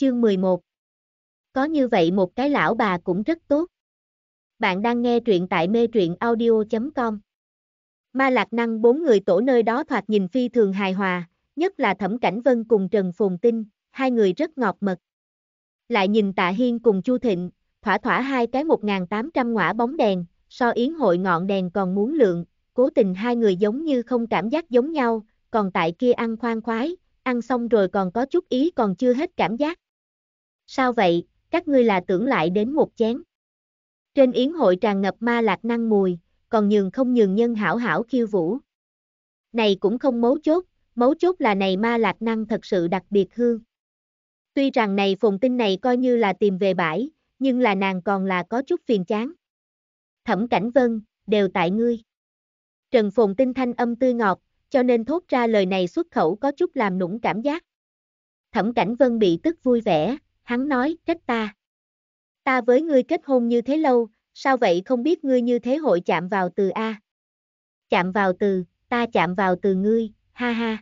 Chương 11 Có như vậy một cái lão bà cũng rất tốt. Bạn đang nghe truyện tại mê truyện audio.com Ma Lạc Năng bốn người tổ nơi đó thoạt nhìn phi thường hài hòa, nhất là Thẩm Cảnh Vân cùng Trần Phồn Tinh, hai người rất ngọt mật. Lại nhìn Tạ Hiên cùng Chu Thịnh, thỏa thỏa hai cái 1.800 ngõa bóng đèn, so yến hội ngọn đèn còn muốn lượng, cố tình hai người giống như không cảm giác giống nhau, còn tại kia ăn khoan khoái, ăn xong rồi còn có chút ý còn chưa hết cảm giác sao vậy, các ngươi là tưởng lại đến một chén. Trên yến hội tràn ngập ma lạc năng mùi, còn nhường không nhường nhân hảo hảo khiêu vũ. Này cũng không mấu chốt, mấu chốt là này ma lạc năng thật sự đặc biệt hương. Tuy rằng này Phùng tinh này coi như là tìm về bãi, nhưng là nàng còn là có chút phiền chán. Thẩm Cảnh Vân, đều tại ngươi. Trần Phùng Tinh thanh âm tươi ngọt, cho nên thốt ra lời này xuất khẩu có chút làm nũng cảm giác. Thẩm Cảnh Vân bị tức vui vẻ, hắn nói, trách ta. Ta với ngươi kết hôn như thế lâu, sao vậy không biết ngươi như thế hội chạm vào từ A. Chạm vào từ, ta chạm vào từ ngươi, ha ha.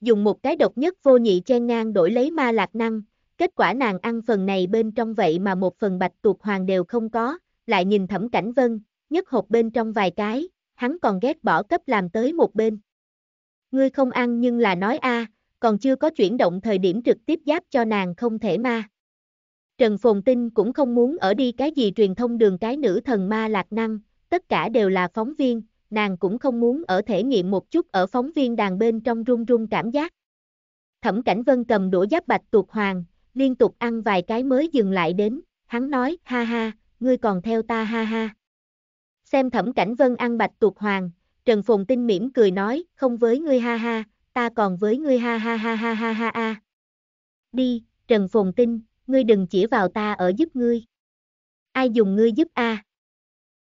Dùng một cái độc nhất vô nhị chen ngang đổi lấy ma lạc năng, kết quả nàng ăn phần này bên trong vậy mà một phần bạch tuộc hoàng đều không có, lại nhìn thẩm cảnh vân, nhất hộp bên trong vài cái, hắn còn ghét bỏ cấp làm tới một bên. Ngươi không ăn nhưng là nói a à, còn chưa có chuyển động thời điểm trực tiếp giáp cho nàng không thể ma. Trần Phồn Tinh cũng không muốn ở đi cái gì truyền thông đường cái nữ thần ma lạc năng, tất cả đều là phóng viên, nàng cũng không muốn ở thể nghiệm một chút ở phóng viên đàn bên trong run run cảm giác. Thẩm Cảnh Vân cầm đũa giáp bạch tuột hoàng, liên tục ăn vài cái mới dừng lại đến, hắn nói, ha ha, ngươi còn theo ta ha ha. Xem Thẩm Cảnh Vân ăn bạch tuột hoàng, Trần Phồn Tinh mỉm cười nói, không với ngươi ha ha, ta còn với ngươi ha ha ha ha ha ha ha. Đi, Trần Phồn Tinh, ngươi đừng chỉ vào ta ở giúp ngươi. Ai dùng ngươi giúp a?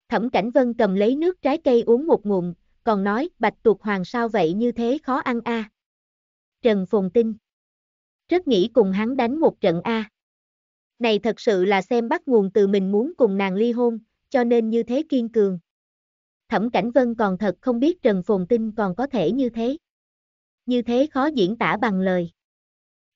Thẩm Cảnh Vân cầm lấy nước trái cây uống một ngụm, còn nói bạch tuộc hoàng sao vậy như thế khó ăn a. Trần Phồn Tinh. Rất nghĩ cùng hắn đánh một trận a. Này thật sự là xem bắt nguồn từ mình muốn cùng nàng ly hôn, cho nên như thế kiên cường. Thẩm Cảnh Vân còn thật không biết Trần Phồn Tinh còn có thể như thế như thế khó diễn tả bằng lời.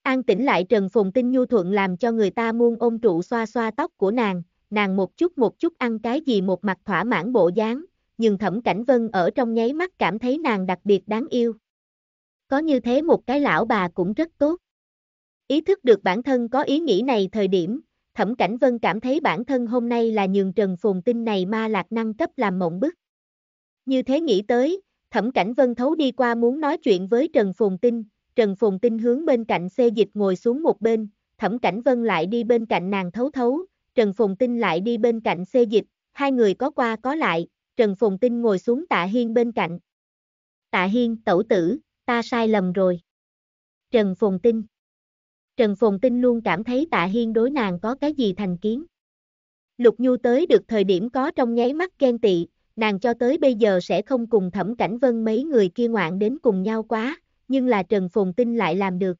An tĩnh lại Trần Phùng Tinh Nhu Thuận làm cho người ta muôn ôm trụ xoa xoa tóc của nàng, nàng một chút một chút ăn cái gì một mặt thỏa mãn bộ dáng, nhưng Thẩm Cảnh Vân ở trong nháy mắt cảm thấy nàng đặc biệt đáng yêu. Có như thế một cái lão bà cũng rất tốt. Ý thức được bản thân có ý nghĩ này thời điểm, Thẩm Cảnh Vân cảm thấy bản thân hôm nay là nhường Trần Phùng Tinh này ma lạc năng cấp làm mộng bức. Như thế nghĩ tới, Thẩm Cảnh Vân thấu đi qua muốn nói chuyện với Trần Phùng Tinh, Trần Phùng Tinh hướng bên cạnh xê dịch ngồi xuống một bên, Thẩm Cảnh Vân lại đi bên cạnh nàng thấu thấu, Trần Phùng Tinh lại đi bên cạnh xê dịch, hai người có qua có lại, Trần Phùng Tinh ngồi xuống Tạ Hiên bên cạnh. Tạ Hiên, tẩu tử, ta sai lầm rồi. Trần Phùng Tinh Trần Phùng Tinh luôn cảm thấy Tạ Hiên đối nàng có cái gì thành kiến. Lục Nhu tới được thời điểm có trong nháy mắt ghen tị, nàng cho tới bây giờ sẽ không cùng thẩm cảnh vân mấy người kia ngoạn đến cùng nhau quá, nhưng là Trần Phồn Tinh lại làm được.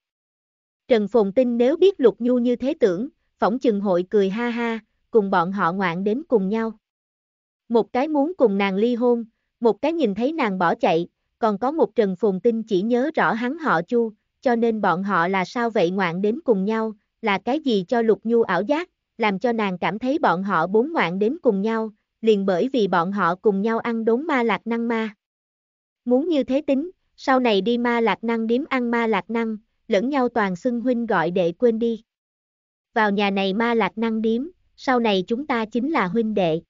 Trần Phồn Tinh nếu biết Lục Nhu như thế tưởng, phỏng chừng hội cười ha ha, cùng bọn họ ngoạn đến cùng nhau. Một cái muốn cùng nàng ly hôn, một cái nhìn thấy nàng bỏ chạy, còn có một Trần Phồn Tinh chỉ nhớ rõ hắn họ Chu, cho nên bọn họ là sao vậy ngoạn đến cùng nhau, là cái gì cho Lục Nhu ảo giác, làm cho nàng cảm thấy bọn họ bốn ngoạn đến cùng nhau, liền bởi vì bọn họ cùng nhau ăn đốn ma lạc năng ma. Muốn như thế tính, sau này đi ma lạc năng điếm ăn ma lạc năng, lẫn nhau toàn xưng huynh gọi đệ quên đi. Vào nhà này ma lạc năng điếm, sau này chúng ta chính là huynh đệ.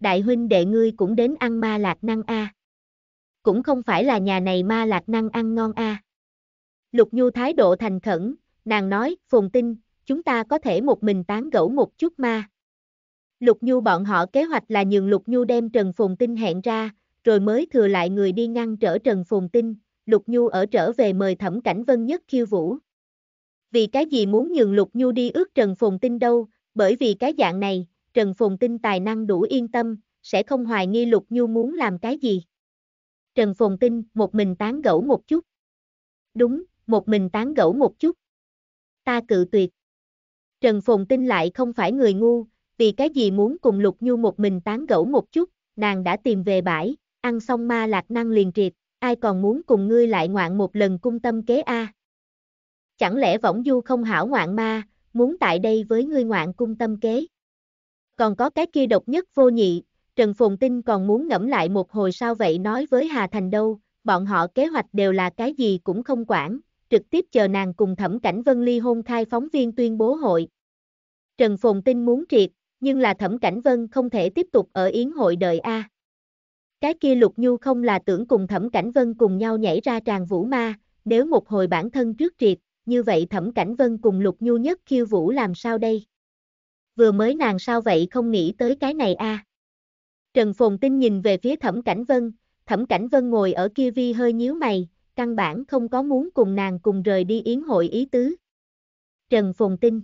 Đại huynh đệ ngươi cũng đến ăn ma lạc năng a. Cũng không phải là nhà này ma lạc năng ăn ngon a. Lục Nhu thái độ thành khẩn, nàng nói, Phùng Tinh, chúng ta có thể một mình tán gẫu một chút ma. Lục Nhu bọn họ kế hoạch là nhường Lục Nhu đem Trần Phùng Tinh hẹn ra, rồi mới thừa lại người đi ngăn trở Trần Phùng Tinh, Lục Nhu ở trở về mời Thẩm Cảnh Vân nhất khiêu vũ. Vì cái gì muốn nhường Lục Nhu đi ước Trần Phùng Tinh đâu, bởi vì cái dạng này, Trần Phùng Tinh tài năng đủ yên tâm, sẽ không hoài nghi Lục Nhu muốn làm cái gì. Trần Phùng Tinh một mình tán gẫu một chút. Đúng, một mình tán gẫu một chút. Ta cự tuyệt. Trần Phùng Tinh lại không phải người ngu, vì cái gì muốn cùng Lục Nhu một mình tán gẫu một chút, nàng đã tìm về bãi, ăn xong ma lạc năng liền triệt, ai còn muốn cùng ngươi lại ngoạn một lần cung tâm kế A. Chẳng lẽ võng du không hảo ngoạn ma, muốn tại đây với ngươi ngoạn cung tâm kế. Còn có cái kia độc nhất vô nhị, Trần Phồn Tinh còn muốn ngẫm lại một hồi sao vậy nói với Hà Thành đâu, bọn họ kế hoạch đều là cái gì cũng không quản, trực tiếp chờ nàng cùng Thẩm Cảnh Vân ly hôn khai phóng viên tuyên bố hội. Trần Phồn Tinh muốn triệt, nhưng là Thẩm Cảnh Vân không thể tiếp tục ở yến hội đợi A. Cái kia Lục Nhu không là tưởng cùng Thẩm Cảnh Vân cùng nhau nhảy ra tràng vũ ma, nếu một hồi bản thân trước triệt, như vậy Thẩm Cảnh Vân cùng Lục Nhu nhất khiêu vũ làm sao đây? Vừa mới nàng sao vậy không nghĩ tới cái này a Trần Phồn Tinh nhìn về phía Thẩm Cảnh Vân, Thẩm Cảnh Vân ngồi ở kia vi hơi nhíu mày, căn bản không có muốn cùng nàng cùng rời đi yến hội ý tứ. Trần Phồn Tinh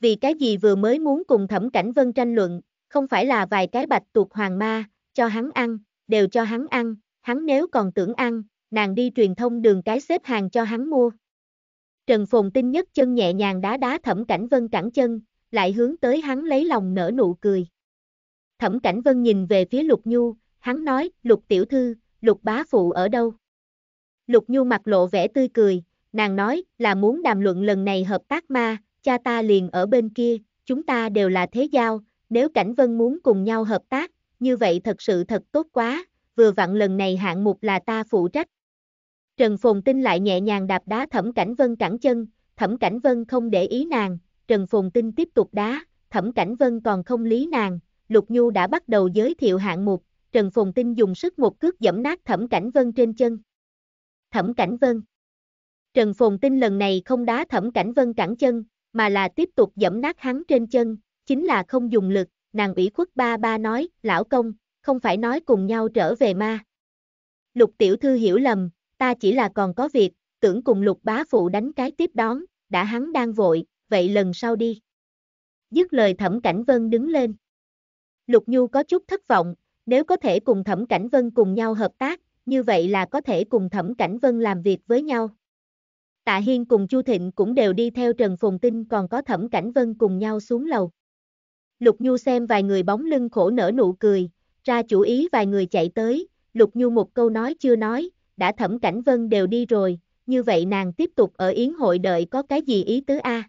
vì cái gì vừa mới muốn cùng thẩm cảnh vân tranh luận, không phải là vài cái bạch tuộc hoàng ma, cho hắn ăn, đều cho hắn ăn, hắn nếu còn tưởng ăn, nàng đi truyền thông đường cái xếp hàng cho hắn mua. Trần Phồn Tinh nhất chân nhẹ nhàng đá đá Thẩm Cảnh Vân cẳng chân, lại hướng tới hắn lấy lòng nở nụ cười. Thẩm Cảnh Vân nhìn về phía Lục Nhu, hắn nói, Lục tiểu thư, Lục bá phụ ở đâu? Lục Nhu mặt lộ vẻ tươi cười, nàng nói, là muốn đàm luận lần này hợp tác ma, cha ta liền ở bên kia, chúng ta đều là thế giao, nếu Cảnh Vân muốn cùng nhau hợp tác, như vậy thật sự thật tốt quá, vừa vặn lần này hạng mục là ta phụ trách. Trần Phồn Tinh lại nhẹ nhàng đạp đá Thẩm Cảnh Vân cẳng chân, Thẩm Cảnh Vân không để ý nàng, Trần Phồn Tinh tiếp tục đá, Thẩm Cảnh Vân còn không lý nàng, Lục Nhu đã bắt đầu giới thiệu hạng mục, Trần Phồn Tinh dùng sức một cước dẫm nát Thẩm Cảnh Vân trên chân. Thẩm Cảnh Vân Trần Phồn Tinh lần này không đá Thẩm Cảnh Vân cẳng chân, mà là tiếp tục dẫm nát hắn trên chân, chính là không dùng lực, nàng ủy khuất ba ba nói, lão công, không phải nói cùng nhau trở về ma. Lục tiểu thư hiểu lầm, ta chỉ là còn có việc, tưởng cùng lục bá phụ đánh cái tiếp đón, đã hắn đang vội, vậy lần sau đi. Dứt lời thẩm cảnh vân đứng lên. Lục Nhu có chút thất vọng, nếu có thể cùng thẩm cảnh vân cùng nhau hợp tác, như vậy là có thể cùng thẩm cảnh vân làm việc với nhau. Tạ Hiên cùng Chu Thịnh cũng đều đi theo Trần Phùng Tinh còn có Thẩm Cảnh Vân cùng nhau xuống lầu. Lục Nhu xem vài người bóng lưng khổ nở nụ cười, ra chủ ý vài người chạy tới, Lục Nhu một câu nói chưa nói, đã Thẩm Cảnh Vân đều đi rồi, như vậy nàng tiếp tục ở yến hội đợi có cái gì ý tứ a?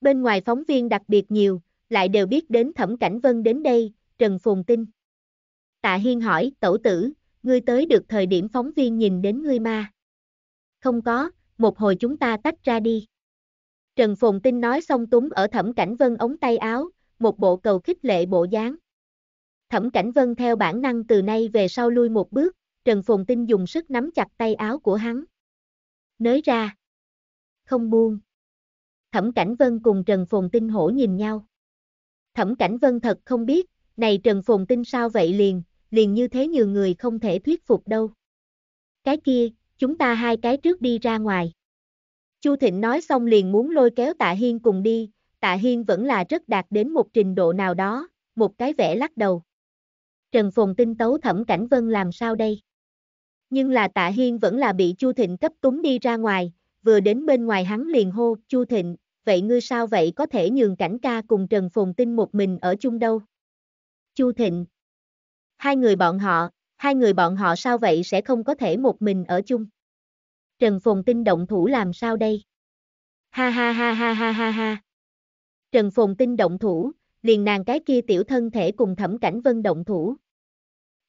Bên ngoài phóng viên đặc biệt nhiều, lại đều biết đến Thẩm Cảnh Vân đến đây, Trần Phùng Tinh. Tạ Hiên hỏi, tẩu tử, ngươi tới được thời điểm phóng viên nhìn đến ngươi ma. Không có, một hồi chúng ta tách ra đi. Trần Phồn Tinh nói xong túng ở Thẩm Cảnh Vân ống tay áo, một bộ cầu khích lệ bộ dáng. Thẩm Cảnh Vân theo bản năng từ nay về sau lui một bước, Trần Phồn Tinh dùng sức nắm chặt tay áo của hắn. Nới ra. Không buông. Thẩm Cảnh Vân cùng Trần Phồn Tinh hổ nhìn nhau. Thẩm Cảnh Vân thật không biết, này Trần Phồn Tinh sao vậy liền, liền như thế nhiều người không thể thuyết phục đâu. Cái kia, chúng ta hai cái trước đi ra ngoài. Chu Thịnh nói xong liền muốn lôi kéo Tạ Hiên cùng đi, Tạ Hiên vẫn là rất đạt đến một trình độ nào đó, một cái vẻ lắc đầu. Trần Phồn Tinh tấu Thẩm Cảnh Vân làm sao đây? Nhưng là Tạ Hiên vẫn là bị Chu Thịnh cấp túng đi ra ngoài, vừa đến bên ngoài hắn liền hô, Chu Thịnh, vậy ngươi sao vậy có thể nhường cảnh ca cùng Trần Phồn Tinh một mình ở chung đâu? Chu Thịnh Hai người bọn họ, hai người bọn họ sao vậy sẽ không có thể một mình ở chung. Trần Phồn Tinh động thủ làm sao đây? Ha ha ha ha ha ha ha. Trần Phồn Tinh động thủ, liền nàng cái kia tiểu thân thể cùng thẩm cảnh vân động thủ.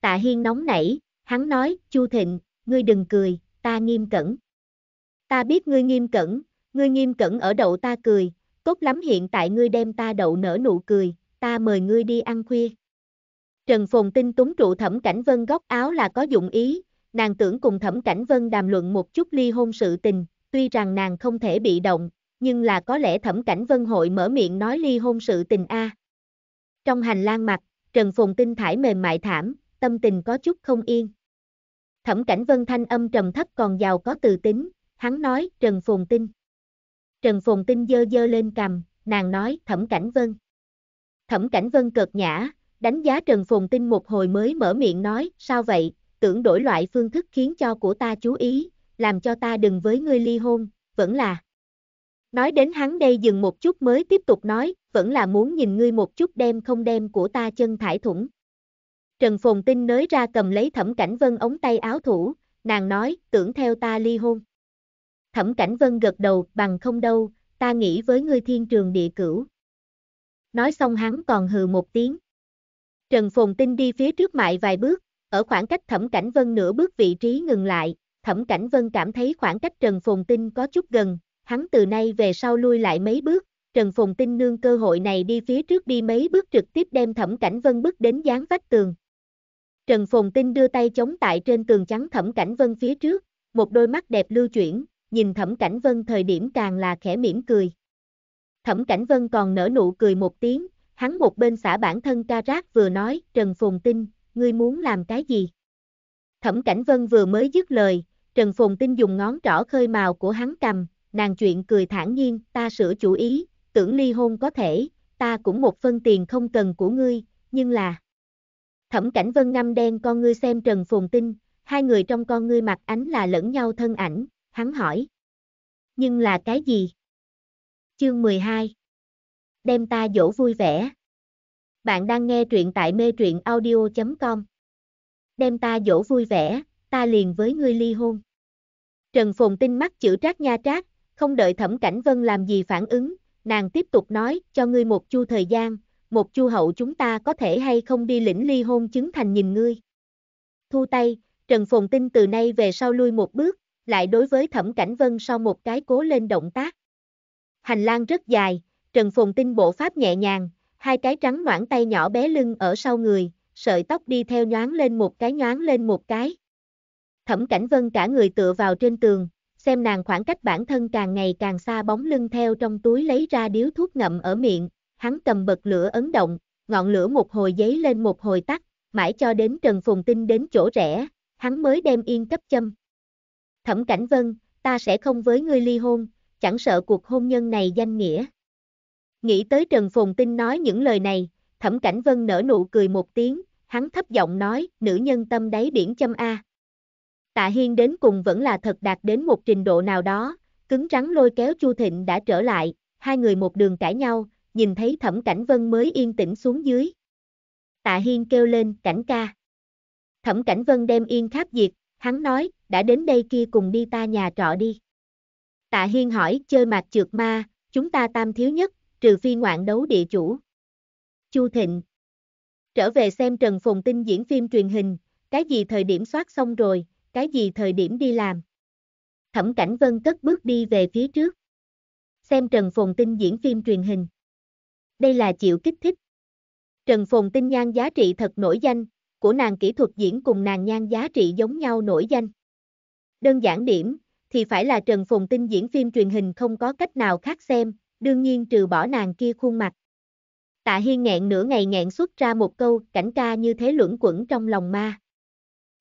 Tạ Hiên nóng nảy, hắn nói, Chu Thịnh, ngươi đừng cười, ta nghiêm cẩn. Ta biết ngươi nghiêm cẩn, ngươi nghiêm cẩn ở đậu ta cười, tốt lắm hiện tại ngươi đem ta đậu nở nụ cười, ta mời ngươi đi ăn khuya. Trần Phồn Tinh túng trụ Thẩm Cảnh Vân góc áo là có dụng ý, nàng tưởng cùng Thẩm Cảnh Vân đàm luận một chút ly hôn sự tình, tuy rằng nàng không thể bị động, nhưng là có lẽ Thẩm Cảnh Vân hội mở miệng nói ly hôn sự tình a. Trong hành lang mặt, Trần Phồn Tinh thải mềm mại thảm, tâm tình có chút không yên. Thẩm Cảnh Vân thanh âm trầm thấp còn giàu có từ tính, hắn nói Trần Phồn Tinh. Trần Phồn Tinh dơ dơ lên cầm, nàng nói Thẩm Cảnh Vân. Thẩm Cảnh Vân cợt nhã, đánh giá Trần Phùng Tinh một hồi mới mở miệng nói, sao vậy, tưởng đổi loại phương thức khiến cho của ta chú ý, làm cho ta đừng với ngươi ly hôn, vẫn là. Nói đến hắn đây dừng một chút mới tiếp tục nói, vẫn là muốn nhìn ngươi một chút đem không đem của ta chân thải thủng. Trần Phùng Tinh nới ra cầm lấy Thẩm Cảnh Vân ống tay áo thủ, nàng nói, tưởng theo ta ly hôn. Thẩm Cảnh Vân gật đầu, bằng không đâu, ta nghĩ với ngươi thiên trường địa cửu. Nói xong hắn còn hừ một tiếng. Trần Phồn Tinh đi phía trước mại vài bước, ở khoảng cách Thẩm Cảnh Vân nửa bước vị trí ngừng lại, Thẩm Cảnh Vân cảm thấy khoảng cách Trần Phồn Tinh có chút gần, hắn từ nay về sau lui lại mấy bước, Trần Phồn Tinh nương cơ hội này đi phía trước đi mấy bước trực tiếp đem Thẩm Cảnh Vân bước đến dán vách tường. Trần Phồn Tinh đưa tay chống tại trên tường trắng Thẩm Cảnh Vân phía trước, một đôi mắt đẹp lưu chuyển, nhìn Thẩm Cảnh Vân thời điểm càng là khẽ mỉm cười. Thẩm Cảnh Vân còn nở nụ cười một tiếng, Hắn một bên xả bản thân ca rác vừa nói, Trần Phồn Tinh, ngươi muốn làm cái gì? Thẩm Cảnh Vân vừa mới dứt lời, Trần Phồn Tinh dùng ngón trỏ khơi màu của hắn cầm, nàng chuyện cười thản nhiên, ta sửa chủ ý, tưởng ly hôn có thể, ta cũng một phân tiền không cần của ngươi, nhưng là... Thẩm Cảnh Vân ngâm đen con ngươi xem Trần Phồn Tinh, hai người trong con ngươi mặt ánh là lẫn nhau thân ảnh, hắn hỏi. Nhưng là cái gì? Chương 12 đem ta dỗ vui vẻ. Bạn đang nghe truyện tại mê truyện audio.com. Đem ta dỗ vui vẻ, ta liền với ngươi ly hôn. Trần Phùng tinh mắt chữ trác nha trác, không đợi Thẩm Cảnh Vân làm gì phản ứng, nàng tiếp tục nói, cho ngươi một chu thời gian, một chu hậu chúng ta có thể hay không đi lĩnh ly hôn chứng thành nhìn ngươi. Thu tay, Trần Phùng tinh từ nay về sau lui một bước, lại đối với Thẩm Cảnh Vân sau một cái cố lên động tác. Hành lang rất dài, Trần Phùng tinh bộ pháp nhẹ nhàng, hai cái trắng ngoãn tay nhỏ bé lưng ở sau người, sợi tóc đi theo nhoáng lên một cái nhoáng lên một cái. Thẩm Cảnh Vân cả người tựa vào trên tường, xem nàng khoảng cách bản thân càng ngày càng xa bóng lưng theo trong túi lấy ra điếu thuốc ngậm ở miệng, hắn cầm bật lửa ấn động, ngọn lửa một hồi giấy lên một hồi tắt, mãi cho đến Trần Phùng Tinh đến chỗ rẻ, hắn mới đem yên cấp châm. Thẩm Cảnh Vân, ta sẽ không với ngươi ly hôn, chẳng sợ cuộc hôn nhân này danh nghĩa. Nghĩ tới Trần Phồn Tinh nói những lời này, Thẩm Cảnh Vân nở nụ cười một tiếng, hắn thấp giọng nói, nữ nhân tâm đáy biển châm A. Tạ Hiên đến cùng vẫn là thật đạt đến một trình độ nào đó, cứng rắn lôi kéo Chu Thịnh đã trở lại, hai người một đường cãi nhau, nhìn thấy Thẩm Cảnh Vân mới yên tĩnh xuống dưới. Tạ Hiên kêu lên, cảnh ca. Thẩm Cảnh Vân đem yên kháp diệt, hắn nói, đã đến đây kia cùng đi ta nhà trọ đi. Tạ Hiên hỏi, chơi mạc trượt ma, chúng ta tam thiếu nhất, trừ phi ngoạn đấu địa chủ. Chu Thịnh Trở về xem Trần Phùng Tinh diễn phim truyền hình, cái gì thời điểm soát xong rồi, cái gì thời điểm đi làm. Thẩm Cảnh Vân cất bước đi về phía trước. Xem Trần Phùng Tinh diễn phim truyền hình. Đây là chịu kích thích. Trần Phùng Tinh nhan giá trị thật nổi danh, của nàng kỹ thuật diễn cùng nàng nhan giá trị giống nhau nổi danh. Đơn giản điểm, thì phải là Trần Phùng Tinh diễn phim truyền hình không có cách nào khác xem, đương nhiên trừ bỏ nàng kia khuôn mặt. Tạ Hiên nghẹn nửa ngày nghẹn xuất ra một câu, cảnh ca như thế luẩn quẩn trong lòng ma.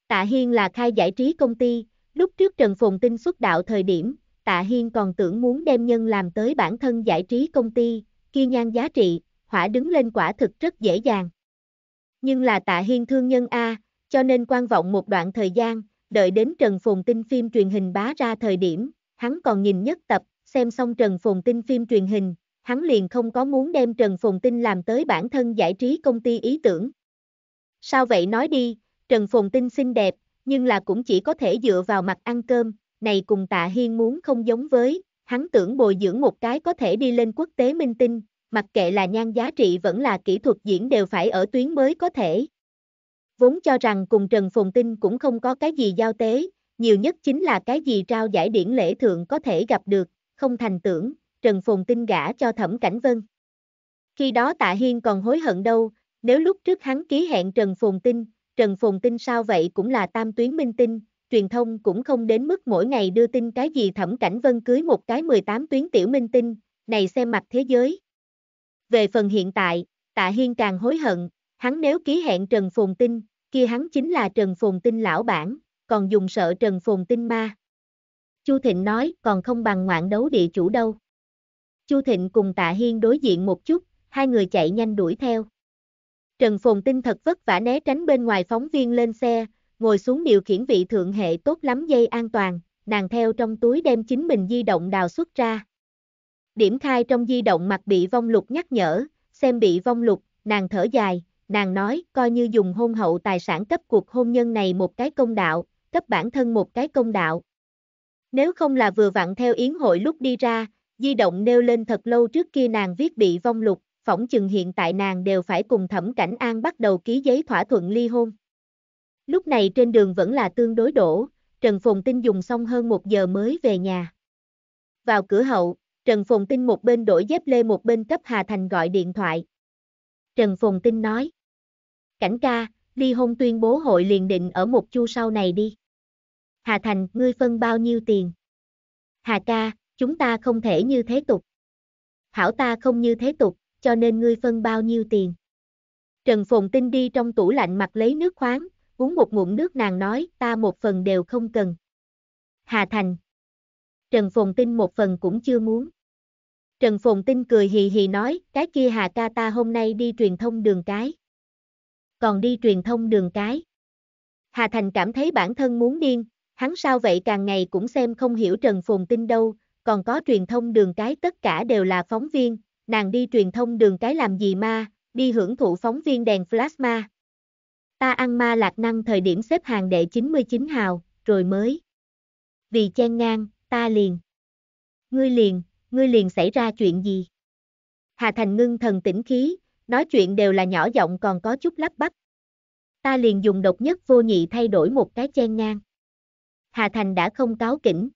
Tạ Hiên là khai giải trí công ty, lúc trước Trần Phồn Tinh xuất đạo thời điểm, Tạ Hiên còn tưởng muốn đem nhân làm tới bản thân giải trí công ty, kia nhan giá trị, hỏa đứng lên quả thực rất dễ dàng. Nhưng là Tạ Hiên thương nhân A, cho nên quan vọng một đoạn thời gian, đợi đến Trần Phồn Tinh phim truyền hình bá ra thời điểm, hắn còn nhìn nhất tập, xem xong Trần Phồn Tinh phim truyền hình, hắn liền không có muốn đem Trần Phồn Tinh làm tới bản thân giải trí công ty ý tưởng. Sao vậy nói đi, Trần Phồn Tinh xinh đẹp, nhưng là cũng chỉ có thể dựa vào mặt ăn cơm, này cùng Tạ Hiên muốn không giống với, hắn tưởng bồi dưỡng một cái có thể đi lên quốc tế minh tinh, mặc kệ là nhan giá trị vẫn là kỹ thuật diễn đều phải ở tuyến mới có thể. Vốn cho rằng cùng Trần Phồn Tinh cũng không có cái gì giao tế, nhiều nhất chính là cái gì trao giải điển lễ thượng có thể gặp được, không thành tưởng, Trần Phồn tin gã cho Thẩm Cảnh Vân. Khi đó Tạ Hiên còn hối hận đâu, nếu lúc trước hắn ký hẹn Trần Phồn Tinh, Trần Phồn Tinh sao vậy cũng là tam tuyến minh tinh, truyền thông cũng không đến mức mỗi ngày đưa tin cái gì Thẩm Cảnh Vân cưới một cái 18 tuyến tiểu minh tinh, này xem mặt thế giới. Về phần hiện tại, Tạ Hiên càng hối hận, hắn nếu ký hẹn Trần Phồn Tinh, kia hắn chính là Trần Phồn Tinh lão bản, còn dùng sợ Trần Phồn Tinh ma. Chu Thịnh nói còn không bằng ngoạn đấu địa chủ đâu. Chu Thịnh cùng Tạ Hiên đối diện một chút, hai người chạy nhanh đuổi theo. Trần Phồn Tinh thật vất vả né tránh bên ngoài phóng viên lên xe, ngồi xuống điều khiển vị thượng hệ tốt lắm dây an toàn, nàng theo trong túi đem chính mình di động đào xuất ra. Điểm khai trong di động mặt bị vong lục nhắc nhở, xem bị vong lục, nàng thở dài, nàng nói coi như dùng hôn hậu tài sản cấp cuộc hôn nhân này một cái công đạo, cấp bản thân một cái công đạo. Nếu không là vừa vặn theo yến hội lúc đi ra, di động nêu lên thật lâu trước kia nàng viết bị vong lục, phỏng chừng hiện tại nàng đều phải cùng thẩm cảnh an bắt đầu ký giấy thỏa thuận ly hôn. Lúc này trên đường vẫn là tương đối đổ, Trần Phùng Tinh dùng xong hơn một giờ mới về nhà. Vào cửa hậu, Trần Phùng Tinh một bên đổi dép lê một bên cấp Hà Thành gọi điện thoại. Trần Phùng Tinh nói. Cảnh ca, ly hôn tuyên bố hội liền định ở một chu sau này đi. Hà Thành, ngươi phân bao nhiêu tiền? Hà ca, chúng ta không thể như thế tục. Hảo ta không như thế tục, cho nên ngươi phân bao nhiêu tiền? Trần Phồn Tinh đi trong tủ lạnh mặt lấy nước khoáng, uống một ngụm nước nàng nói, ta một phần đều không cần. Hà Thành. Trần Phồn Tinh một phần cũng chưa muốn. Trần Phồn Tinh cười hì hì nói, cái kia Hà ca ta hôm nay đi truyền thông đường cái. Còn đi truyền thông đường cái. Hà Thành cảm thấy bản thân muốn điên, Hắn sao vậy càng ngày cũng xem không hiểu Trần Phồn tin đâu, còn có truyền thông đường cái tất cả đều là phóng viên, nàng đi truyền thông đường cái làm gì ma, đi hưởng thụ phóng viên đèn plasma. Ta ăn ma lạc năng thời điểm xếp hàng đệ 99 hào, rồi mới. Vì chen ngang, ta liền. Ngươi liền, ngươi liền xảy ra chuyện gì? Hà Thành ngưng thần tĩnh khí, nói chuyện đều là nhỏ giọng còn có chút lắp bắp. Ta liền dùng độc nhất vô nhị thay đổi một cái chen ngang. Hà Thành đã không cáo kỉnh.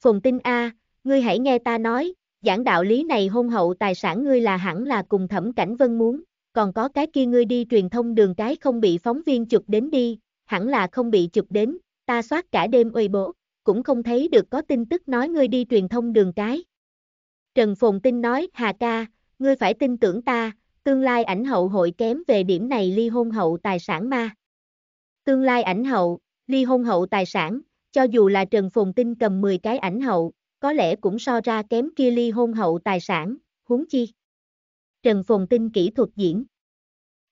Phùng Tinh A, ngươi hãy nghe ta nói, giảng đạo lý này hôn hậu tài sản ngươi là hẳn là cùng thẩm cảnh vân muốn, còn có cái kia ngươi đi truyền thông đường cái không bị phóng viên chụp đến đi, hẳn là không bị chụp đến, ta soát cả đêm uy bộ, cũng không thấy được có tin tức nói ngươi đi truyền thông đường cái. Trần Phùng Tinh nói, Hà ca, ngươi phải tin tưởng ta, tương lai ảnh hậu hội kém về điểm này ly hôn hậu tài sản ma. Tương lai ảnh hậu, ly hôn hậu tài sản, cho dù là Trần Phùng Tinh cầm 10 cái ảnh hậu, có lẽ cũng so ra kém kia ly hôn hậu tài sản, huống chi. Trần Phùng Tinh kỹ thuật diễn.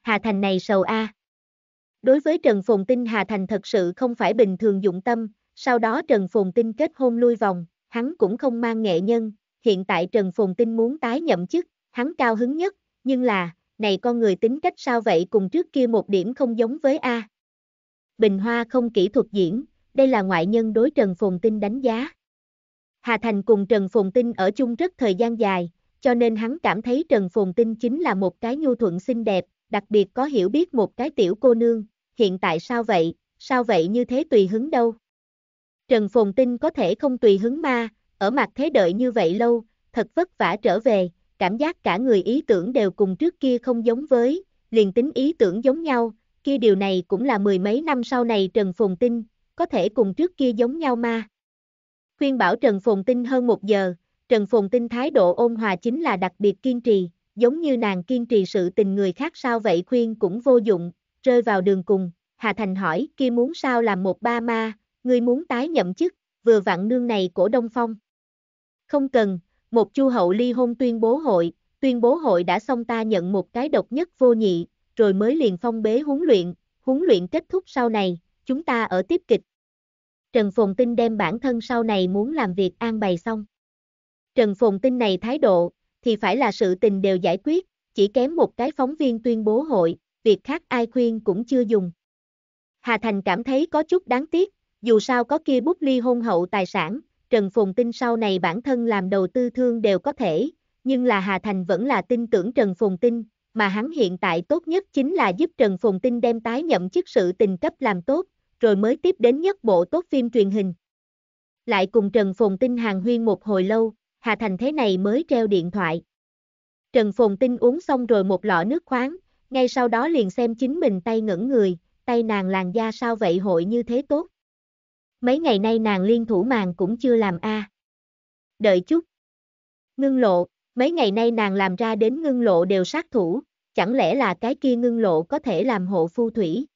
Hà Thành này sầu A. Đối với Trần Phùng Tinh Hà Thành thật sự không phải bình thường dụng tâm, sau đó Trần Phùng Tinh kết hôn lui vòng, hắn cũng không mang nghệ nhân, hiện tại Trần Phùng Tinh muốn tái nhậm chức, hắn cao hứng nhất, nhưng là, này con người tính cách sao vậy cùng trước kia một điểm không giống với A. Bình Hoa không kỹ thuật diễn, đây là ngoại nhân đối Trần Phồn Tinh đánh giá. Hà Thành cùng Trần Phồn Tinh ở chung rất thời gian dài, cho nên hắn cảm thấy Trần Phồn Tinh chính là một cái nhu thuận xinh đẹp, đặc biệt có hiểu biết một cái tiểu cô nương, hiện tại sao vậy, sao vậy như thế tùy hứng đâu. Trần Phồn Tinh có thể không tùy hứng ma, ở mặt thế đợi như vậy lâu, thật vất vả trở về, cảm giác cả người ý tưởng đều cùng trước kia không giống với, liền tính ý tưởng giống nhau, kia điều này cũng là mười mấy năm sau này Trần Phùng Tinh, có thể cùng trước kia giống nhau ma. Khuyên bảo Trần Phùng Tinh hơn một giờ, Trần Phùng Tinh thái độ ôn hòa chính là đặc biệt kiên trì, giống như nàng kiên trì sự tình người khác sao vậy khuyên cũng vô dụng, rơi vào đường cùng, Hà Thành hỏi kia muốn sao làm một ba ma, ngươi muốn tái nhậm chức, vừa vặn nương này của Đông Phong. Không cần, một chu hậu ly hôn tuyên bố hội, tuyên bố hội đã xong ta nhận một cái độc nhất vô nhị, rồi mới liền phong bế huấn luyện, huấn luyện kết thúc sau này, chúng ta ở tiếp kịch. Trần Phồn Tinh đem bản thân sau này muốn làm việc an bày xong. Trần Phồn Tinh này thái độ, thì phải là sự tình đều giải quyết, chỉ kém một cái phóng viên tuyên bố hội, việc khác ai khuyên cũng chưa dùng. Hà Thành cảm thấy có chút đáng tiếc, dù sao có kia bút ly hôn hậu tài sản, Trần Phồn Tinh sau này bản thân làm đầu tư thương đều có thể, nhưng là Hà Thành vẫn là tin tưởng Trần Phồn Tinh, mà hắn hiện tại tốt nhất chính là giúp Trần Phùng Tinh đem tái nhậm chức sự tình cấp làm tốt, rồi mới tiếp đến nhất bộ tốt phim truyền hình. Lại cùng Trần Phùng Tinh hàng huyên một hồi lâu, Hà Thành thế này mới treo điện thoại. Trần Phùng Tinh uống xong rồi một lọ nước khoáng, ngay sau đó liền xem chính mình tay ngẩn người, tay nàng làn da sao vậy hội như thế tốt. Mấy ngày nay nàng liên thủ màng cũng chưa làm a. À. Đợi chút. Ngưng lộ. Mấy ngày nay nàng làm ra đến ngưng lộ đều sát thủ, chẳng lẽ là cái kia ngưng lộ có thể làm hộ phu thủy.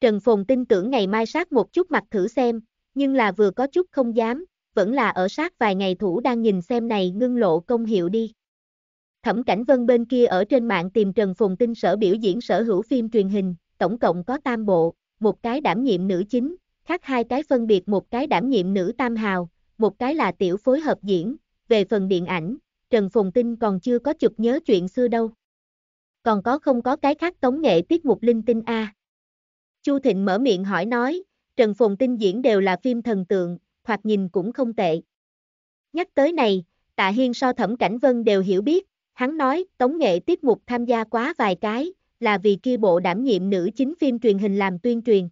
Trần Phồn tin tưởng ngày mai sát một chút mặt thử xem, nhưng là vừa có chút không dám, vẫn là ở sát vài ngày thủ đang nhìn xem này ngưng lộ công hiệu đi. Thẩm Cảnh Vân bên kia ở trên mạng tìm Trần Phùng tin sở biểu diễn sở hữu phim truyền hình, tổng cộng có tam bộ, một cái đảm nhiệm nữ chính, khác hai cái phân biệt một cái đảm nhiệm nữ tam hào, một cái là tiểu phối hợp diễn, về phần điện ảnh, Trần Phùng Tinh còn chưa có chụp nhớ chuyện xưa đâu. Còn có không có cái khác tống nghệ tiết mục linh tinh a à? Chu Thịnh mở miệng hỏi nói, Trần Phùng Tinh diễn đều là phim thần tượng, hoặc nhìn cũng không tệ. Nhắc tới này, Tạ Hiên so Thẩm Cảnh Vân đều hiểu biết, hắn nói tống nghệ tiết mục tham gia quá vài cái, là vì kia bộ đảm nhiệm nữ chính phim truyền hình làm tuyên truyền.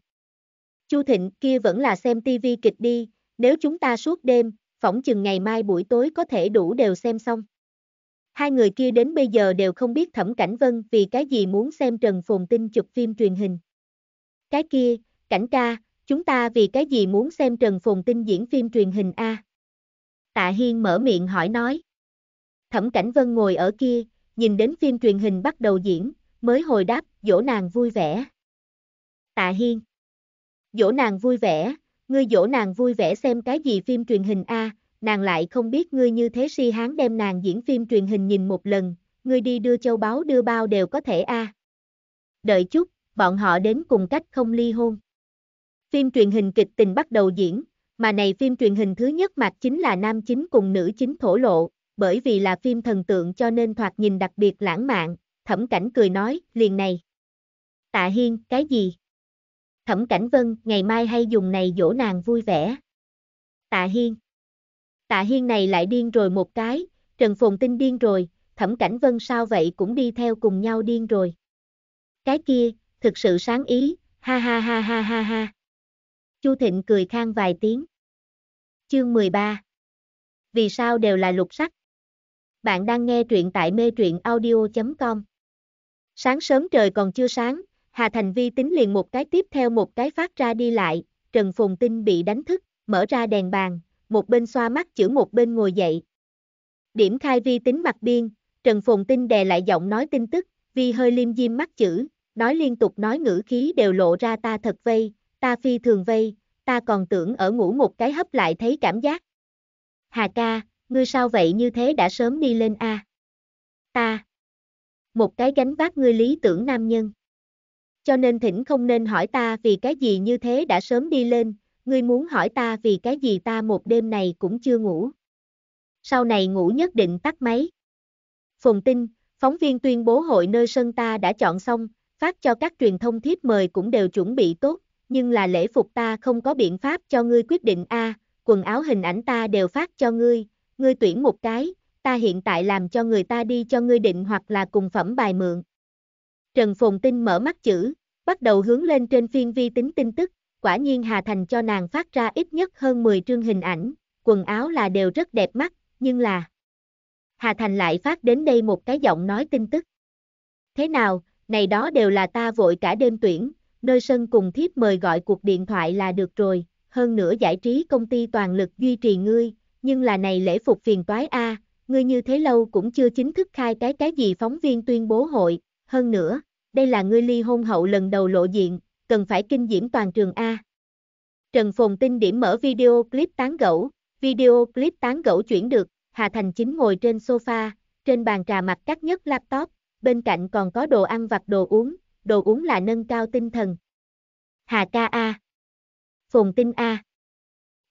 Chu Thịnh kia vẫn là xem TV kịch đi, nếu chúng ta suốt đêm, phỏng chừng ngày mai buổi tối có thể đủ đều xem xong. Hai người kia đến bây giờ đều không biết Thẩm Cảnh Vân vì cái gì muốn xem Trần Phồn Tinh chụp phim truyền hình. Cái kia, Cảnh ca, chúng ta vì cái gì muốn xem Trần Phồn Tinh diễn phim truyền hình A? Tạ Hiên mở miệng hỏi nói. Thẩm Cảnh Vân ngồi ở kia, nhìn đến phim truyền hình bắt đầu diễn, mới hồi đáp, dỗ nàng vui vẻ. Tạ Hiên. Dỗ nàng vui vẻ, Ngươi dỗ nàng vui vẻ xem cái gì phim truyền hình A, nàng lại không biết ngươi như thế si hán đem nàng diễn phim truyền hình nhìn một lần, ngươi đi đưa châu báu đưa bao đều có thể A. Đợi chút, bọn họ đến cùng cách không ly hôn. Phim truyền hình kịch tình bắt đầu diễn, mà này phim truyền hình thứ nhất mặt chính là nam chính cùng nữ chính thổ lộ, bởi vì là phim thần tượng cho nên thoạt nhìn đặc biệt lãng mạn, thẩm cảnh cười nói, liền này. Tạ Hiên, cái gì? Thẩm Cảnh Vân, ngày mai hay dùng này dỗ nàng vui vẻ. Tạ Hiên Tạ Hiên này lại điên rồi một cái, Trần Phồn Tinh điên rồi, Thẩm Cảnh Vân sao vậy cũng đi theo cùng nhau điên rồi. Cái kia, thực sự sáng ý, ha ha ha ha ha ha. Chu Thịnh cười khang vài tiếng. Chương 13 Vì sao đều là lục sắc? Bạn đang nghe truyện tại mê truyện audio.com Sáng sớm trời còn chưa sáng, Hà Thành Vi tính liền một cái tiếp theo một cái phát ra đi lại, Trần Phùng Tinh bị đánh thức, mở ra đèn bàn, một bên xoa mắt chữ, một bên ngồi dậy. Điểm khai Vi tính mặt biên, Trần Phùng Tinh đè lại giọng nói tin tức, Vi hơi liêm diêm mắt chữ, nói liên tục nói ngữ khí đều lộ ra ta thật vây, ta phi thường vây, ta còn tưởng ở ngủ một cái hấp lại thấy cảm giác. Hà ca, ngươi sao vậy như thế đã sớm đi lên a. Ta. Một cái gánh vác ngươi lý tưởng nam nhân cho nên thỉnh không nên hỏi ta vì cái gì như thế đã sớm đi lên, ngươi muốn hỏi ta vì cái gì ta một đêm này cũng chưa ngủ. Sau này ngủ nhất định tắt máy. Phùng tin, phóng viên tuyên bố hội nơi sân ta đã chọn xong, phát cho các truyền thông thiếp mời cũng đều chuẩn bị tốt, nhưng là lễ phục ta không có biện pháp cho ngươi quyết định a, quần áo hình ảnh ta đều phát cho ngươi, ngươi tuyển một cái, ta hiện tại làm cho người ta đi cho ngươi định hoặc là cùng phẩm bài mượn. Trần Phồn Tinh mở mắt chữ, bắt đầu hướng lên trên phiên vi tính tin tức, quả nhiên Hà Thành cho nàng phát ra ít nhất hơn 10 trương hình ảnh, quần áo là đều rất đẹp mắt, nhưng là... Hà Thành lại phát đến đây một cái giọng nói tin tức. Thế nào, này đó đều là ta vội cả đêm tuyển, nơi sân cùng thiếp mời gọi cuộc điện thoại là được rồi, hơn nữa giải trí công ty toàn lực duy trì ngươi, nhưng là này lễ phục phiền toái a, ngươi như thế lâu cũng chưa chính thức khai cái cái gì phóng viên tuyên bố hội, hơn nữa, đây là ngươi ly hôn hậu lần đầu lộ diện, cần phải kinh diễm toàn trường A. Trần Phồn Tinh điểm mở video clip tán gẫu, video clip tán gẫu chuyển được, Hà Thành Chính ngồi trên sofa, trên bàn trà mặt cắt nhất laptop, bên cạnh còn có đồ ăn vặt đồ uống, đồ uống là nâng cao tinh thần. Hà ca A. Phồn Tinh A.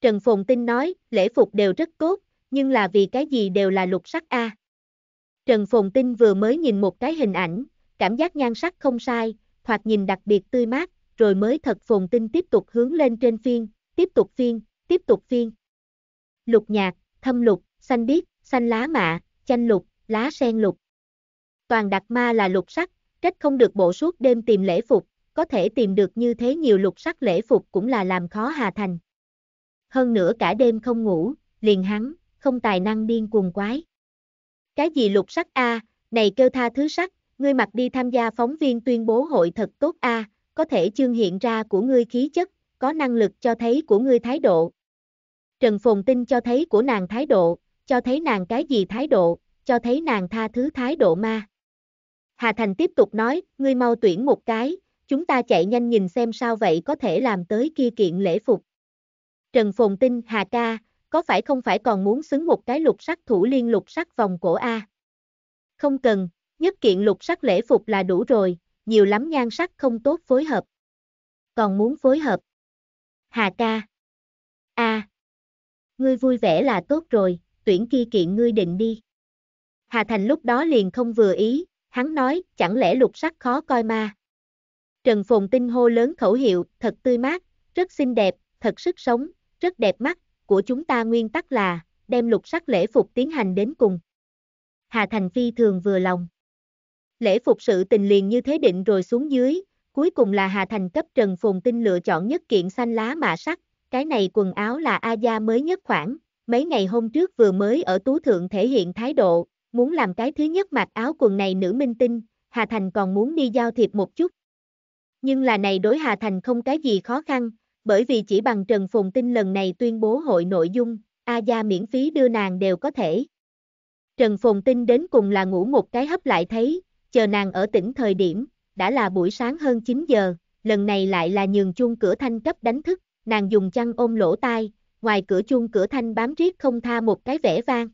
Trần Phồn Tinh nói, lễ phục đều rất tốt, nhưng là vì cái gì đều là lục sắc A. Trần Phồn Tinh vừa mới nhìn một cái hình ảnh, cảm giác nhan sắc không sai, thoạt nhìn đặc biệt tươi mát, rồi mới thật phồn tinh tiếp tục hướng lên trên phiên, tiếp tục phiên, tiếp tục phiên. Lục nhạc, thâm lục, xanh biếc, xanh lá mạ, chanh lục, lá sen lục. Toàn đặc ma là lục sắc, trách không được bộ suốt đêm tìm lễ phục, có thể tìm được như thế nhiều lục sắc lễ phục cũng là làm khó Hà Thành. Hơn nữa cả đêm không ngủ, liền hắn, không tài năng điên cuồng quái. Cái gì lục sắc a, này kêu tha thứ sắc, ngươi mặc đi tham gia phóng viên tuyên bố hội thật tốt a, à, có thể trương hiện ra của ngươi khí chất, có năng lực cho thấy của ngươi thái độ. Trần Phồn Tinh cho thấy của nàng thái độ, cho thấy nàng cái gì thái độ, cho thấy nàng tha thứ thái độ ma. Hà Thành tiếp tục nói, ngươi mau tuyển một cái, chúng ta chạy nhanh nhìn xem sao vậy có thể làm tới kia kiện lễ phục. Trần Phồn Tinh, Hà ca, có phải không phải còn muốn xứng một cái lục sắc thủ liên lục sắc vòng cổ A? Không cần, nhất kiện lục sắc lễ phục là đủ rồi, nhiều lắm nhan sắc không tốt phối hợp. Còn muốn phối hợp. Hà ca. a à. Ngươi vui vẻ là tốt rồi, tuyển kia kiện ngươi định đi. Hà Thành lúc đó liền không vừa ý, hắn nói, chẳng lẽ lục sắc khó coi ma. Trần Phùng Tinh hô lớn khẩu hiệu, thật tươi mát, rất xinh đẹp, thật sức sống, rất đẹp mắt, của chúng ta nguyên tắc là, đem lục sắc lễ phục tiến hành đến cùng. Hà Thành Phi thường vừa lòng. Lễ phục sự tình liền như thế định rồi xuống dưới, cuối cùng là Hà Thành cấp Trần Phùng Tinh lựa chọn nhất kiện xanh lá mạ sắc, cái này quần áo là A Gia mới nhất khoảng, mấy ngày hôm trước vừa mới ở Tú Thượng thể hiện thái độ, muốn làm cái thứ nhất mặc áo quần này nữ minh tinh, Hà Thành còn muốn đi giao thiệp một chút. Nhưng là này đối Hà Thành không cái gì khó khăn, bởi vì chỉ bằng Trần Phùng Tinh lần này tuyên bố hội nội dung, A Gia miễn phí đưa nàng đều có thể. Trần Phùng Tinh đến cùng là ngủ một cái hấp lại thấy, chờ nàng ở tỉnh thời điểm, đã là buổi sáng hơn 9 giờ, lần này lại là nhường chuông cửa thanh cấp đánh thức, nàng dùng chăn ôm lỗ tai, ngoài cửa chuông cửa thanh bám riết không tha một cái vẻ vang.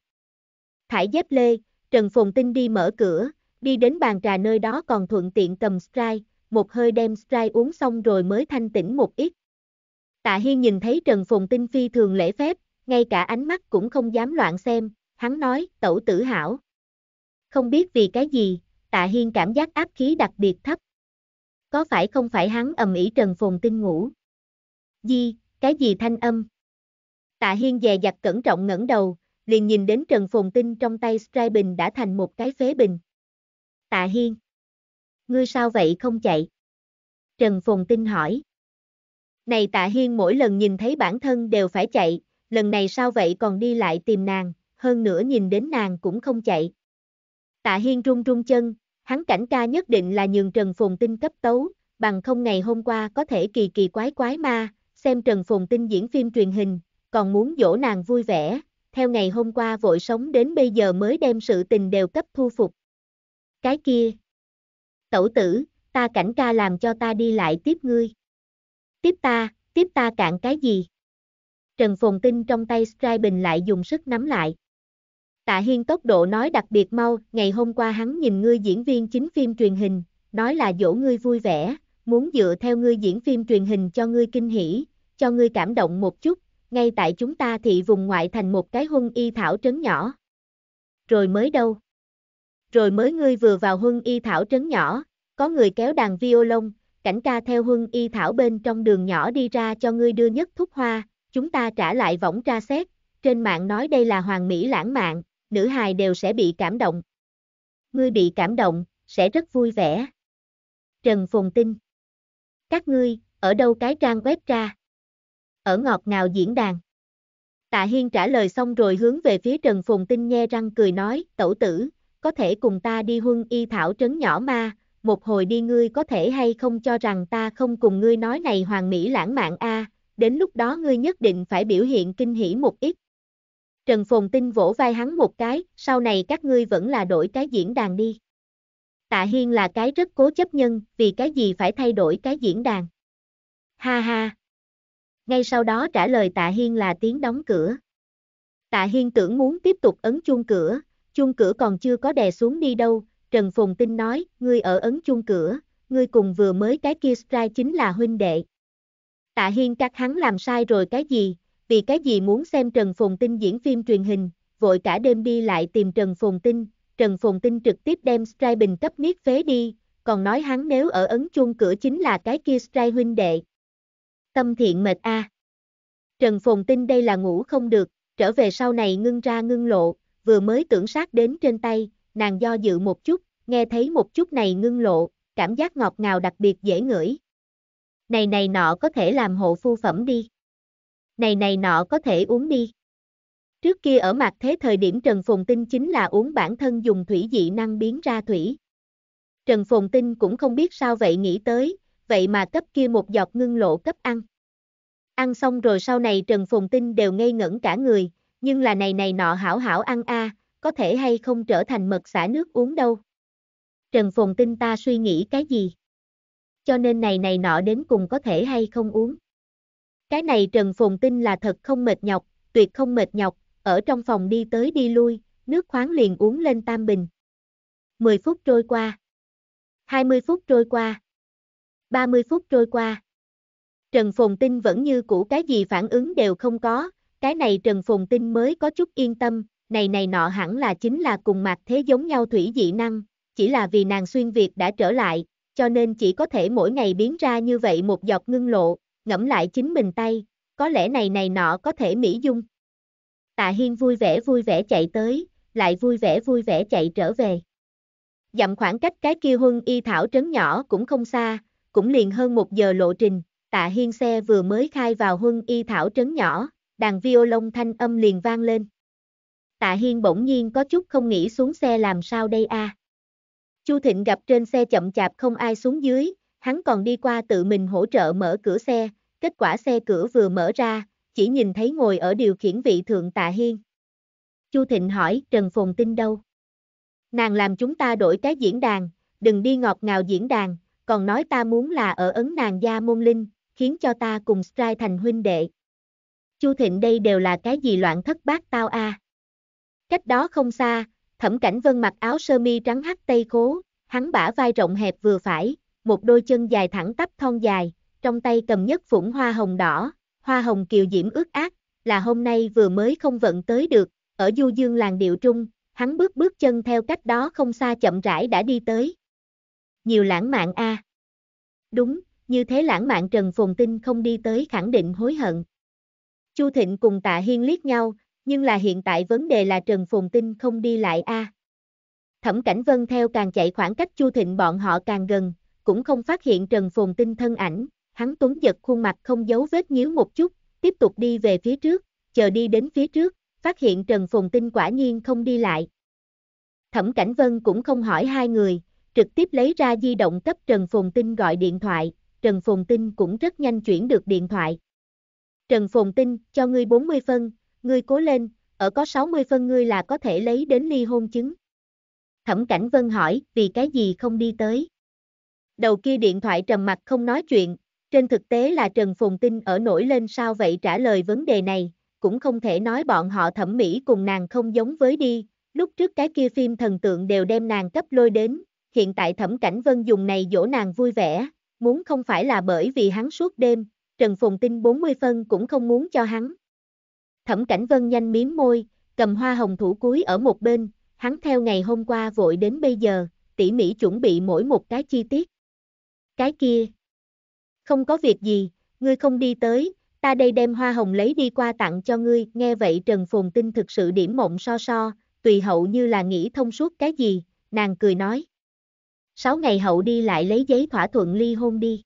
Thải dép lê, Trần Phồn Tinh đi mở cửa, đi đến bàn trà nơi đó còn thuận tiện cầm Sprite, một hơi đem Sprite uống xong rồi mới thanh tỉnh một ít. Tạ Hiên nhìn thấy Trần Phồn Tinh phi thường lễ phép, ngay cả ánh mắt cũng không dám loạn xem, hắn nói, tẩu tử hảo. Không biết vì cái gì, tạ hiên cảm giác áp khí đặc biệt thấp. Có phải không phải hắn ầm ĩ trần phồn tinh ngủ? Di, cái gì thanh âm? Tạ hiên dè dặt cẩn trọng ngẩng đầu, liền nhìn đến trần phồn tinh trong tay Stray Bình đã thành một cái phế bình. Tạ hiên. Ngươi sao vậy không chạy? Trần phồn tinh hỏi. Này tạ hiên mỗi lần nhìn thấy bản thân đều phải chạy, lần này sao vậy còn đi lại tìm nàng, hơn nữa nhìn đến nàng cũng không chạy. Tạ Hiên run run chân, hắn cảnh ca nhất định là nhường Trần Phùng Tinh cấp tấu, bằng không ngày hôm qua có thể kỳ kỳ quái quái ma, xem Trần Phùng Tinh diễn phim truyền hình, còn muốn dỗ nàng vui vẻ, theo ngày hôm qua vội sống đến bây giờ mới đem sự tình đều cấp thu phục. Cái kia, tẩu tử, ta cảnh ca làm cho ta đi lại tiếp ngươi. Tiếp ta, tiếp ta cạn cái gì? Trần Phùng Tinh trong tay Sky Bình lại dùng sức nắm lại. Tạ Hiên tốc độ nói đặc biệt mau, ngày hôm qua hắn nhìn ngươi diễn viên chính phim truyền hình, nói là dỗ ngươi vui vẻ, muốn dựa theo ngươi diễn phim truyền hình cho ngươi kinh hỉ, cho ngươi cảm động một chút, ngay tại chúng ta thị vùng ngoại thành một cái huân y thảo trấn nhỏ. Rồi mới đâu? Rồi mới ngươi vừa vào huân y thảo trấn nhỏ, có người kéo đàn violon, cảnh ca theo huân y thảo bên trong đường nhỏ đi ra cho ngươi đưa nhất thúc hoa, chúng ta trả lại võng tra xét, trên mạng nói đây là hoàng mỹ lãng mạn, nữ hài đều sẽ bị cảm động. Ngươi bị cảm động, sẽ rất vui vẻ. Trần Phùng Tinh Các ngươi, ở đâu cái trang web ra? Ở ngọt ngào diễn đàn. Tạ Hiên trả lời xong rồi hướng về phía Trần Phùng Tinh nghe răng cười nói, tẩu tử, có thể cùng ta đi huân y thảo trấn nhỏ ma, một hồi đi ngươi có thể hay không cho rằng ta không cùng ngươi nói này hoàng mỹ lãng mạn a đến lúc đó ngươi nhất định phải biểu hiện kinh hỉ một ít, Trần Phồn Tinh vỗ vai hắn một cái, sau này các ngươi vẫn là đổi cái diễn đàn đi. Tạ Hiên là cái rất cố chấp nhân, vì cái gì phải thay đổi cái diễn đàn. Ha ha. Ngay sau đó trả lời Tạ Hiên là tiếng đóng cửa. Tạ Hiên tưởng muốn tiếp tục ấn chuông cửa, chuông cửa còn chưa có đè xuống đi đâu, Trần Phùng Tinh nói, ngươi ở ấn chuông cửa, ngươi cùng vừa mới cái kia Sprite chính là huynh đệ. Tạ Hiên các hắn làm sai rồi cái gì, vì cái gì muốn xem Trần Phồn Tinh diễn phim truyền hình, vội cả đêm đi lại tìm Trần Phồn Tinh, Trần Phồn Tinh trực tiếp đem Stray Bình cấp miết phế đi, còn nói hắn nếu ở ấn chuông cửa chính là cái kia Stray huynh đệ. Tâm thiện mệt a. Trần Phồn Tinh đây là ngủ không được, trở về sau này ngưng ra ngưng lộ, vừa mới tưởng sát đến trên tay, nàng do dự một chút, nghe thấy một chút này ngưng lộ, cảm giác ngọt ngào đặc biệt dễ ngửi. Này này nọ có thể làm hộ phu phẩm đi này này nọ có thể uống đi. Trước kia ở mặt thế thời điểm Trần Phùng Tinh chính là uống bản thân dùng thủy dị năng biến ra thủy. Trần Phùng Tinh cũng không biết sao vậy nghĩ tới, vậy mà cấp kia một giọt ngưng lộ cấp ăn. Ăn xong rồi sau này Trần Phùng Tinh đều ngây ngẩn cả người, nhưng là này này nọ hảo hảo ăn a, có thể hay không trở thành mật xả nước uống đâu. Trần Phùng Tinh ta suy nghĩ cái gì? Cho nên này này nọ đến cùng có thể hay không uống. Cái này Trần phùng tin là thật không mệt nhọc, tuyệt không mệt nhọc, ở trong phòng đi tới đi lui, nước khoáng liền uống lên tam bình. 10 phút trôi qua. 20 phút trôi qua. 30 phút trôi qua. Trần phùng Tinh vẫn như cũ cái gì phản ứng đều không có, cái này Trần phùng Tinh mới có chút yên tâm, này này nọ hẳn là chính là cùng mặt thế giống nhau thủy dị năng, chỉ là vì nàng xuyên Việt đã trở lại, cho nên chỉ có thể mỗi ngày biến ra như vậy một giọt ngưng lộ, ngẫm lại chính mình tay, có lẽ này này nọ có thể mỹ dung. Tạ Hiên vui vẻ vui vẻ chạy tới, lại vui vẻ vui vẻ chạy trở về. Dặm khoảng cách cái kia huân y thảo trấn nhỏ cũng không xa, cũng liền hơn một giờ lộ trình, tạ hiên xe vừa mới khai vào huân y thảo trấn nhỏ, đàn violon thanh âm liền vang lên. Tạ hiên bỗng nhiên có chút không nghĩ xuống xe làm sao đây a. À? Chu Thịnh gặp trên xe chậm chạp không ai xuống dưới, hắn còn đi qua tự mình hỗ trợ mở cửa xe, kết quả xe cửa vừa mở ra, chỉ nhìn thấy ngồi ở điều khiển vị thượng tạ hiên. Chu Thịnh hỏi Trần Phồn tin đâu? Nàng làm chúng ta đổi cái diễn đàn, đừng đi ngọt ngào diễn đàn, còn nói ta muốn là ở ấn nàng gia môn linh, khiến cho ta cùng Strai thành huynh đệ. Chu Thịnh đây đều là cái gì loạn thất bát tao a? À? Cách đó không xa, Thẩm Cảnh Vân mặc áo sơ mi trắng hắt tây khố, hắn bả vai rộng hẹp vừa phải, một đôi chân dài thẳng tắp thon dài, trong tay cầm nhất phủng hoa hồng đỏ, hoa hồng kiều diễm ướt át, là hôm nay vừa mới không vận tới được, ở du dương làng điệu trung, hắn bước bước chân theo cách đó không xa chậm rãi đã đi tới. Nhiều lãng mạn a. À. Đúng, như thế lãng mạn Trần Phồn Tinh không đi tới khẳng định hối hận. Chu Thịnh cùng Tạ Hiên liếc nhau, nhưng là hiện tại vấn đề là Trần Phồn Tinh không đi lại a. À. Thẩm Cảnh Vân theo càng chạy khoảng cách Chu Thịnh bọn họ càng gần, cũng không phát hiện Trần Phồn Tinh thân ảnh, hắn tuấn giật khuôn mặt không giấu vết nhíu một chút, tiếp tục đi về phía trước, chờ đi đến phía trước, phát hiện Trần Phồn Tinh quả nhiên không đi lại. Thẩm Cảnh Vân cũng không hỏi hai người, trực tiếp lấy ra di động cấp Trần Phồn Tinh gọi điện thoại, Trần Phồn Tinh cũng rất nhanh chuyển được điện thoại. Trần Phồn Tinh, cho ngươi 40 phân, ngươi cố lên, ở có 60 phân ngươi là có thể lấy đến ly hôn chứng. Thẩm Cảnh Vân hỏi, vì cái gì không đi tới? đầu kia điện thoại trầm mặt không nói chuyện, trên thực tế là Trần Phùng Tinh ở nổi lên sao vậy trả lời vấn đề này, cũng không thể nói bọn họ thẩm mỹ cùng nàng không giống với đi, lúc trước cái kia phim thần tượng đều đem nàng cấp lôi đến, hiện tại thẩm cảnh vân dùng này dỗ nàng vui vẻ, muốn không phải là bởi vì hắn suốt đêm, Trần Phùng Tinh 40 phân cũng không muốn cho hắn. Thẩm cảnh vân nhanh miếm môi, cầm hoa hồng thủ cuối ở một bên, hắn theo ngày hôm qua vội đến bây giờ, tỉ mỉ chuẩn bị mỗi một cái chi tiết cái kia. Không có việc gì, ngươi không đi tới, ta đây đem hoa hồng lấy đi qua tặng cho ngươi, nghe vậy Trần Phồn Tinh thực sự điểm mộng so so, tùy hậu như là nghĩ thông suốt cái gì, nàng cười nói. Sáu ngày hậu đi lại lấy giấy thỏa thuận ly hôn đi.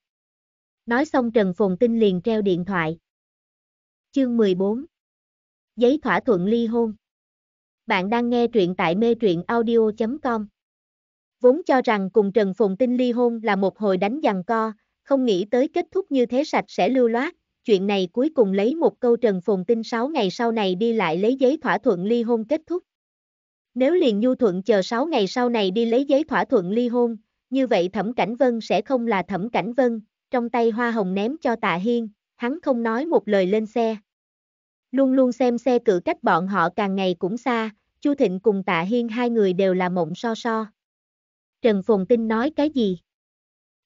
Nói xong Trần Phồn Tinh liền treo điện thoại. Chương 14 Giấy thỏa thuận ly hôn Bạn đang nghe truyện tại mê truyện audio.com vốn cho rằng cùng Trần Phùng Tinh ly hôn là một hồi đánh giằng co, không nghĩ tới kết thúc như thế sạch sẽ lưu loát, chuyện này cuối cùng lấy một câu Trần Phùng Tinh 6 ngày sau này đi lại lấy giấy thỏa thuận ly hôn kết thúc. Nếu liền nhu thuận chờ 6 ngày sau này đi lấy giấy thỏa thuận ly hôn, như vậy Thẩm Cảnh Vân sẽ không là Thẩm Cảnh Vân, trong tay hoa hồng ném cho Tạ Hiên, hắn không nói một lời lên xe. Luôn luôn xem xe cự cách bọn họ càng ngày cũng xa, Chu Thịnh cùng Tạ Hiên hai người đều là mộng so so, Trần Phồn Tinh nói cái gì?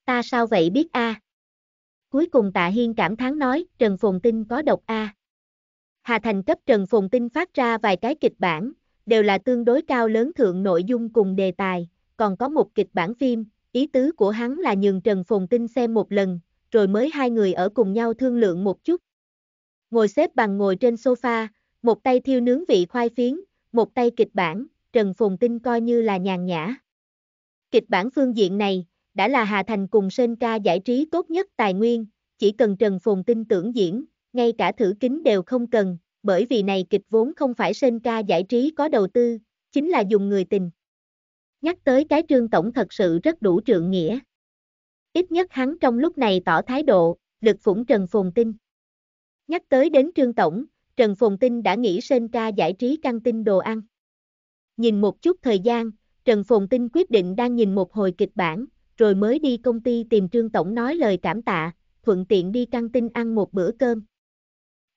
Ta sao vậy biết a? Cuối cùng Tạ Hiên cảm thán nói, Trần Phồn Tinh có độc a. Hà Thành cấp Trần Phồn Tinh phát ra vài cái kịch bản, đều là tương đối cao lớn thượng nội dung cùng đề tài, còn có một kịch bản phim, ý tứ của hắn là nhường Trần Phồn Tinh xem một lần, rồi mới hai người ở cùng nhau thương lượng một chút. Ngồi xếp bằng ngồi trên sofa, một tay thiêu nướng vị khoai phiến, một tay kịch bản, Trần Phồn Tinh coi như là nhàn nhã. Kịch bản phương diện này, đã là Hà Thành cùng Sơn Ca giải trí tốt nhất tài nguyên, chỉ cần Trần Phùng tin tưởng diễn, ngay cả thử kính đều không cần, bởi vì này kịch vốn không phải Sơn Ca giải trí có đầu tư, chính là dùng người tình. Nhắc tới cái trương tổng thật sự rất đủ trượng nghĩa. Ít nhất hắn trong lúc này tỏ thái độ, lực phủng Trần Phùng tin. Nhắc tới đến trương tổng, Trần Phùng tin đã nghĩ Sơn Ca giải trí căng tin đồ ăn. Nhìn một chút thời gian, Trần Phồn Tinh quyết định đang nhìn một hồi kịch bản, rồi mới đi công ty tìm Trương Tổng nói lời cảm tạ, thuận tiện đi căng tin ăn một bữa cơm.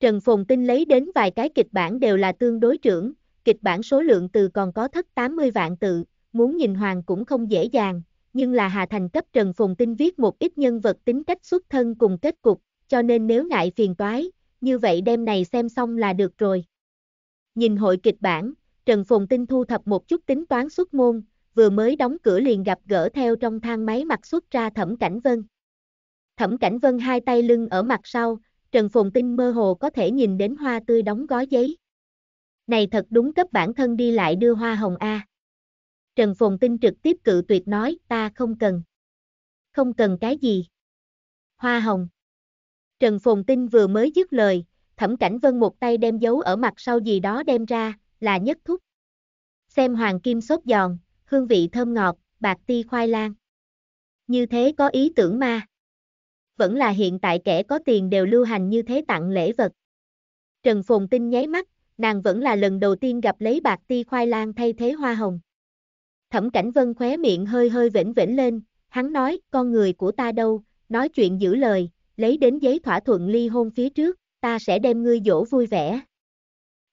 Trần Phồn Tinh lấy đến vài cái kịch bản đều là tương đối trưởng, kịch bản số lượng từ còn có thất 80 vạn tự, muốn nhìn hoàng cũng không dễ dàng, nhưng là Hà Thành cấp Trần Phồn Tinh viết một ít nhân vật tính cách xuất thân cùng kết cục, cho nên nếu ngại phiền toái, như vậy đêm này xem xong là được rồi. Nhìn hội kịch bản, Trần Phùng Tinh thu thập một chút tính toán xuất môn, vừa mới đóng cửa liền gặp gỡ theo trong thang máy mặt xuất ra Thẩm Cảnh Vân. Thẩm Cảnh Vân hai tay lưng ở mặt sau, Trần Phùng Tinh mơ hồ có thể nhìn đến hoa tươi đóng gói giấy. Này thật đúng cấp bản thân đi lại đưa hoa hồng A. Trần Phùng Tinh trực tiếp cự tuyệt nói ta không cần. Không cần cái gì. Hoa hồng. Trần Phùng Tinh vừa mới dứt lời, Thẩm Cảnh Vân một tay đem dấu ở mặt sau gì đó đem ra, là nhất thúc. Xem hoàng kim sốt giòn, hương vị thơm ngọt, bạc ti khoai lang. Như thế có ý tưởng ma. Vẫn là hiện tại kẻ có tiền đều lưu hành như thế tặng lễ vật. Trần Phùng Tinh nháy mắt, nàng vẫn là lần đầu tiên gặp lấy bạc ti khoai lang thay thế hoa hồng. Thẩm Cảnh Vân khóe miệng hơi hơi vĩnh vĩnh lên, hắn nói, con người của ta đâu, nói chuyện giữ lời, lấy đến giấy thỏa thuận ly hôn phía trước, ta sẽ đem ngươi dỗ vui vẻ.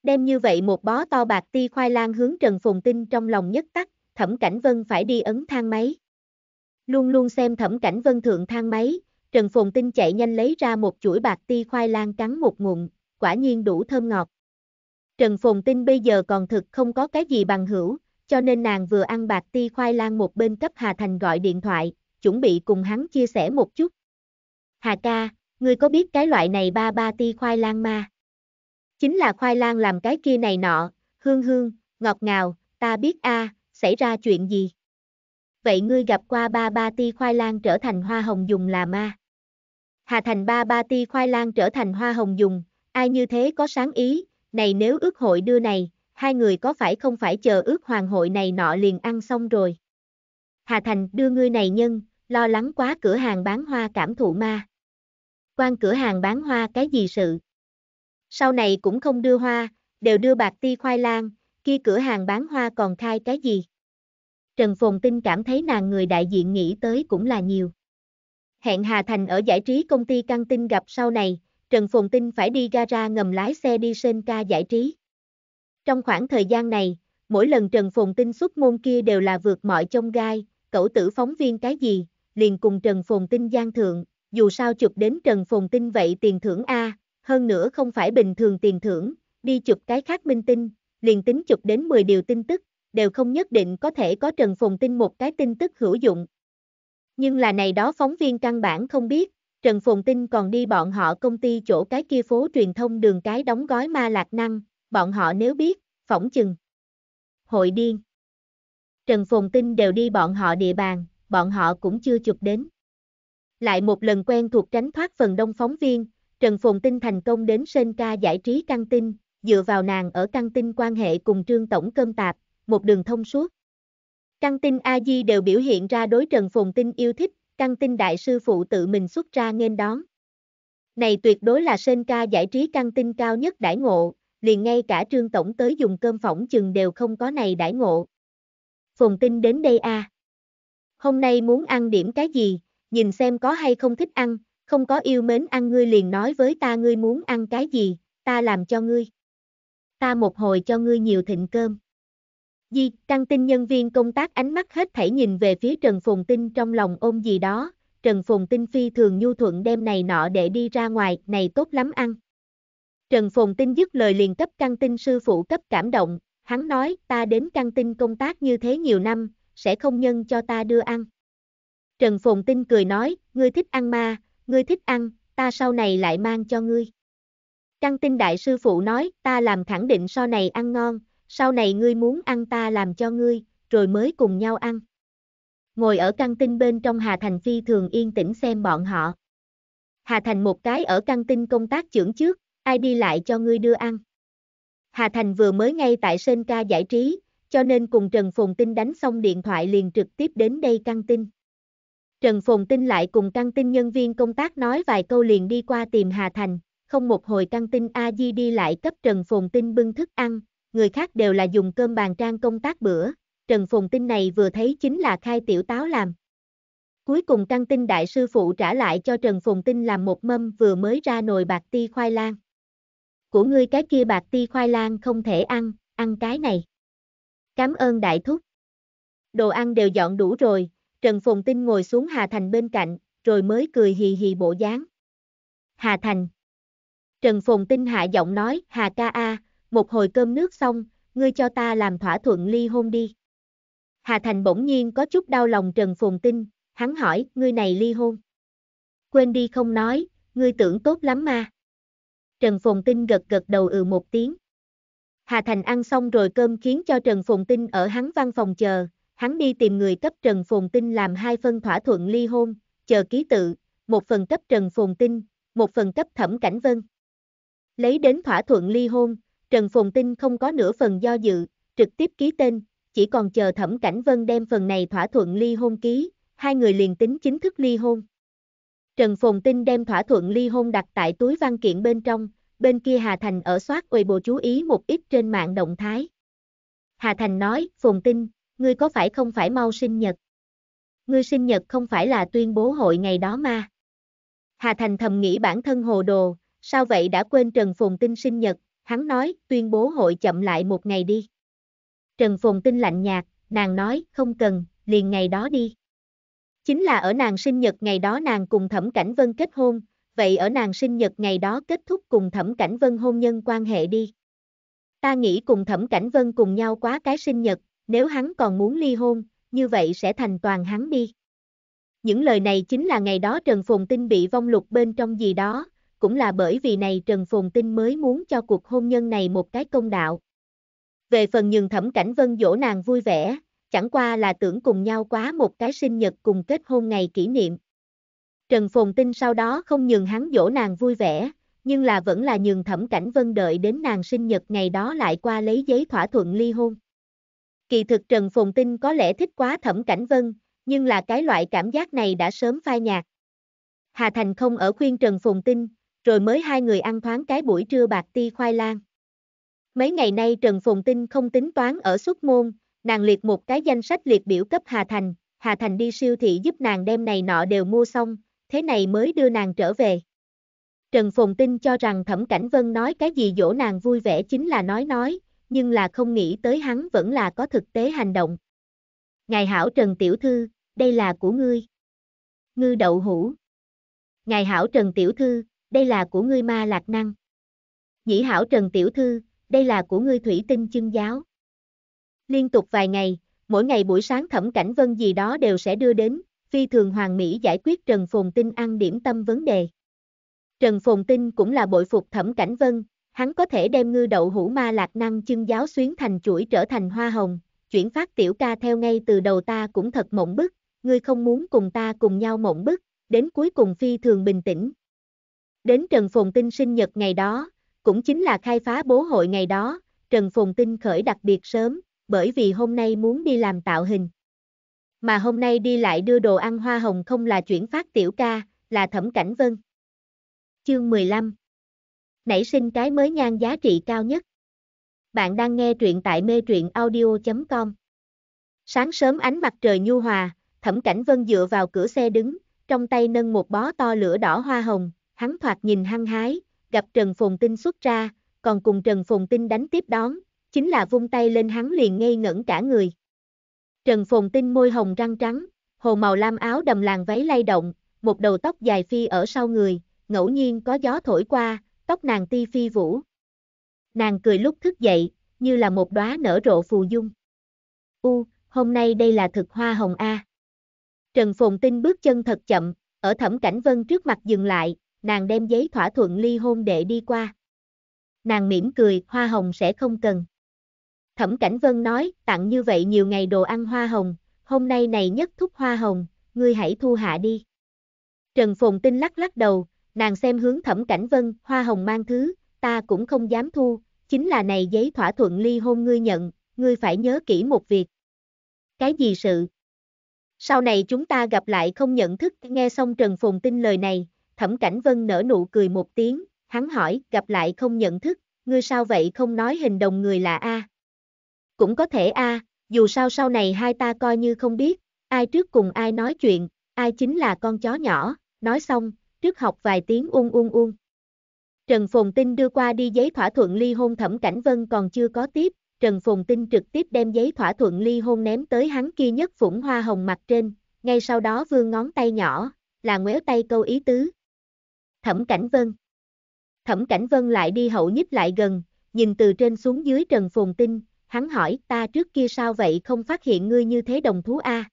Đem như vậy một bó to bạc ti khoai lang hướng Trần Phùng Tinh trong lòng nhất tắc, Thẩm Cảnh Vân phải đi ấn thang máy. Luôn luôn xem Thẩm Cảnh Vân thượng thang máy, Trần Phùng Tinh chạy nhanh lấy ra một chuỗi bạc ti khoai lang cắn một ngụm, quả nhiên đủ thơm ngọt. Trần Phùng Tinh bây giờ còn thực không có cái gì bằng hữu, cho nên nàng vừa ăn bạc ti khoai lang một bên cấp Hà Thành gọi điện thoại, chuẩn bị cùng hắn chia sẻ một chút. Hà ca, ngươi có biết cái loại này ba ba ti khoai lang ma? Chính là khoai lang làm cái kia này nọ, hương hương, ngọt ngào, ta biết a, à, xảy ra chuyện gì. Vậy ngươi gặp qua ba ba ti khoai lang trở thành hoa hồng dùng là ma. Hà thành ba ba ti khoai lang trở thành hoa hồng dùng, ai như thế có sáng ý, này nếu ước hội đưa này, hai người có phải không phải chờ ước hoàng hội này nọ liền ăn xong rồi. Hà Thành đưa ngươi này nhân, lo lắng quá cửa hàng bán hoa cảm thụ ma. Quan cửa hàng bán hoa cái gì sự? sau này cũng không đưa hoa, đều đưa bạc ti khoai lang, kia cửa hàng bán hoa còn khai cái gì. Trần Phồn Tinh cảm thấy nàng người đại diện nghĩ tới cũng là nhiều. Hẹn Hà Thành ở giải trí công ty căng tin gặp sau này, Trần Phồn Tinh phải đi gara ngầm lái xe đi sên ca giải trí. Trong khoảng thời gian này, mỗi lần Trần Phồn Tinh xuất môn kia đều là vượt mọi chông gai, cậu tử phóng viên cái gì, liền cùng Trần Phồn Tinh gian thượng, dù sao chụp đến Trần Phồn Tinh vậy tiền thưởng A, hơn nữa không phải bình thường tiền thưởng, đi chụp cái khác minh tinh, liền tính chụp đến 10 điều tin tức, đều không nhất định có thể có Trần Phùng Tinh một cái tin tức hữu dụng. Nhưng là này đó phóng viên căn bản không biết, Trần Phùng Tinh còn đi bọn họ công ty chỗ cái kia phố truyền thông đường cái đóng gói ma lạc năng, bọn họ nếu biết, phỏng chừng. Hội điên. Trần Phùng Tinh đều đi bọn họ địa bàn, bọn họ cũng chưa chụp đến. Lại một lần quen thuộc tránh thoát phần đông phóng viên, Trần Phồn Tinh thành công đến Sơn Ca giải trí căng tin, dựa vào nàng ở căng tin quan hệ cùng Trương Tổng cơm tạp, một đường thông suốt. Căng tin a di đều biểu hiện ra đối Trần Phồn Tinh yêu thích, căng tin đại sư phụ tự mình xuất ra nghênh đón. Này tuyệt đối là Sơn Ca giải trí căng tin cao nhất đãi ngộ, liền ngay cả Trương Tổng tới dùng cơm phỏng chừng đều không có này đãi ngộ. Phồn Tinh đến đây a. À. Hôm nay muốn ăn điểm cái gì, nhìn xem có hay không thích ăn, không có yêu mến ăn ngươi liền nói với ta ngươi muốn ăn cái gì, ta làm cho ngươi. Ta một hồi cho ngươi nhiều thịnh cơm. Di, căng tin nhân viên công tác ánh mắt hết thảy nhìn về phía Trần Phùng Tinh trong lòng ôm gì đó, Trần Phùng Tinh phi thường nhu thuận đem này nọ để đi ra ngoài, này tốt lắm ăn. Trần Phùng Tinh dứt lời liền cấp căng tin sư phụ cấp cảm động, hắn nói ta đến căng tin công tác như thế nhiều năm, sẽ không nhân cho ta đưa ăn. Trần Phùng Tinh cười nói, ngươi thích ăn ma, ngươi thích ăn, ta sau này lại mang cho ngươi. Trăng tin đại sư phụ nói, ta làm khẳng định sau này ăn ngon, sau này ngươi muốn ăn ta làm cho ngươi, rồi mới cùng nhau ăn. Ngồi ở căng tin bên trong Hà Thành phi thường yên tĩnh xem bọn họ. Hà Thành một cái ở căng tin công tác trưởng trước, ai đi lại cho ngươi đưa ăn. Hà Thành vừa mới ngay tại Sơn Ca giải trí, cho nên cùng Trần Phùng Tinh đánh xong điện thoại liền trực tiếp đến đây căng tin. Trần Phồn Tinh lại cùng căng tin nhân viên công tác nói vài câu liền đi qua tìm Hà Thành, không một hồi căng tin A Di đi lại cấp Trần Phồn Tinh bưng thức ăn, người khác đều là dùng cơm bàn trang công tác bữa, Trần Phồn Tinh này vừa thấy chính là khai tiểu táo làm. Cuối cùng căng tin đại sư phụ trả lại cho Trần Phồn Tinh làm một mâm vừa mới ra nồi bạc ti khoai lang. Của ngươi cái kia bạc ti khoai lang không thể ăn, ăn cái này. Cảm ơn đại thúc. Đồ ăn đều dọn đủ rồi, Trần Phùng Tinh ngồi xuống Hà Thành bên cạnh, rồi mới cười hì hì bộ dáng. Hà Thành Trần Phùng Tinh hạ giọng nói, Hà ca a, một hồi cơm nước xong, ngươi cho ta làm thỏa thuận ly hôn đi. Hà Thành bỗng nhiên có chút đau lòng Trần Phùng Tinh, hắn hỏi, ngươi này ly hôn. Quên đi không nói, ngươi tưởng tốt lắm mà. Trần Phùng Tinh gật gật đầu ừ một tiếng. Hà Thành ăn xong rồi cơm khiến cho Trần Phùng Tinh ở hắn văn phòng chờ, hắn đi tìm người cấp Trần Phồn Tinh làm hai phân thỏa thuận ly hôn, chờ ký tự, một phần cấp Trần Phồn Tinh, một phần cấp Thẩm Cảnh Vân. Lấy đến thỏa thuận ly hôn, Trần Phồn Tinh không có nửa phần do dự, trực tiếp ký tên, chỉ còn chờ Thẩm Cảnh Vân đem phần này thỏa thuận ly hôn ký, hai người liền tính chính thức ly hôn. Trần Phồn Tinh đem thỏa thuận ly hôn đặt tại túi văn kiện bên trong, bên kia Hà Thành ở soát quầy bộ chú ý một ít trên mạng động thái. Hà Thành nói, Phồn Tinh, ngươi có phải không phải mau sinh nhật? Ngươi sinh nhật không phải là tuyên bố hội ngày đó mà. Hà Thành thầm nghĩ bản thân hồ đồ, sao vậy đã quên Trần Phùng Tinh sinh nhật, hắn nói, tuyên bố hội chậm lại một ngày đi. Trần Phùng Tinh lạnh nhạt, nàng nói, không cần, liền ngày đó đi. Chính là ở nàng sinh nhật ngày đó nàng cùng Thẩm Cảnh Vân kết hôn, vậy ở nàng sinh nhật ngày đó kết thúc cùng Thẩm Cảnh Vân hôn nhân quan hệ đi. Ta nghĩ cùng Thẩm Cảnh Vân cùng nhau quá cái sinh nhật, nếu hắn còn muốn ly hôn, như vậy sẽ thành toàn hắn đi. Những lời này chính là ngày đó Trần Phồn Tinh bị vong lục bên trong gì đó, cũng là bởi vì này Trần Phồn Tinh mới muốn cho cuộc hôn nhân này một cái công đạo. Về phần nhường thẩm cảnh vân dỗ nàng vui vẻ, chẳng qua là tưởng cùng nhau quá một cái sinh nhật cùng kết hôn ngày kỷ niệm. Trần Phồn Tinh sau đó không nhường hắn dỗ nàng vui vẻ, nhưng là vẫn là nhường thẩm cảnh vân đợi đến nàng sinh nhật ngày đó lại qua lấy giấy thỏa thuận ly hôn. Kỳ thực Trần Phồn Tinh có lẽ thích quá thẩm cảnh vân, nhưng là cái loại cảm giác này đã sớm phai nhạt. Hà Thành không ở khuyên Trần Phồn Tinh, rồi mới hai người ăn thoáng cái buổi trưa bạc ti khoai lang. Mấy ngày nay Trần Phồn Tinh không tính toán ở xuất môn, nàng liệt một cái danh sách liệt biểu cấp Hà Thành, Hà Thành đi siêu thị giúp nàng đem này nọ đều mua xong, thế này mới đưa nàng trở về. Trần Phồn Tinh cho rằng Thẩm Cảnh Vân nói cái gì dỗ nàng vui vẻ chính là nói nói, nhưng là không nghĩ tới hắn vẫn là có thực tế hành động. Ngài hảo Trần Tiểu Thư, đây là của ngươi. Ngư đậu hũ. Ngài hảo Trần Tiểu Thư, đây là của ngươi ma lạc năng. Nhĩ hảo Trần Tiểu Thư, đây là của ngươi thủy tinh chân giáo. Liên tục vài ngày, mỗi ngày buổi sáng thẩm cảnh vân gì đó đều sẽ đưa đến, phi thường hoàng mỹ giải quyết Trần Phồn Tinh ăn điểm tâm vấn đề. Trần Phồn Tinh cũng là bội phục thẩm cảnh vân, hắn có thể đem ngư đậu hũ ma lạc năng chân giáo xuyến thành chuỗi trở thành hoa hồng, chuyển phát tiểu ca theo ngay từ đầu ta cũng thật mộng bức, ngươi không muốn cùng ta cùng nhau mộng bức, đến cuối cùng phi thường bình tĩnh. Đến Trần phùng Tinh sinh nhật ngày đó, cũng chính là khai phá bố hội ngày đó, Trần phùng Tinh khởi đặc biệt sớm, bởi vì hôm nay muốn đi làm tạo hình. Mà hôm nay đi lại đưa đồ ăn hoa hồng không là chuyển phát tiểu ca, là thẩm cảnh vân. Chương 15 nảy sinh cái mới nhan giá trị cao nhất. Bạn đang nghe truyện tại mê truyện audio.com. Sáng sớm ánh mặt trời nhu hòa, Thẩm Cảnh Vân dựa vào cửa xe đứng, trong tay nâng một bó to lửa đỏ hoa hồng, hắn thoạt nhìn hăng hái, gặp Trần Phùng Tinh xuất ra, còn cùng Trần Phùng Tinh đánh tiếp đón, chính là vung tay lên hắn liền ngây ngẩn cả người. Trần Phùng Tinh môi hồng răng trắng, hồ màu lam áo đầm làng váy lay động, một đầu tóc dài phi ở sau người, ngẫu nhiên có gió thổi qua, tóc nàng ti phi vũ. Nàng cười lúc thức dậy, như là một đóa nở rộ phù dung. U, hôm nay đây là thực hoa hồng A. Trần Phồn Tinh bước chân thật chậm, ở thẩm cảnh vân trước mặt dừng lại, nàng đem giấy thỏa thuận ly hôn đệ đi qua. Nàng mỉm cười, hoa hồng sẽ không cần. Thẩm cảnh vân nói, tặng như vậy nhiều ngày đồ ăn hoa hồng, hôm nay này nhất thúc hoa hồng, ngươi hãy thu hạ đi. Trần Phồn Tinh lắc lắc đầu, nàng xem hướng thẩm cảnh vân, hoa hồng mang thứ, ta cũng không dám thu, chính là này giấy thỏa thuận ly hôn ngươi nhận, ngươi phải nhớ kỹ một việc. Cái gì sự? Sau này chúng ta gặp lại không nhận thức, nghe xong Trần phùng tin lời này, thẩm cảnh vân nở nụ cười một tiếng, hắn hỏi, gặp lại không nhận thức, ngươi sao vậy không nói hình đồng người là A? Cũng có thể A, dù sao sau này hai ta coi như không biết, ai trước cùng ai nói chuyện, ai chính là con chó nhỏ, nói xong, trước học vài tiếng uông uông uông. Trần phùng Tinh đưa qua đi giấy thỏa thuận ly hôn Thẩm Cảnh Vân còn chưa có tiếp, Trần phùng Tinh trực tiếp đem giấy thỏa thuận ly hôn ném tới hắn kia nhất phủng hoa hồng mặt trên, ngay sau đó vương ngón tay nhỏ, là ngoéo tay câu ý tứ. Thẩm Cảnh Vân Thẩm Cảnh Vân lại đi hậu nhích lại gần, nhìn từ trên xuống dưới Trần phùng Tinh, hắn hỏi ta trước kia sao vậy không phát hiện ngươi như thế đồng thú a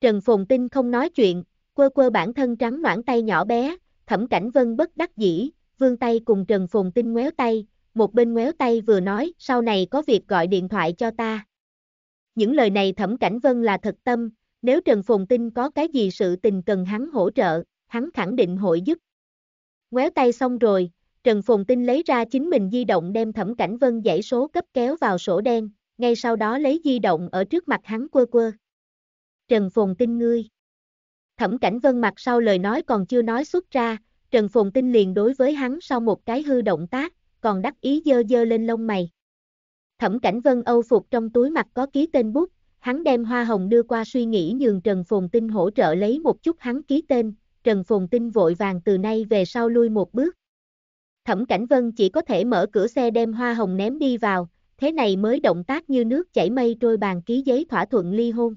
Trần phùng Tinh không nói chuyện, quơ quơ bản thân trắng noãn tay nhỏ bé, thẩm cảnh vân bất đắc dĩ, vương tay cùng Trần Phùng Tinh ngoéo tay, một bên ngoéo tay vừa nói sau này có việc gọi điện thoại cho ta. Những lời này thẩm cảnh vân là thật tâm, nếu Trần Phùng Tinh có cái gì sự tình cần hắn hỗ trợ, hắn khẳng định hội giúp. Ngoéo tay xong rồi, Trần Phùng Tinh lấy ra chính mình di động đem thẩm cảnh vân dãy số cấp kéo vào sổ đen, ngay sau đó lấy di động ở trước mặt hắn quơ quơ. Trần Phùng Tinh ngươi. Thẩm Cảnh Vân mặt sau lời nói còn chưa nói xuất ra, Trần Phồn Tinh liền đối với hắn sau một cái hư động tác, còn đắc ý dơ dơ lên lông mày. Thẩm Cảnh Vân âu phục trong túi mặt có ký tên bút, hắn đem hoa hồng đưa qua suy nghĩ nhường Trần Phồn Tinh hỗ trợ lấy một chút hắn ký tên, Trần Phồn Tinh vội vàng từ nay về sau lui một bước. Thẩm Cảnh Vân chỉ có thể mở cửa xe đem hoa hồng ném đi vào, thế này mới động tác như nước chảy mây trôi bàn ký giấy thỏa thuận ly hôn.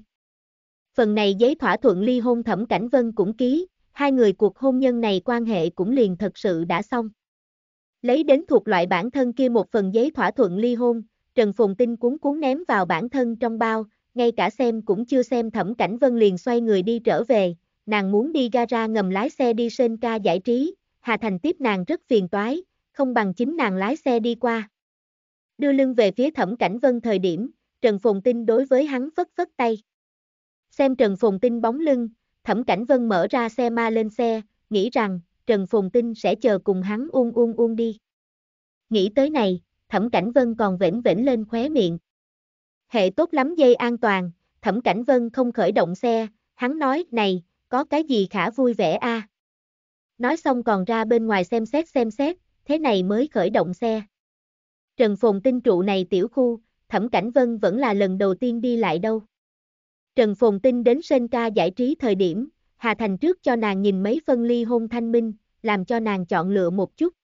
Phần này giấy thỏa thuận ly hôn Thẩm Cảnh Vân cũng ký, hai người cuộc hôn nhân này quan hệ cũng liền thật sự đã xong. Lấy đến thuộc loại bản thân kia một phần giấy thỏa thuận ly hôn, Trần phùng Tinh cuốn cuốn ném vào bản thân trong bao, ngay cả xem cũng chưa xem Thẩm Cảnh Vân liền xoay người đi trở về, nàng muốn đi gara ngầm lái xe đi sên ca giải trí, Hà Thành tiếp nàng rất phiền toái, không bằng chính nàng lái xe đi qua. Đưa lưng về phía Thẩm Cảnh Vân thời điểm, Trần phùng Tinh đối với hắn phất phất tay. Xem Trần Phùng Tinh bóng lưng, Thẩm Cảnh Vân mở ra xe ma lên xe, nghĩ rằng Trần Phùng Tinh sẽ chờ cùng hắn uông uông uông đi. Nghĩ tới này, Thẩm Cảnh Vân còn vĩnh vĩnh lên khóe miệng. Hệ tốt lắm dây an toàn, Thẩm Cảnh Vân không khởi động xe, hắn nói, này, có cái gì khả vui vẻ a à? Nói xong còn ra bên ngoài xem xét xem xét, thế này mới khởi động xe. Trần Phùng tinh trụ này tiểu khu, Thẩm Cảnh Vân vẫn là lần đầu tiên đi lại đâu. Trần Phồn Tinh đến Sơn Ca giải trí thời điểm, Hà Thành trước cho nàng nhìn mấy phân ly hôn thanh minh, làm cho nàng chọn lựa một chút.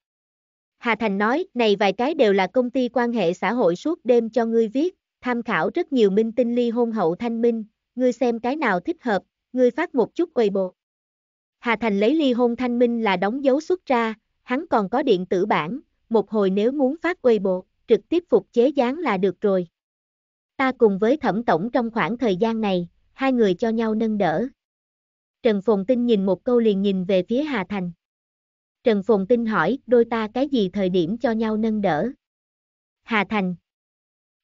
Hà Thành nói, này vài cái đều là công ty quan hệ xã hội suốt đêm cho ngươi viết, tham khảo rất nhiều minh tinh ly hôn hậu thanh minh, ngươi xem cái nào thích hợp, ngươi phát một chút quầy bộ. Hà Thành lấy ly hôn thanh minh là đóng dấu xuất ra, hắn còn có điện tử bản, một hồi nếu muốn phát quầy bộ, trực tiếp phục chế dáng là được rồi. Ta cùng với thẩm tổng trong khoảng thời gian này, hai người cho nhau nâng đỡ. Trần Phồn Tinh nhìn một câu liền nhìn về phía Hà Thành. Trần Phồn Tinh hỏi, đôi ta cái gì thời điểm cho nhau nâng đỡ? Hà Thành.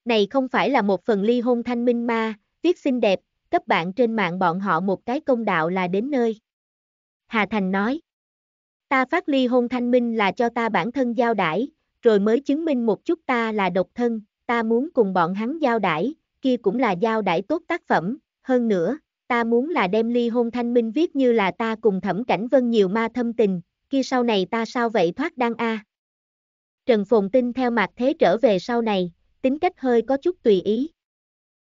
Này không phải là một phần ly hôn thanh minh ma, viết xinh đẹp, cấp bạn trên mạng bọn họ một cái công đạo là đến nơi. Hà Thành nói. Ta phát ly hôn thanh minh là cho ta bản thân giao đãi, rồi mới chứng minh một chút ta là độc thân, ta muốn cùng bọn hắn giao đãi, kia cũng là giao đãi tốt tác phẩm, hơn nữa, ta muốn là đem ly hôn thanh minh viết như là ta cùng thẩm cảnh vân nhiều ma thâm tình, kia sau này ta sao vậy thoát đan a. Trần Phồn Tinh theo mặt thế trở về sau này, tính cách hơi có chút tùy ý.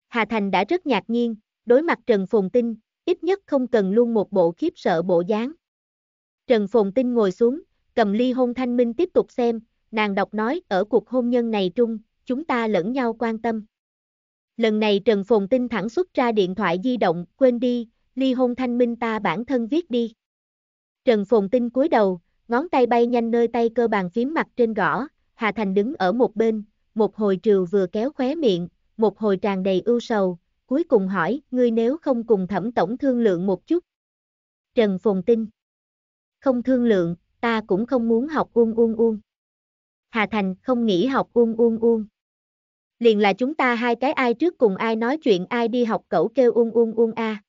Hà Thành đã rất ngạc nhiên, đối mặt Trần Phồn Tinh, ít nhất không cần luôn một bộ khiếp sợ bộ dáng. Trần Phồn Tinh ngồi xuống, cầm ly hôn thanh minh tiếp tục xem, nàng đọc nói ở cuộc hôn nhân này trung, chúng ta lẫn nhau quan tâm. Lần này Trần Phồn Tinh thẳng xuất ra điện thoại di động, quên đi, ly hôn thanh minh ta bản thân viết đi. Trần Phồn Tinh cúi đầu, ngón tay bay nhanh nơi tay cơ bàn phím mặt trên gõ, Hà Thành đứng ở một bên, một hồi trừ vừa kéo khóe miệng, một hồi tràn đầy ưu sầu, cuối cùng hỏi, ngươi nếu không cùng thẩm tổng thương lượng một chút. Trần Phồn Tinh Không thương lượng, ta cũng không muốn học uông uông uông. Hà Thành không nghĩ học uông uông uông liền là chúng ta hai cái ai trước cùng ai nói chuyện ai đi học cẩu kêu ung ung ung a. À.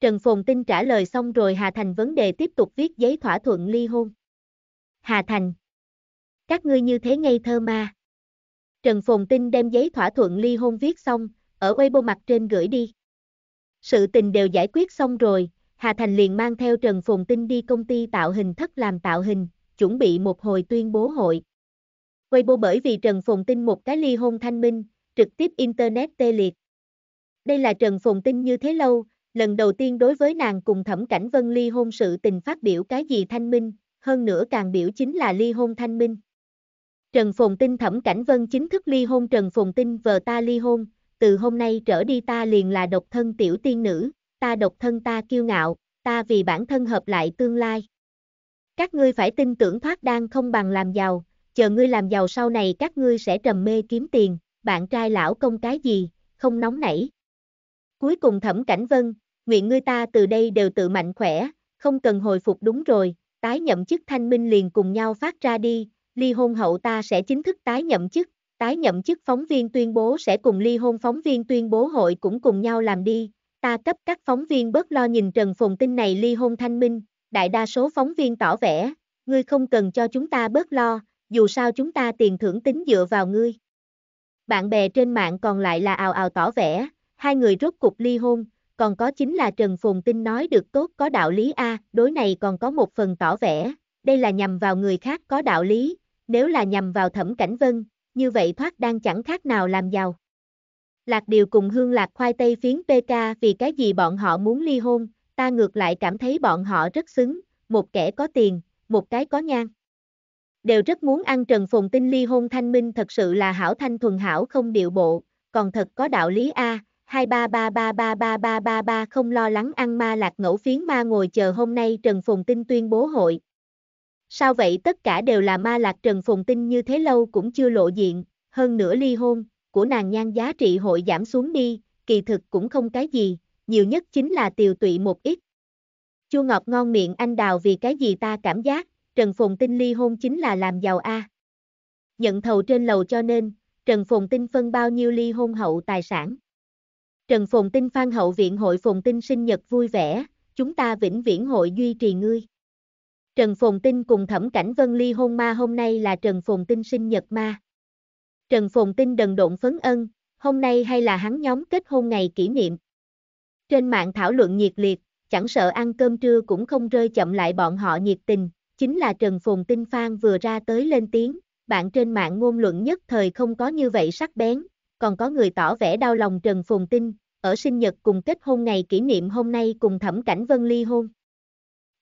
Trần Phồn Tinh trả lời xong rồi Hà Thành vấn đề tiếp tục viết giấy thỏa thuận ly hôn. Hà Thành. Các ngươi như thế ngây thơ ma. Trần Phồn Tinh đem giấy thỏa thuận ly hôn viết xong, ở Weibo mặt trên gửi đi. Sự tình đều giải quyết xong rồi, Hà Thành liền mang theo Trần Phồn Tinh đi công ty tạo hình thất làm tạo hình, chuẩn bị một hồi tuyên bố hội. Weibo bởi vì Trần Phồn Tinh một cái ly hôn thanh minh, trực tiếp Internet tê liệt. Đây là Trần Phồn Tinh như thế lâu, lần đầu tiên đối với nàng cùng Thẩm Cảnh Vân ly hôn sự tình phát biểu cái gì thanh minh, hơn nữa càng biểu chính là ly hôn thanh minh. Trần Phồn Tinh Thẩm Cảnh Vân chính thức ly hôn Trần Phồn Tinh vợ ta ly hôn, từ hôm nay trở đi ta liền là độc thân tiểu tiên nữ, ta độc thân ta kiêu ngạo, ta vì bản thân hợp lại tương lai. Các ngươi phải tin tưởng thoát đang không bằng làm giàu, chờ ngươi làm giàu sau này các ngươi sẽ trầm mê kiếm tiền, bạn trai lão công cái gì, không nóng nảy. Cuối cùng thẩm cảnh vân, nguyện ngươi ta từ đây đều tự mạnh khỏe, không cần hồi phục đúng rồi, tái nhậm chức thanh minh liền cùng nhau phát ra đi, ly hôn hậu ta sẽ chính thức tái nhậm chức, tái nhậm chức phóng viên tuyên bố sẽ cùng ly hôn phóng viên tuyên bố hội cũng cùng nhau làm đi, ta cấp các phóng viên bớt lo nhìn Trần Phồn tin này ly hôn thanh minh, đại đa số phóng viên tỏ vẻ, ngươi không cần cho chúng ta bớt lo, dù sao chúng ta tiền thưởng tính dựa vào ngươi. Bạn bè trên mạng còn lại là ào ào tỏ vẻ, hai người rốt cục ly hôn, còn có chính là Trần Phùng Tinh nói được tốt có đạo lý A, đối này còn có một phần tỏ vẻ, đây là nhằm vào người khác có đạo lý, nếu là nhằm vào thẩm cảnh vân, như vậy thoát đang chẳng khác nào làm giàu. Lạc điều cùng hương lạc khoai tây phiến PK vì cái gì bọn họ muốn ly hôn, ta ngược lại cảm thấy bọn họ rất xứng, một kẻ có tiền, một cái có nhang đều rất muốn ăn Trần Phùng Tinh ly hôn thanh minh thật sự là hảo thanh thuần hảo không điệu bộ, còn thật có đạo lý A, 2333333333 không lo lắng ăn ma lạc ngẫu phiến ma ngồi chờ hôm nay Trần Phùng Tinh tuyên bố hội. Sao vậy tất cả đều là ma lạc Trần Phùng Tinh như thế lâu cũng chưa lộ diện, hơn nữa ly hôn, của nàng nhan giá trị hội giảm xuống đi, kỳ thực cũng không cái gì, nhiều nhất chính là tiều tụy một ít. Chua ngọt ngon miệng anh đào vì cái gì ta cảm giác, Trần Phùng Tinh ly hôn chính là làm giàu A. Nhận thầu trên lầu cho nên, Trần Phùng Tinh phân bao nhiêu ly hôn hậu tài sản. Trần Phùng Tinh phan hậu viện hội Phùng Tinh sinh nhật vui vẻ, chúng ta vĩnh viễn hội duy trì ngươi. Trần Phùng Tinh cùng Thẩm Cảnh Vân ly hôn ma hôm nay là Trần Phùng Tinh sinh nhật ma. Trần Phùng Tinh đần độn phấn ân, hôm nay hay là hắn nhóm kết hôn ngày kỷ niệm. Trên mạng thảo luận nhiệt liệt, chẳng sợ ăn cơm trưa cũng không rơi chậm lại bọn họ nhiệt tình, chính là Trần Phồn Tinh Phan vừa ra tới lên tiếng, bạn trên mạng ngôn luận nhất thời không có như vậy sắc bén, còn có người tỏ vẻ đau lòng Trần Phồn Tinh, ở sinh nhật cùng kết hôn ngày kỷ niệm hôm nay cùng Thẩm Cảnh Vân ly hôn.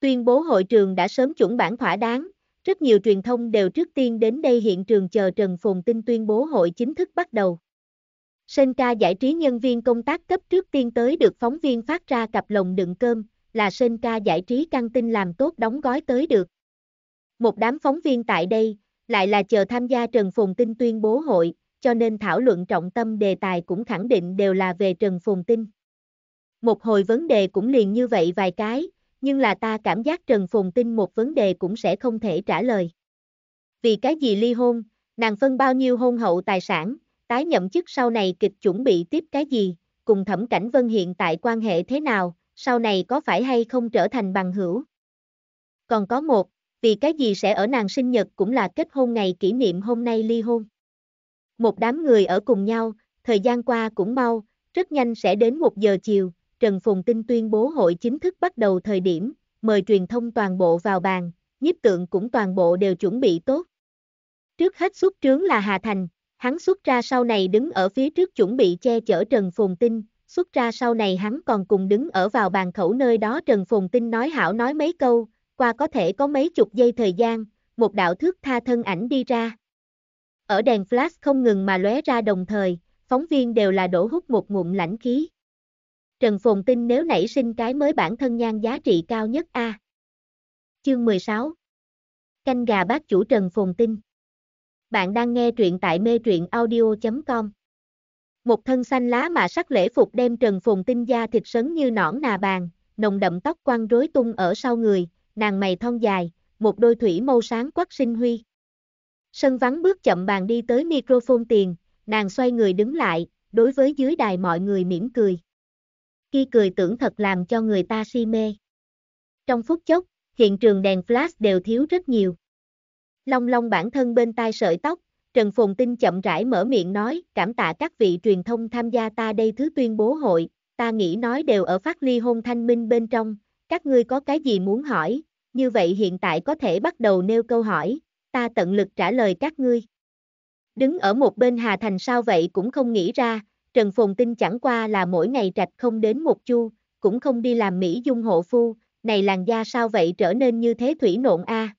Tuyên bố hội trường đã sớm chuẩn bản thỏa đáng, rất nhiều truyền thông đều trước tiên đến đây hiện trường chờ Trần Phồn Tinh tuyên bố hội chính thức bắt đầu. Sơn ca giải trí nhân viên công tác cấp trước tiên tới được phóng viên phát ra cặp lồng đựng cơm, là Sơn ca giải trí căng tin làm tốt đóng gói tới được. Một đám phóng viên tại đây, lại là chờ tham gia Trần Phùng Tinh tuyên bố hội, cho nên thảo luận trọng tâm đề tài cũng khẳng định đều là về Trần Phùng Tinh. Một hồi vấn đề cũng liền như vậy vài cái, nhưng là ta cảm giác Trần Phùng Tinh một vấn đề cũng sẽ không thể trả lời. Vì cái gì ly hôn, nàng phân bao nhiêu hôn hậu tài sản, tái nhậm chức sau này kịch chuẩn bị tiếp cái gì, cùng Thẩm Cảnh Vân hiện tại quan hệ thế nào, sau này có phải hay không trở thành bằng hữu. Còn có một, vì cái gì sẽ ở nàng sinh nhật cũng là kết hôn ngày kỷ niệm hôm nay ly hôn. Một đám người ở cùng nhau, thời gian qua cũng mau, rất nhanh sẽ đến một giờ chiều, Trần Phùng Tinh tuyên bố hội chính thức bắt đầu thời điểm, mời truyền thông toàn bộ vào bàn, nhiếp tượng cũng toàn bộ đều chuẩn bị tốt. Trước hết xuất trướng là Hà Thành, hắn xuất ra sau này đứng ở phía trước chuẩn bị che chở Trần Phùng Tinh, xuất ra sau này hắn còn cùng đứng ở vào bàn khẩu nơi đó Trần Phùng Tinh nói hảo nói mấy câu, qua có thể có mấy chục giây thời gian, một đạo thước tha thân ảnh đi ra. Ở đèn flash không ngừng mà lóe ra đồng thời, phóng viên đều là đổ hút một ngụm lãnh khí. Trần Phồn Tinh nếu nảy sinh cái mới bản thân nhan giá trị cao nhất A. À? Chương 16 Canh gà bác chủ Trần Phồn Tinh Bạn đang nghe truyện tại mê truyện audio.com Một thân xanh lá mà sắc lễ phục đem Trần Phồn Tinh da thịt sấn như nõn nà bàn, nồng đậm tóc quăng rối tung ở sau người, nàng mày thon dài, một đôi thủy mâu sáng quắc sinh huy. Sân vắng bước chậm bàn đi tới microphone tiền, nàng xoay người đứng lại, đối với dưới đài mọi người mỉm cười. Khi cười tưởng thật làm cho người ta si mê. Trong phút chốc, hiện trường đèn flash đều thiếu rất nhiều. Long long bản thân bên tai sợi tóc, Trần phùng Tinh chậm rãi mở miệng nói, cảm tạ các vị truyền thông tham gia ta đây thứ tuyên bố hội, ta nghĩ nói đều ở phát ly hôn thanh minh bên trong, các ngươi có cái gì muốn hỏi, như vậy hiện tại có thể bắt đầu nêu câu hỏi, ta tận lực trả lời các ngươi. Đứng ở một bên Hà Thành sao vậy cũng không nghĩ ra, Trần Phùng tin chẳng qua là mỗi ngày trạch không đến một chu, cũng không đi làm Mỹ dung hộ phu, này làn da sao vậy trở nên như thế thủy nộn a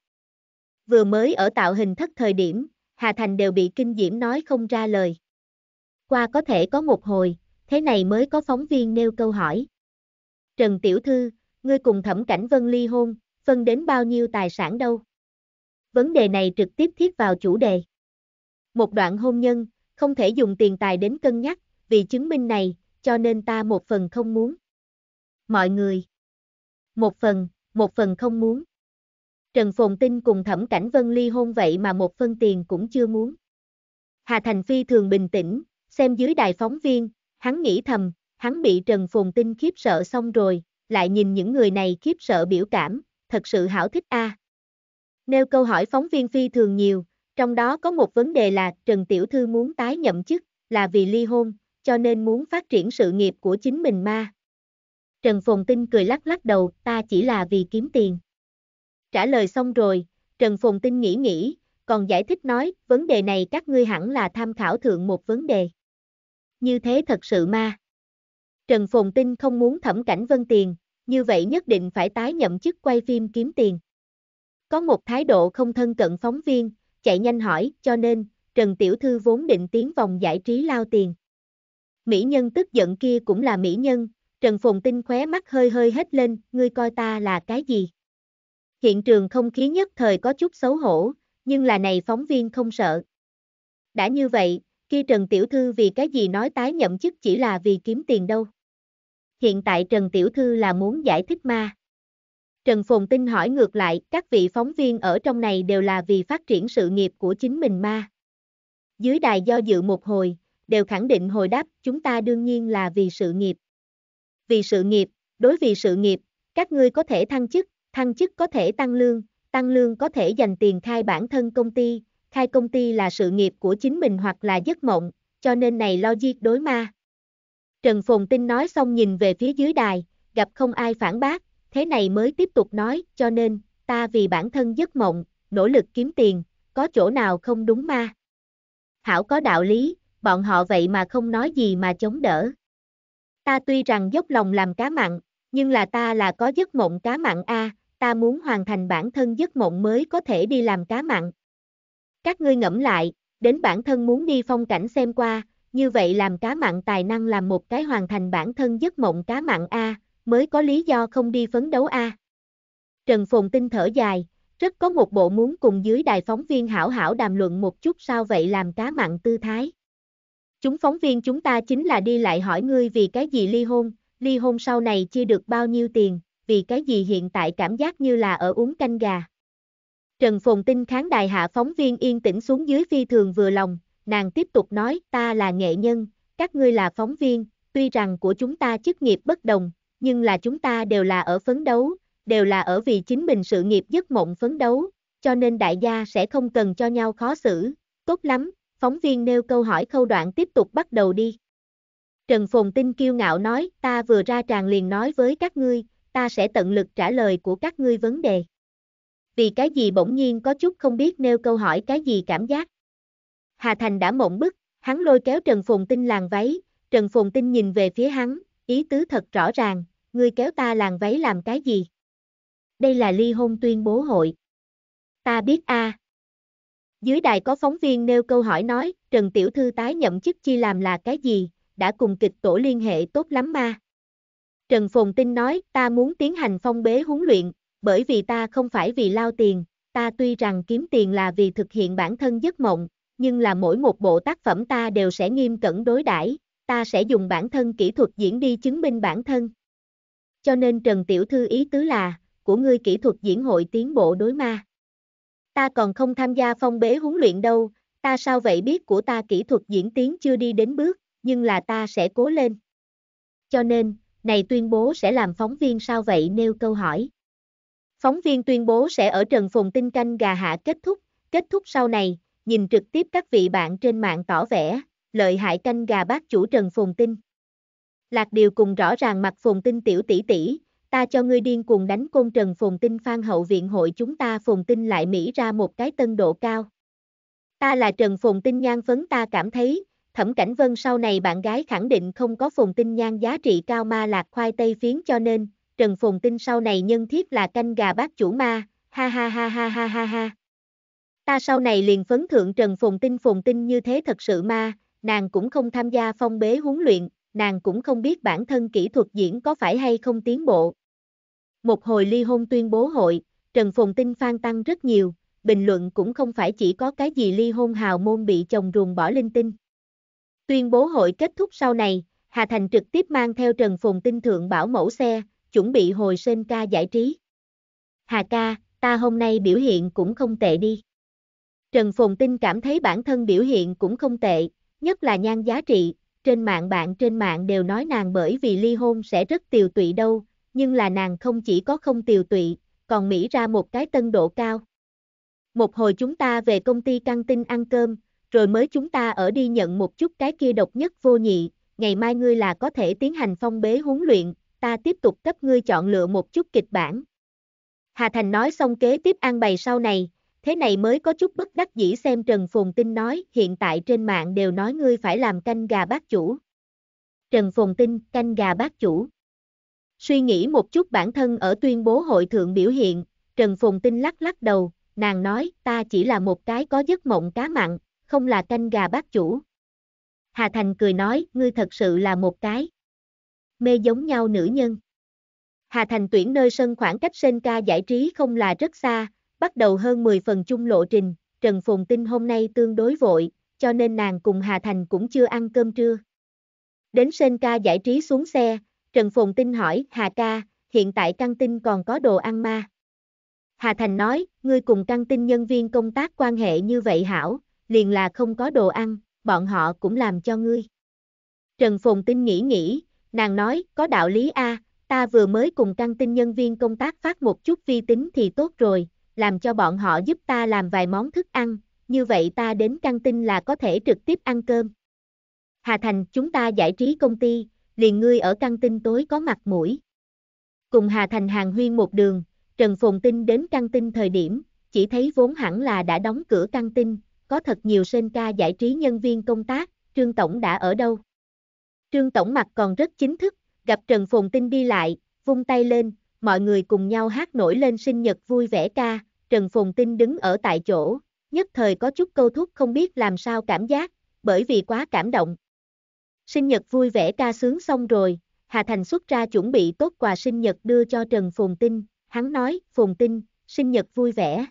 Vừa mới ở tạo hình thất thời điểm, Hà Thành đều bị kinh diễm nói không ra lời. Qua có thể có một hồi, thế này mới có phóng viên nêu câu hỏi. Trần Tiểu Thư, ngươi cùng thẩm cảnh vân ly hôn, phân đến bao nhiêu tài sản đâu? Vấn đề này trực tiếp thiết vào chủ đề. Một đoạn hôn nhân, không thể dùng tiền tài đến cân nhắc, vì chứng minh này, cho nên ta một phần không muốn. Mọi người. Một phần, một phần không muốn. Trần Phồn Tinh cùng Thẩm Cảnh Vân ly hôn vậy mà một phân tiền cũng chưa muốn. Hà Thành Phi thường bình tĩnh, xem dưới đài phóng viên, hắn nghĩ thầm, hắn bị Trần Phồn Tinh khiếp sợ xong rồi, lại nhìn những người này khiếp sợ biểu cảm, thật sự hảo thích a. À. Nêu câu hỏi phóng viên phi thường nhiều, trong đó có một vấn đề là Trần Tiểu Thư muốn tái nhậm chức, là vì ly hôn, cho nên muốn phát triển sự nghiệp của chính mình ma. Trần Phồn Tinh cười lắc lắc đầu, ta chỉ là vì kiếm tiền. Trả lời xong rồi, Trần Phồn Tinh nghĩ nghĩ, còn giải thích nói, vấn đề này các ngươi hẳn là tham khảo thượng một vấn đề. Như thế thật sự ma. Trần Phồn Tinh không muốn thẩm cảnh vân tiền, như vậy nhất định phải tái nhậm chức quay phim kiếm tiền. Có một thái độ không thân cận phóng viên, chạy nhanh hỏi, cho nên, Trần Tiểu Thư vốn định tiến vòng giải trí lao tiền. Mỹ nhân tức giận kia cũng là mỹ nhân, Trần Phùng Tinh khóe mắt hơi hơi hết lên, ngươi coi ta là cái gì? Hiện trường không khí nhất thời có chút xấu hổ, nhưng là này phóng viên không sợ. Đã như vậy, kia Trần Tiểu Thư vì cái gì nói tái nhậm chức chỉ là vì kiếm tiền đâu hiện tại Trần Tiểu Thư là muốn giải thích ma. Trần Phồn Tinh hỏi ngược lại, các vị phóng viên ở trong này đều là vì phát triển sự nghiệp của chính mình ma. Dưới đài do dự một hồi, đều khẳng định hồi đáp, chúng ta đương nhiên là vì sự nghiệp. Vì sự nghiệp, đối vì sự nghiệp, các ngươi có thể thăng chức, thăng chức có thể tăng lương, tăng lương có thể dành tiền khai bản thân công ty, khai công ty là sự nghiệp của chính mình hoặc là giấc mộng, cho nên này logic đối ma. Trần Phồn Tinh nói xong nhìn về phía dưới đài, gặp không ai phản bác, thế này mới tiếp tục nói, cho nên, ta vì bản thân giấc mộng, nỗ lực kiếm tiền, có chỗ nào không đúng ma. Hảo có đạo lý, bọn họ vậy mà không nói gì mà chống đỡ. Ta tuy rằng dốc lòng làm cá mặn, nhưng là ta là có giấc mộng cá mặn a, ta muốn hoàn thành bản thân giấc mộng mới có thể đi làm cá mặn. Các ngươi ngẫm lại, đến bản thân muốn đi phong cảnh xem qua, như vậy làm cá mặn tài năng làm một cái hoàn thành bản thân giấc mộng cá mặn A, mới có lý do không đi phấn đấu A. Trần Phồn Tinh thở dài, rất có một bộ muốn cùng dưới đài phóng viên hảo hảo đàm luận một chút sao vậy làm cá mặn tư thái. Chúng phóng viên chúng ta chính là đi lại hỏi ngươi vì cái gì ly hôn, ly hôn sau này chia được bao nhiêu tiền, vì cái gì hiện tại cảm giác như là ở uống canh gà. Trần Phồn Tinh kháng đài hạ phóng viên yên tĩnh xuống dưới phi thường vừa lòng, nàng tiếp tục nói ta là nghệ nhân, các ngươi là phóng viên, tuy rằng của chúng ta chức nghiệp bất đồng, nhưng là chúng ta đều là ở phấn đấu, đều là ở vì chính mình sự nghiệp giấc mộng phấn đấu, cho nên đại gia sẽ không cần cho nhau khó xử, tốt lắm, phóng viên nêu câu hỏi khâu đoạn tiếp tục bắt đầu đi. Trần Phồn Tinh kiêu ngạo nói, ta vừa ra tràng liền nói với các ngươi, ta sẽ tận lực trả lời của các ngươi vấn đề. Vì cái gì bỗng nhiên có chút không biết nêu câu hỏi cái gì cảm giác. Hà Thành đã mộng bức, hắn lôi kéo Trần Phùng Tinh làng váy, Trần Phùng Tinh nhìn về phía hắn, ý tứ thật rõ ràng, ngươi kéo ta làng váy làm cái gì? Đây là ly hôn tuyên bố hội. Ta biết a. Dưới đài có phóng viên nêu câu hỏi nói, Trần Tiểu Thư tái nhậm chức chi làm là cái gì, đã cùng kịch tổ liên hệ tốt lắm ma. Trần Phùng Tinh nói, ta muốn tiến hành phong bế huấn luyện, bởi vì ta không phải vì lao tiền, ta tuy rằng kiếm tiền là vì thực hiện bản thân giấc mộng, nhưng là mỗi một bộ tác phẩm ta đều sẽ nghiêm cẩn đối đãi, ta sẽ dùng bản thân kỹ thuật diễn đi chứng minh bản thân. Cho nên Trần Tiểu Thư ý tứ là, của ngươi kỹ thuật diễn hội tiến bộ đối ma. Ta còn không tham gia phong bế huấn luyện đâu, ta sao vậy biết của ta kỹ thuật diễn tiến chưa đi đến bước, nhưng là ta sẽ cố lên. Cho nên, này tuyên bố sẽ làm phóng viên sao vậy nêu câu hỏi. Phóng viên tuyên bố sẽ ở Trần Phùng Tinh Canh gà hạ kết thúc, kết thúc sau này, nhìn trực tiếp các vị bạn trên mạng tỏ vẻ, lợi hại canh gà bác chủ Trần Phùng Tinh. Lạc điều cùng rõ ràng mặt Phùng Tinh tiểu tỷ tỷ, ta cho ngươi điên cuồng đánh côn Trần Phùng Tinh phan hậu viện hội chúng ta Phùng Tinh lại mỹ ra một cái tân độ cao. Ta là Trần Phùng Tinh nhan phấn ta cảm thấy, Thẩm Cảnh Vân sau này bạn gái khẳng định không có Phùng Tinh nhan giá trị cao ma lạc khoai tây phiến cho nên, Trần Phùng Tinh sau này nhân thiết là canh gà bác chủ ma, ha ha ha ha ha ha ha. Ta sau này liền phấn thượng Trần Phùng Tinh Phùng Tinh như thế thật sự ma, nàng cũng không tham gia phong bế huấn luyện, nàng cũng không biết bản thân kỹ thuật diễn có phải hay không tiến bộ. Một hồi ly hôn tuyên bố hội, Trần Phùng Tinh phan tăng rất nhiều, bình luận cũng không phải chỉ có cái gì ly hôn hào môn bị chồng ruồng bỏ linh tinh. Tuyên bố hội kết thúc sau này, Hà Thành trực tiếp mang theo Trần Phùng Tinh thượng bảo mẫu xe, chuẩn bị hồi sinh ca giải trí. Hà ca, ta hôm nay biểu hiện cũng không tệ đi. Trần Phồn Tinh cảm thấy bản thân biểu hiện cũng không tệ, nhất là nhan giá trị, trên mạng bạn trên mạng đều nói nàng bởi vì ly hôn sẽ rất tiều tụy đâu, nhưng là nàng không chỉ có không tiều tụy, còn mỹ ra một cái tân độ cao. Một hồi chúng ta về công ty căng tin ăn cơm, rồi mới chúng ta ở đi nhận một chút cái kia độc nhất vô nhị, ngày mai ngươi là có thể tiến hành phong bế huấn luyện, ta tiếp tục cấp ngươi chọn lựa một chút kịch bản. Hà Thành nói xong kế tiếp an bày sau này, thế này mới có chút bất đắc dĩ xem Trần Phồn Tinh nói, hiện tại trên mạng đều nói ngươi phải làm canh gà bác chủ. Trần Phồn Tinh, canh gà bác chủ. Suy nghĩ một chút bản thân ở tuyên bố hội thượng biểu hiện, Trần Phồn Tinh lắc lắc đầu, nàng nói, ta chỉ là một cái có giấc mộng cá mặn, không là canh gà bác chủ. Hà Thành cười nói, ngươi thật sự là một cái mê giống nhau nữ nhân. Hà Thành tuyển nơi sân khoảng cách sân ca giải trí không là rất xa, bắt đầu hơn 10 phần chung lộ trình, Trần Phùng Tinh hôm nay tương đối vội, cho nên nàng cùng Hà Thành cũng chưa ăn cơm trưa. Đến Sên ca giải trí xuống xe, Trần Phùng Tinh hỏi, Hà ca, hiện tại căng tin còn có đồ ăn ma. Hà Thành nói, ngươi cùng căng tin nhân viên công tác quan hệ như vậy hảo, liền là không có đồ ăn, bọn họ cũng làm cho ngươi. Trần Phùng Tinh nghĩ nghĩ, nàng nói, có đạo lý a, ta vừa mới cùng căng tin nhân viên công tác phát một chút vi tính thì tốt rồi, làm cho bọn họ giúp ta làm vài món thức ăn, như vậy ta đến căng tin là có thể trực tiếp ăn cơm. Hà Thành, chúng ta giải trí công ty, liền ngươi ở căng tin tối có mặt mũi. Cùng Hà Thành hàng huyên một đường, Trần Phồn Tinh đến căng tin thời điểm, chỉ thấy vốn hẳn là đã đóng cửa căng tin, có thật nhiều sên ca giải trí nhân viên công tác, Trương Tổng đã ở đâu. Trương Tổng mặt còn rất chính thức, gặp Trần Phồn Tinh đi lại, vung tay lên, mọi người cùng nhau hát nổi lên sinh nhật vui vẻ ca, Trần Phồn Tinh đứng ở tại chỗ, nhất thời có chút câu thúc không biết làm sao cảm giác, bởi vì quá cảm động. Sinh nhật vui vẻ ca sướng xong rồi, Hà Thành xuất ra chuẩn bị tốt quà sinh nhật đưa cho Trần Phồn Tinh, hắn nói, Phồn Tinh, sinh nhật vui vẻ.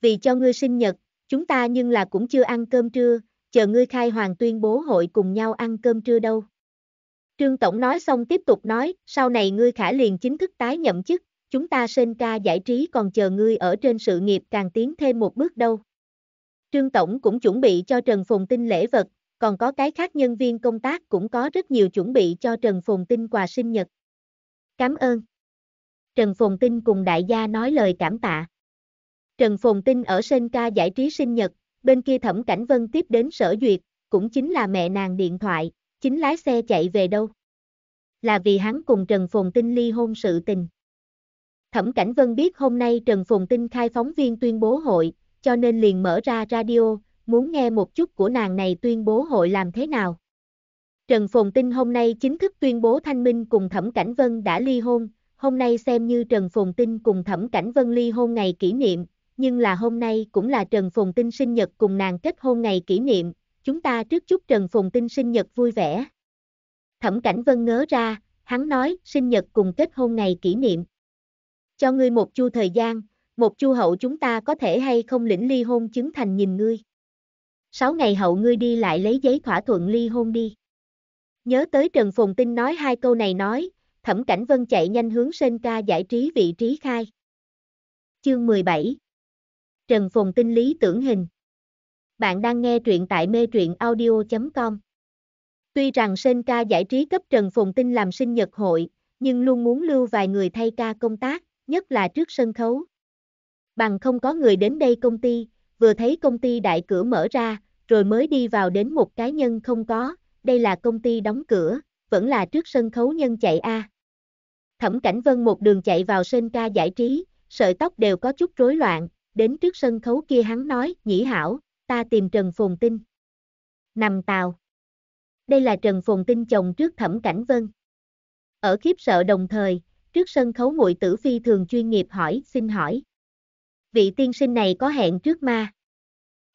Vì cho ngươi sinh nhật, chúng ta nhưng là cũng chưa ăn cơm trưa, chờ ngươi khai hoàng tuyên bố hội cùng nhau ăn cơm trưa đâu. Trương Tổng nói xong tiếp tục nói, sau này ngươi khả liền chính thức tái nhậm chức, chúng ta sên ca giải trí còn chờ ngươi ở trên sự nghiệp càng tiến thêm một bước đâu. Trương Tổng cũng chuẩn bị cho Trần Phùng Tinh lễ vật, còn có cái khác nhân viên công tác cũng có rất nhiều chuẩn bị cho Trần Phùng Tinh quà sinh nhật. Cảm ơn. Trần Phùng Tinh cùng đại gia nói lời cảm tạ. Trần Phùng Tinh ở sân ca giải trí sinh nhật, bên kia Thẩm Cảnh Vân tiếp đến sở duyệt, cũng chính là mẹ nàng điện thoại, Chính lái xe chạy về đâu? Là vì hắn cùng Trần Phồn Tinh ly hôn sự tình. Thẩm Cảnh Vân biết hôm nay Trần Phồn Tinh khai phóng viên tuyên bố hội, cho nên liền mở ra radio, muốn nghe một chút của nàng này tuyên bố hội làm thế nào. Trần Phồn Tinh hôm nay chính thức tuyên bố Thanh Minh cùng Thẩm Cảnh Vân đã ly hôn, hôm nay xem như Trần Phồn Tinh cùng Thẩm Cảnh Vân ly hôn ngày kỷ niệm, nhưng là hôm nay cũng là Trần Phồn Tinh sinh nhật cùng nàng kết hôn ngày kỷ niệm, chúng ta trước chúc Trần Phùng Tinh sinh nhật vui vẻ. Thẩm Cảnh Vân ngớ ra, hắn nói, sinh nhật cùng kết hôn ngày kỷ niệm. Cho ngươi một chu thời gian, một chu hậu chúng ta có thể hay không lĩnh ly hôn chứng thành nhìn ngươi. Sáu ngày hậu ngươi đi lại lấy giấy thỏa thuận ly hôn đi. Nhớ tới Trần Phùng Tinh nói hai câu này nói, Thẩm Cảnh Vân chạy nhanh hướng Sơn Ca giải trí vị trí khai. Chương 17 Trần Phùng Tinh lý tưởng hình bạn đang nghe truyện tại mê truyện audio.com. Tuy rằng Sơn ca giải trí cấp Trần Phùng Tinh làm sinh nhật hội, nhưng luôn muốn lưu vài người thay ca công tác, nhất là trước sân khấu. Bằng không có người đến đây công ty, vừa thấy công ty đại cửa mở ra, rồi mới đi vào đến một cá nhân không có, đây là công ty đóng cửa, vẫn là trước sân khấu nhân chạy A. À. Thẩm Cảnh Vân một đường chạy vào Sơn ca giải trí, sợi tóc đều có chút rối loạn, đến trước sân khấu kia hắn nói, nhĩ hảo, ta tìm Trần Phồn Tinh. Nằm tàu. Đây là Trần Phồn Tinh chồng trước Thẩm Cảnh Vân. Ở khiếp sợ đồng thời, trước sân khấu muội tử phi thường chuyên nghiệp hỏi, xin hỏi. Vị tiên sinh này có hẹn trước ma.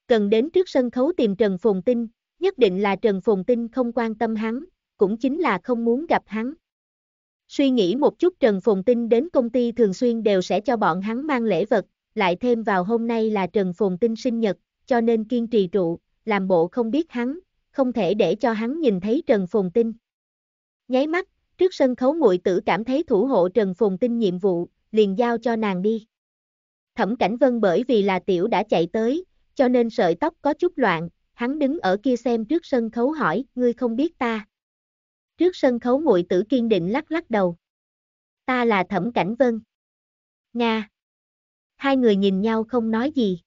Cần đến trước sân khấu tìm Trần Phồn Tinh, nhất định là Trần Phồn Tinh không quan tâm hắn, cũng chính là không muốn gặp hắn. Suy nghĩ một chút Trần Phồn Tinh đến công ty thường xuyên đều sẽ cho bọn hắn mang lễ vật, lại thêm vào hôm nay là Trần Phồn Tinh sinh nhật, cho nên kiên trì trụ, làm bộ không biết hắn, không thể để cho hắn nhìn thấy Trần Phùng Tinh. Nháy mắt, trước sân khấu muội tử cảm thấy thủ hộ Trần Phùng Tinh nhiệm vụ, liền giao cho nàng đi. Thẩm Cảnh Vân bởi vì là tiểu đã chạy tới, cho nên sợi tóc có chút loạn, hắn đứng ở kia xem trước sân khấu hỏi, ngươi không biết ta. Trước sân khấu muội tử kiên định lắc lắc đầu. Ta là Thẩm Cảnh Vân. Nga. Hai người nhìn nhau không nói gì.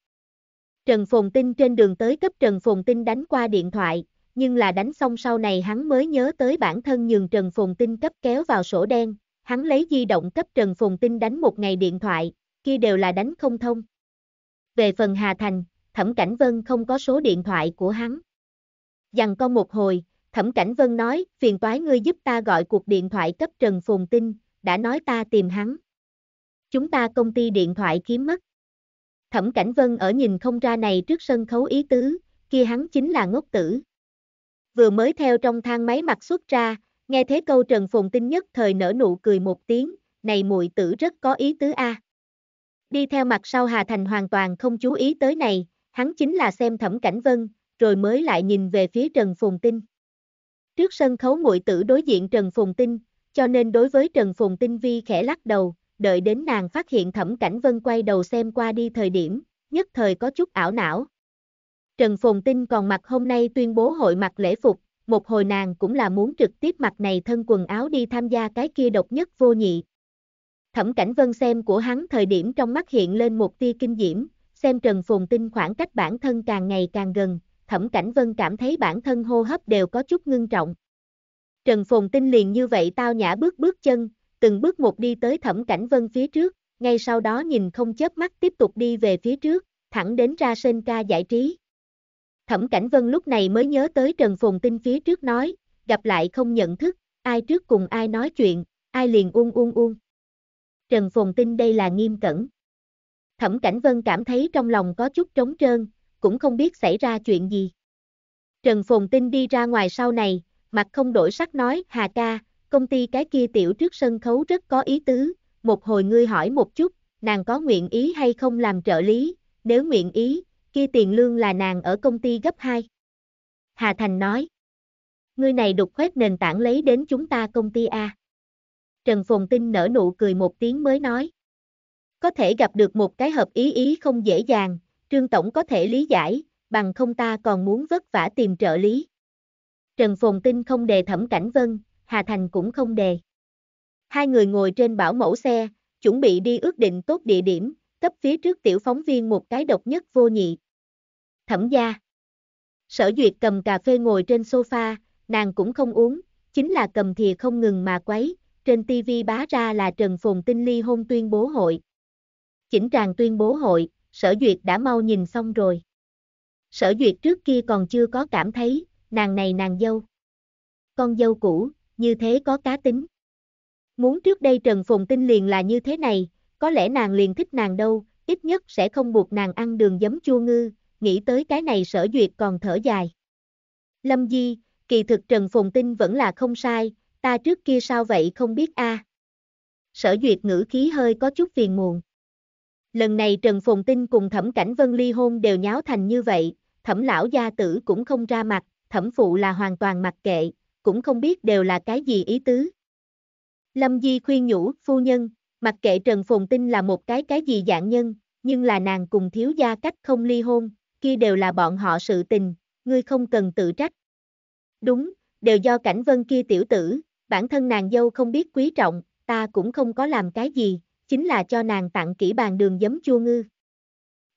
Trần Phồn Tinh trên đường tới cấp Trần Phồn Tinh đánh qua điện thoại, nhưng là đánh xong sau này hắn mới nhớ tới bản thân nhường Trần Phồn Tinh cấp kéo vào sổ đen, hắn lấy di động cấp Trần Phồn Tinh đánh một ngày điện thoại, kia đều là đánh không thông. Về phần Hà Thành, Thẩm Cảnh Vân không có số điện thoại của hắn. Dằn con một hồi, Thẩm Cảnh Vân nói, phiền toái ngươi giúp ta gọi cuộc điện thoại cấp Trần Phồn Tinh, đã nói ta tìm hắn. Chúng ta công ty điện thoại kiếm mất. Thẩm Cảnh Vân ở nhìn không ra này trước sân khấu ý tứ, kia hắn chính là ngốc tử. Vừa mới theo trong thang máy mặt xuất ra, nghe thế câu Trần Phùng Tinh nhất thời nở nụ cười một tiếng, này muội tử rất có ý tứ a. Đi theo mặt sau Hà Thành hoàn toàn không chú ý tới này, hắn chính là xem Thẩm Cảnh Vân, rồi mới lại nhìn về phía Trần Phùng Tinh. Trước sân khấu muội tử đối diện Trần Phùng Tinh, cho nên đối với Trần Phùng Tinh vi khẽ lắc đầu, đợi đến nàng phát hiện Thẩm Cảnh Vân quay đầu xem qua đi thời điểm, nhất thời có chút ảo não. Trần Phồn Tinh còn mặc hôm nay tuyên bố hội mặc lễ phục, một hồi nàng cũng là muốn trực tiếp mặc này thân quần áo đi tham gia cái kia độc nhất vô nhị. Thẩm Cảnh Vân xem của hắn thời điểm trong mắt hiện lên một tia kinh diễm, xem Trần Phồn Tinh khoảng cách bản thân càng ngày càng gần, Thẩm Cảnh Vân cảm thấy bản thân hô hấp đều có chút ngưng trọng. Trần Phồn Tinh liền như vậy tao nhã bước bước chân, từng bước một đi tới thẩm cảnh vân phía trước, ngay sau đó nhìn không chớp mắt tiếp tục đi về phía trước, thẳng đến ra sân ca giải trí. Thẩm cảnh vân lúc này mới nhớ tới Trần Phùng Tinh phía trước nói, gặp lại không nhận thức, ai trước cùng ai nói chuyện, ai liền uông uông uông. Trần Phùng Tinh đây là nghiêm cẩn. Thẩm Cảnh Vân cảm thấy trong lòng có chút trống trơn, cũng không biết xảy ra chuyện gì. Trần Phùng Tinh đi ra ngoài sau này, mặt không đổi sắc nói, Hà ca, công ty cái kia tiểu trước sân khấu rất có ý tứ, một hồi ngươi hỏi một chút, nàng có nguyện ý hay không làm trợ lý, nếu nguyện ý, kia tiền lương là nàng ở công ty gấp 2. Hà Thành nói, ngươi này đục khoét nền tảng lấy đến chúng ta công ty A. Trần Phồn Tinh nở nụ cười một tiếng mới nói, có thể gặp được một cái hợp ý ý không dễ dàng, Trương Tổng có thể lý giải, bằng không ta còn muốn vất vả tìm trợ lý. Trần Phồn Tinh không đề thẩm cảnh vân, Hà Thành cũng không đề. Hai người ngồi trên bảo mẫu xe, chuẩn bị đi ước định tốt địa điểm, cấp phía trước tiểu phóng viên một cái độc nhất vô nhị. Thẩm gia. Sở duyệt cầm cà phê ngồi trên sofa, nàng cũng không uống, chính là cầm thìa không ngừng mà quấy, trên TV bá ra là Trần Phùng Tinh ly hôn tuyên bố hội. Chỉnh tràng tuyên bố hội, sở duyệt đã mau nhìn xong rồi. Sở duyệt trước kia còn chưa có cảm thấy, nàng này nàng dâu. Con dâu cũ, như thế có cá tính. Muốn trước đây Trần Phùng Tinh liền là như thế này, có lẽ nàng liền thích nàng đâu, ít nhất sẽ không buộc nàng ăn đường giấm chua ngư, nghĩ tới cái này sở duyệt còn thở dài. Lâm Di, kỳ thực Trần Phùng Tinh vẫn là không sai, ta trước kia sao vậy không biết a à. Sở duyệt ngữ khí hơi có chút phiền muộn. Lần này Trần Phùng Tinh cùng Thẩm Cảnh Vân ly hôn đều nháo thành như vậy, Thẩm lão gia tử cũng không ra mặt, Thẩm phụ là hoàn toàn mặc kệ, cũng không biết đều là cái gì ý tứ. Lâm Di khuyên nhủ, phu nhân, mặc kệ Trần Phồn Tinh là một cái cái gì dạng nhân, nhưng là nàng cùng thiếu gia cách không ly hôn, kia đều là bọn họ sự tình, ngươi không cần tự trách. Đúng, đều do cảnh vân kia tiểu tử, bản thân nàng dâu không biết quý trọng, ta cũng không có làm cái gì, chính là cho nàng tặng kỹ bàn đường giấm chua ngư.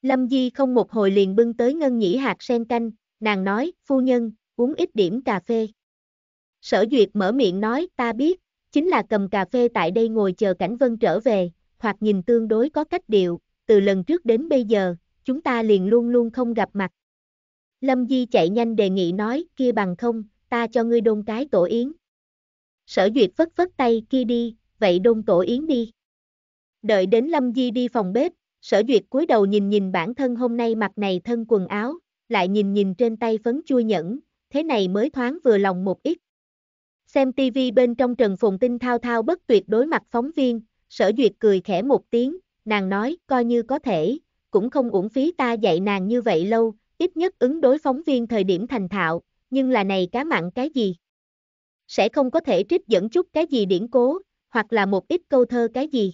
Lâm Di không một hồi liền bưng tới ngân nhĩ hạt sen canh, nàng nói, phu nhân, uống ít điểm cà phê. Sở duyệt mở miệng nói ta biết, chính là cầm cà phê tại đây ngồi chờ cảnh vân trở về, hoặc nhìn tương đối có cách điệu, từ lần trước đến bây giờ, chúng ta liền luôn luôn không gặp mặt. Lâm Di chạy nhanh đề nghị nói kia bằng không, ta cho ngươi đôn cái tổ yến. Sở duyệt vất vất tay kia đi, vậy đôn tổ yến đi. Đợi đến Lâm Di đi phòng bếp, sở duyệt cúi đầu nhìn nhìn bản thân hôm nay mặc này thân quần áo, lại nhìn nhìn trên tay phấn chua nhẫn, thế này mới thoáng vừa lòng một ít, Xem TV bên trong Trần Phùng Tinh thao thao bất tuyệt đối mặt phóng viên, sở duyệt cười khẽ một tiếng, nàng nói coi như có thể, cũng không uổng phí ta dạy nàng như vậy lâu, ít nhất ứng đối phóng viên thời điểm thành thạo, nhưng là này cá mặn cái gì? Sẽ không có thể trích dẫn chút cái gì điển cố, hoặc là một ít câu thơ cái gì.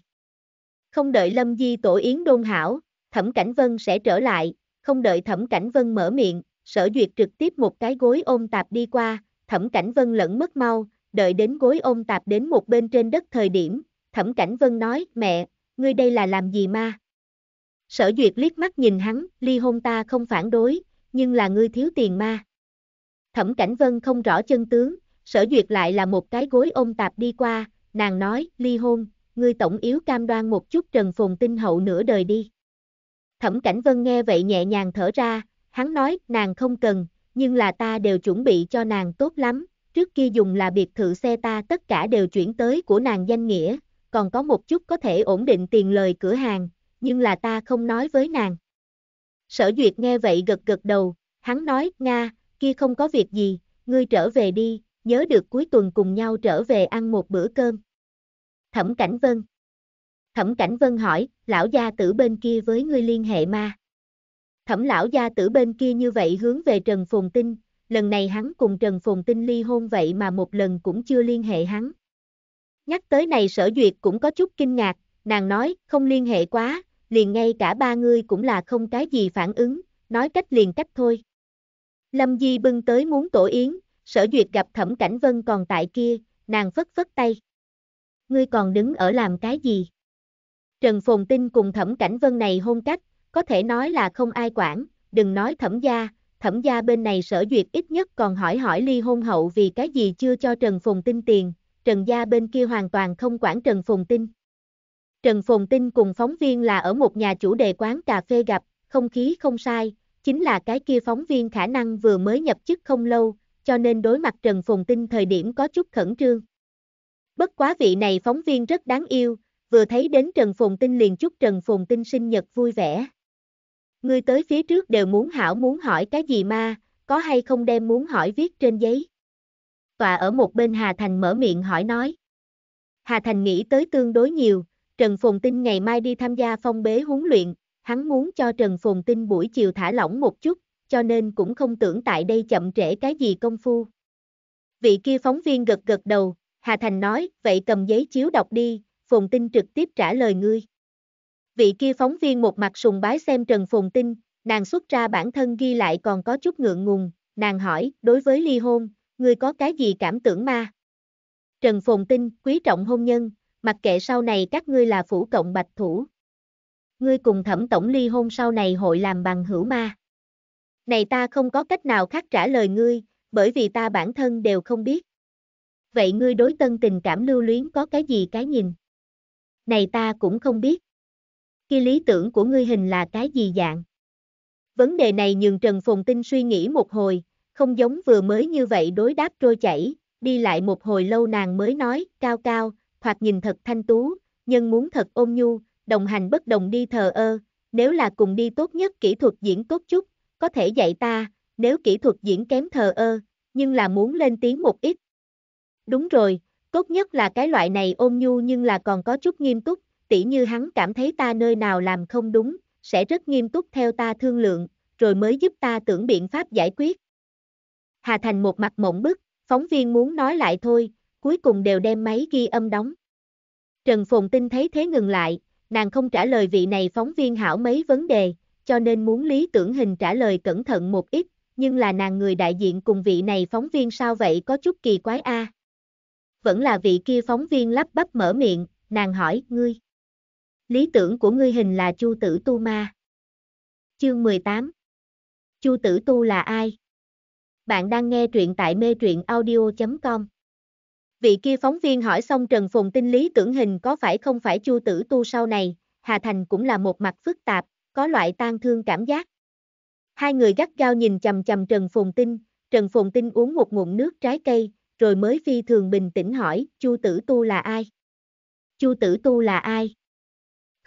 Không đợi Lâm Di tổ yến đôn hảo, Thẩm Cảnh Vân sẽ trở lại, không đợi Thẩm Cảnh Vân mở miệng, sở duyệt trực tiếp một cái gối ôm tạp đi qua, Thẩm Cảnh Vân lẫn mất mau, đợi đến gối ôm tạp đến một bên trên đất thời điểm, Thẩm Cảnh Vân nói, mẹ, ngươi đây là làm gì ma? Sở Duyệt liếc mắt nhìn hắn, ly hôn ta không phản đối, nhưng là ngươi thiếu tiền ma. Thẩm Cảnh Vân không rõ chân tướng, Sở Duyệt lại là một cái gối ôm tạp đi qua, nàng nói, ly hôn, ngươi tổng yếu cam đoan một chút Trần phồn Tinh hậu nửa đời đi. Thẩm Cảnh Vân nghe vậy nhẹ nhàng thở ra, hắn nói, nàng không cần, nhưng là ta đều chuẩn bị cho nàng tốt lắm, trước kia dùng là biệt thự xe ta tất cả đều chuyển tới của nàng danh nghĩa, còn có một chút có thể ổn định tiền lời cửa hàng, nhưng là ta không nói với nàng. Sở duyệt nghe vậy gật gật đầu, hắn nói, Nga, kia không có việc gì, ngươi trở về đi, nhớ được cuối tuần cùng nhau trở về ăn một bữa cơm. Thẩm Cảnh Vân Thẩm Cảnh Vân hỏi, lão gia tử bên kia với ngươi liên hệ ma. Thẩm lão gia tử bên kia như vậy hướng về Trần Phồn Tinh, lần này hắn cùng Trần Phồn Tinh ly hôn vậy mà một lần cũng chưa liên hệ hắn. Nhắc tới này sở duyệt cũng có chút kinh ngạc, nàng nói, không liên hệ quá, liền ngay cả ba người cũng là không cái gì phản ứng, nói cách liền cách thôi. Lâm Di bưng tới muốn tổ yến, sở duyệt gặp thẩm cảnh vân còn tại kia, nàng phất phất tay. Ngươi còn đứng ở làm cái gì? Trần Phồn Tinh cùng thẩm cảnh vân này hôn cách, có thể nói là không ai quản, đừng nói thẩm gia, thẩm gia bên này sở duyệt ít nhất còn hỏi hỏi ly hôn hậu vì cái gì chưa cho Trần Phùng Tinh tiền, Trần gia bên kia hoàn toàn không quản Trần Phùng Tinh. Trần Phùng Tinh cùng phóng viên là ở một nhà chủ đề quán cà phê gặp, không khí không sai, chính là cái kia phóng viên khả năng vừa mới nhập chức không lâu, cho nên đối mặt Trần Phùng Tinh thời điểm có chút khẩn trương. Bất quá vị này phóng viên rất đáng yêu, vừa thấy đến Trần Phùng Tinh liền chúc Trần Phùng Tinh sinh nhật vui vẻ. Ngươi tới phía trước đều muốn hảo muốn hỏi cái gì ma, có hay không đem muốn hỏi viết trên giấy. Tòa ở một bên Hà Thành mở miệng hỏi nói. Hà Thành nghĩ tới tương đối nhiều, Trần Phồn Tinh ngày mai đi tham gia phong bế huấn luyện, hắn muốn cho Trần Phồn Tinh buổi chiều thả lỏng một chút, cho nên cũng không tưởng tại đây chậm trễ cái gì công phu. Vị kia phóng viên gật gật đầu, Hà Thành nói, vậy cầm giấy chiếu đọc đi, Phồn Tinh trực tiếp trả lời ngươi. Vị kia phóng viên một mặt sùng bái xem Trần Phồn Tinh, nàng xuất ra bản thân ghi lại còn có chút ngượng ngùng, nàng hỏi, đối với ly hôn, ngươi có cái gì cảm tưởng ma? Trần Phồn Tinh, quý trọng hôn nhân, mặc kệ sau này các ngươi là phủ cộng bạch thủ. Ngươi cùng thẩm tổng ly hôn sau này hội làm bằng hữu ma. Này ta không có cách nào khác trả lời ngươi, bởi vì ta bản thân đều không biết. Vậy ngươi đối tân tình cảm lưu luyến có cái gì cái nhìn? Này ta cũng không biết kia lý tưởng của ngươi hình là cái gì dạng? Vấn đề này nhường Trần Phùng Tinh suy nghĩ một hồi, không giống vừa mới như vậy đối đáp trôi chảy, đi lại một hồi lâu nàng mới nói, cao cao, hoặc nhìn thật thanh tú, nhân muốn thật ôm nhu, đồng hành bất đồng đi thờ ơ, nếu là cùng đi tốt nhất kỹ thuật diễn tốt chút, có thể dạy ta, nếu kỹ thuật diễn kém thờ ơ, nhưng là muốn lên tiếng một ít. Đúng rồi, tốt nhất là cái loại này ôm nhu nhưng là còn có chút nghiêm túc, tỷ như hắn cảm thấy ta nơi nào làm không đúng, sẽ rất nghiêm túc theo ta thương lượng, rồi mới giúp ta tưởng biện pháp giải quyết. Hà Thành một mặt mộng bức, phóng viên muốn nói lại thôi, cuối cùng đều đem máy ghi âm đóng. Trần Phồn Tinh thấy thế ngừng lại, nàng không trả lời vị này phóng viên hảo mấy vấn đề, cho nên muốn lý tưởng hình trả lời cẩn thận một ít, nhưng là nàng người đại diện cùng vị này phóng viên sao vậy có chút kỳ quái a. Vẫn là vị kia phóng viên lắp bắp mở miệng, nàng hỏi, ngươi. Lý tưởng của ngươi hình là Chu Tử Tu Ma. Chương 18 Chu Tử Tu là ai? Bạn đang nghe truyện tại mê truyện audio.com Vị kia phóng viên hỏi xong Trần Phùng tin lý tưởng hình có phải không phải Chu Tử Tu sau này, Hà Thành cũng là một mặt phức tạp, có loại tan thương cảm giác. Hai người gắt gao nhìn chầm chầm Trần Phùng Tinh, Trần Phùng Tinh uống một ngụm nước trái cây, rồi mới phi thường bình tĩnh hỏi, Chu Tử Tu là ai? Chu Tử Tu là ai?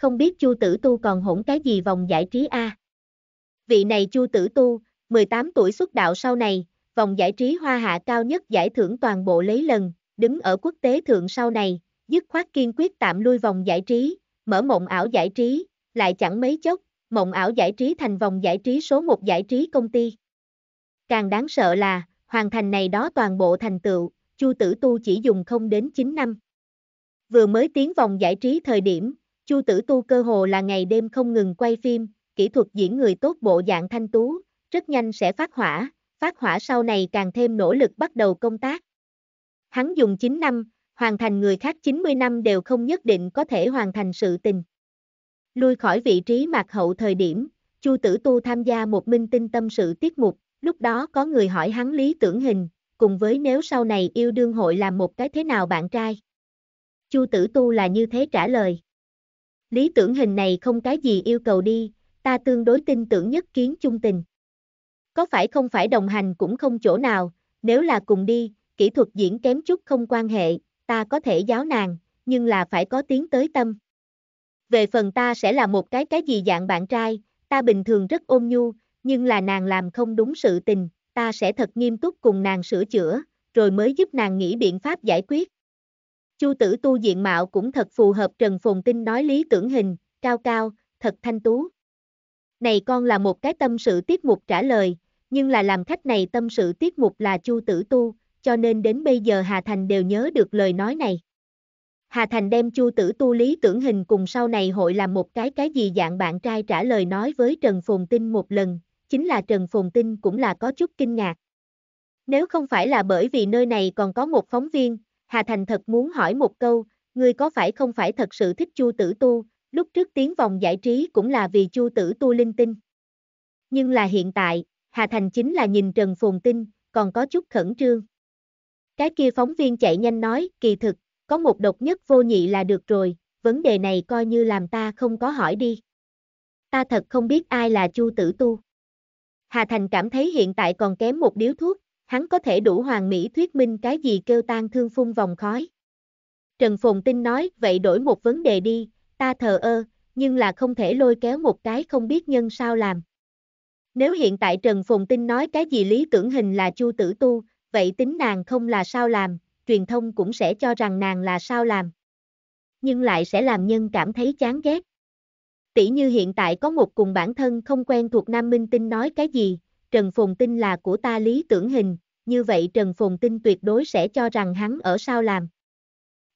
không biết Chu Tử Tu còn hỗn cái gì vòng giải trí a. Vị này Chu Tử Tu, 18 tuổi xuất đạo sau này, vòng giải trí hoa hạ cao nhất giải thưởng toàn bộ lấy lần, đứng ở quốc tế thượng sau này, dứt khoát kiên quyết tạm lui vòng giải trí, mở mộng ảo giải trí, lại chẳng mấy chốc, mộng ảo giải trí thành vòng giải trí số 1 giải trí công ty. Càng đáng sợ là, hoàn thành này đó toàn bộ thành tựu, Chu Tử Tu chỉ dùng không đến 9 năm. Vừa mới tiến vòng giải trí thời điểm, Chu Tử Tu cơ hồ là ngày đêm không ngừng quay phim, kỹ thuật diễn người tốt bộ dạng thanh tú, rất nhanh sẽ phát hỏa, phát hỏa sau này càng thêm nỗ lực bắt đầu công tác. Hắn dùng 9 năm, hoàn thành người khác 90 năm đều không nhất định có thể hoàn thành sự tình. Lui khỏi vị trí mạc hậu thời điểm, Chu Tử Tu tham gia một minh tinh tâm sự tiết mục, lúc đó có người hỏi hắn lý tưởng hình, cùng với nếu sau này yêu đương hội làm một cái thế nào bạn trai. Chu Tử Tu là như thế trả lời lý tưởng hình này không cái gì yêu cầu đi, ta tương đối tin tưởng nhất kiến chung tình. Có phải không phải đồng hành cũng không chỗ nào, nếu là cùng đi, kỹ thuật diễn kém chút không quan hệ, ta có thể giáo nàng, nhưng là phải có tiếng tới tâm. Về phần ta sẽ là một cái cái gì dạng bạn trai, ta bình thường rất ôm nhu, nhưng là nàng làm không đúng sự tình, ta sẽ thật nghiêm túc cùng nàng sửa chữa, rồi mới giúp nàng nghĩ biện pháp giải quyết. Chu tử tu diện mạo cũng thật phù hợp Trần Phồn Tinh nói lý tưởng hình, cao cao, thật thanh tú. Này con là một cái tâm sự tiết mục trả lời, nhưng là làm khách này tâm sự tiết mục là Chu tử tu, cho nên đến bây giờ Hà Thành đều nhớ được lời nói này. Hà Thành đem Chu Tử Tu lý tưởng hình cùng sau này hội làm một cái cái gì dạng bạn trai trả lời nói với Trần Phồn Tinh một lần, chính là Trần Phồn Tinh cũng là có chút kinh ngạc. Nếu không phải là bởi vì nơi này còn có một phóng viên, Hà Thành thật muốn hỏi một câu, ngươi có phải không phải thật sự thích Chu Tử Tu, lúc trước tiến vòng giải trí cũng là vì Chu Tử Tu linh tinh. Nhưng là hiện tại, Hà Thành chính là nhìn Trần Phồn Tinh, còn có chút khẩn trương. Cái kia phóng viên chạy nhanh nói, kỳ thực, có một độc nhất vô nhị là được rồi, vấn đề này coi như làm ta không có hỏi đi. Ta thật không biết ai là Chu Tử Tu. Hà Thành cảm thấy hiện tại còn kém một điếu thuốc, hắn có thể đủ hoàn mỹ thuyết minh cái gì kêu tan thương phun vòng khói. Trần Phùng Tinh nói, vậy đổi một vấn đề đi, ta thờ ơ, nhưng là không thể lôi kéo một cái không biết nhân sao làm. Nếu hiện tại Trần Phùng Tinh nói cái gì lý tưởng hình là chu tử tu, vậy tính nàng không là sao làm, truyền thông cũng sẽ cho rằng nàng là sao làm. Nhưng lại sẽ làm nhân cảm thấy chán ghét. Tỷ như hiện tại có một cùng bản thân không quen thuộc nam minh tinh nói cái gì, Trần Phồn Tinh là của ta lý tưởng hình, như vậy Trần Phồn Tinh tuyệt đối sẽ cho rằng hắn ở sao làm.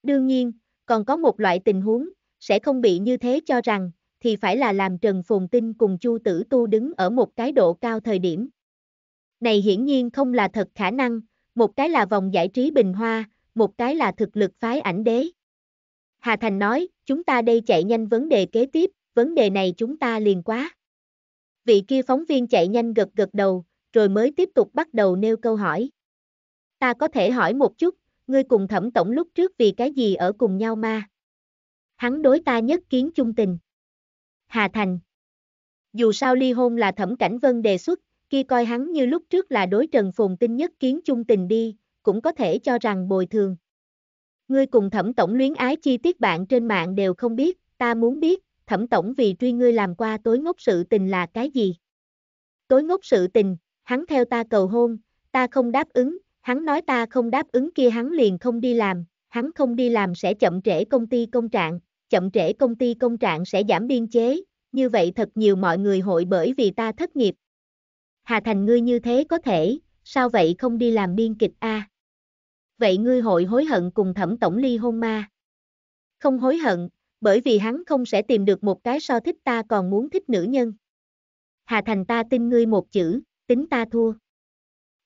Đương nhiên, còn có một loại tình huống, sẽ không bị như thế cho rằng, thì phải là làm Trần Phồn Tinh cùng Chu Tử Tu đứng ở một cái độ cao thời điểm. Này hiển nhiên không là thật khả năng, một cái là vòng giải trí bình hoa, một cái là thực lực phái ảnh đế. Hà Thành nói, chúng ta đây chạy nhanh vấn đề kế tiếp, vấn đề này chúng ta liền quá. Vị kia phóng viên chạy nhanh gật gật đầu, rồi mới tiếp tục bắt đầu nêu câu hỏi. Ta có thể hỏi một chút, ngươi cùng thẩm tổng lúc trước vì cái gì ở cùng nhau mà Hắn đối ta nhất kiến chung tình. Hà Thành. Dù sao ly hôn là thẩm cảnh vân đề xuất, kia coi hắn như lúc trước là đối Trần phùng Tinh nhất kiến chung tình đi, cũng có thể cho rằng bồi thường. Ngươi cùng thẩm tổng luyến ái chi tiết bạn trên mạng đều không biết, ta muốn biết, thẩm tổng vì truy ngươi làm qua tối ngốc sự tình là cái gì? Tối ngốc sự tình, hắn theo ta cầu hôn, ta không đáp ứng, hắn nói ta không đáp ứng kia hắn liền không đi làm, hắn không đi làm sẽ chậm trễ công ty công trạng, chậm trễ công ty công trạng sẽ giảm biên chế, như vậy thật nhiều mọi người hội bởi vì ta thất nghiệp. Hà Thành ngươi như thế có thể, sao vậy không đi làm biên kịch a? Vậy ngươi hội hối hận cùng thẩm tổng ly hôn ma? Không hối hận, bởi vì hắn không sẽ tìm được một cái so thích ta còn muốn thích nữ nhân. Hà Thành ta tin ngươi một chữ, tính ta thua.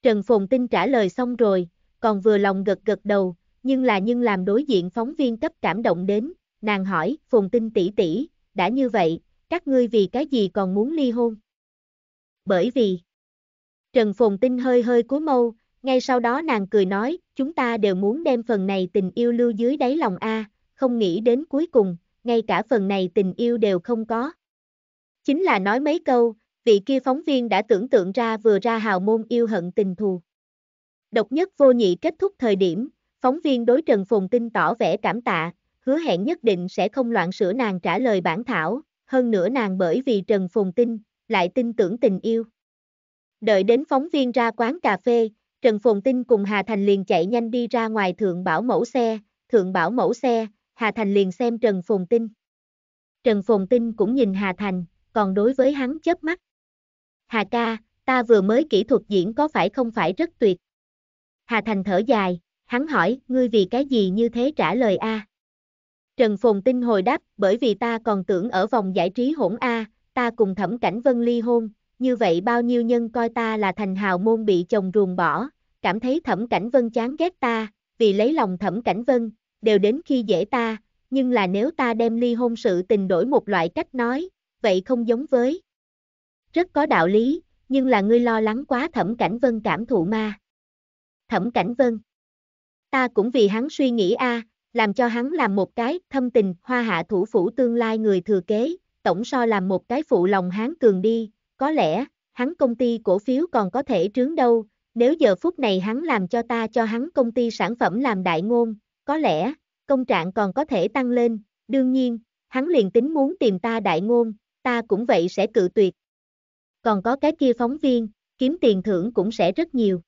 Trần Phồn Tinh trả lời xong rồi, còn vừa lòng gật gật đầu, nhưng là nhưng làm đối diện phóng viên cấp cảm động đến, nàng hỏi, Phồn Tinh tỷ tỷ, đã như vậy, các ngươi vì cái gì còn muốn ly hôn? Bởi vì Trần Phồn Tinh hơi hơi cúi mâu, ngay sau đó nàng cười nói, chúng ta đều muốn đem phần này tình yêu lưu dưới đáy lòng a, không nghĩ đến cuối cùng, ngay cả phần này tình yêu đều không có. Chính là nói mấy câu, vị kia phóng viên đã tưởng tượng ra vừa ra hào môn yêu hận tình thù. Độc nhất vô nhị kết thúc thời điểm, phóng viên đối Trần Phùng Tinh tỏ vẻ cảm tạ, hứa hẹn nhất định sẽ không loạn sửa nàng trả lời bản thảo, hơn nữa nàng bởi vì Trần Phùng Tinh, lại tin tưởng tình yêu. Đợi đến phóng viên ra quán cà phê, Trần Phùng Tinh cùng Hà Thành liền chạy nhanh đi ra ngoài thượng bảo mẫu xe, thượng bảo mẫu xe, Hà Thành liền xem Trần Phồn Tinh. Trần Phồn Tinh cũng nhìn Hà Thành, còn đối với hắn chớp mắt. Hà ca, ta vừa mới kỹ thuật diễn có phải không phải rất tuyệt? Hà Thành thở dài, hắn hỏi, ngươi vì cái gì như thế trả lời a? Trần Phồn Tinh hồi đáp, bởi vì ta còn tưởng ở vòng giải trí hỗn a, ta cùng Thẩm Cảnh Vân ly hôn, như vậy bao nhiêu nhân coi ta là thành hào môn bị chồng ruồng bỏ, cảm thấy Thẩm Cảnh Vân chán ghét ta, vì lấy lòng Thẩm Cảnh Vân, đều đến khi dễ ta, nhưng là nếu ta đem ly hôn sự tình đổi một loại cách nói, vậy không giống với. Rất có đạo lý, nhưng là ngươi lo lắng quá thẩm cảnh vân cảm thụ ma. Thẩm cảnh vân. Ta cũng vì hắn suy nghĩ a, làm cho hắn làm một cái thâm tình hoa hạ thủ phủ tương lai người thừa kế, tổng so làm một cái phụ lòng hắn cường đi, có lẽ, hắn công ty cổ phiếu còn có thể trướng đâu, nếu giờ phút này hắn làm cho ta cho hắn công ty sản phẩm làm đại ngôn, có lẽ, công trạng còn có thể tăng lên, đương nhiên, hắn liền tính muốn tìm ta đại ngôn, ta cũng vậy sẽ cự tuyệt. Còn có cái kia phóng viên, kiếm tiền thưởng cũng sẽ rất nhiều.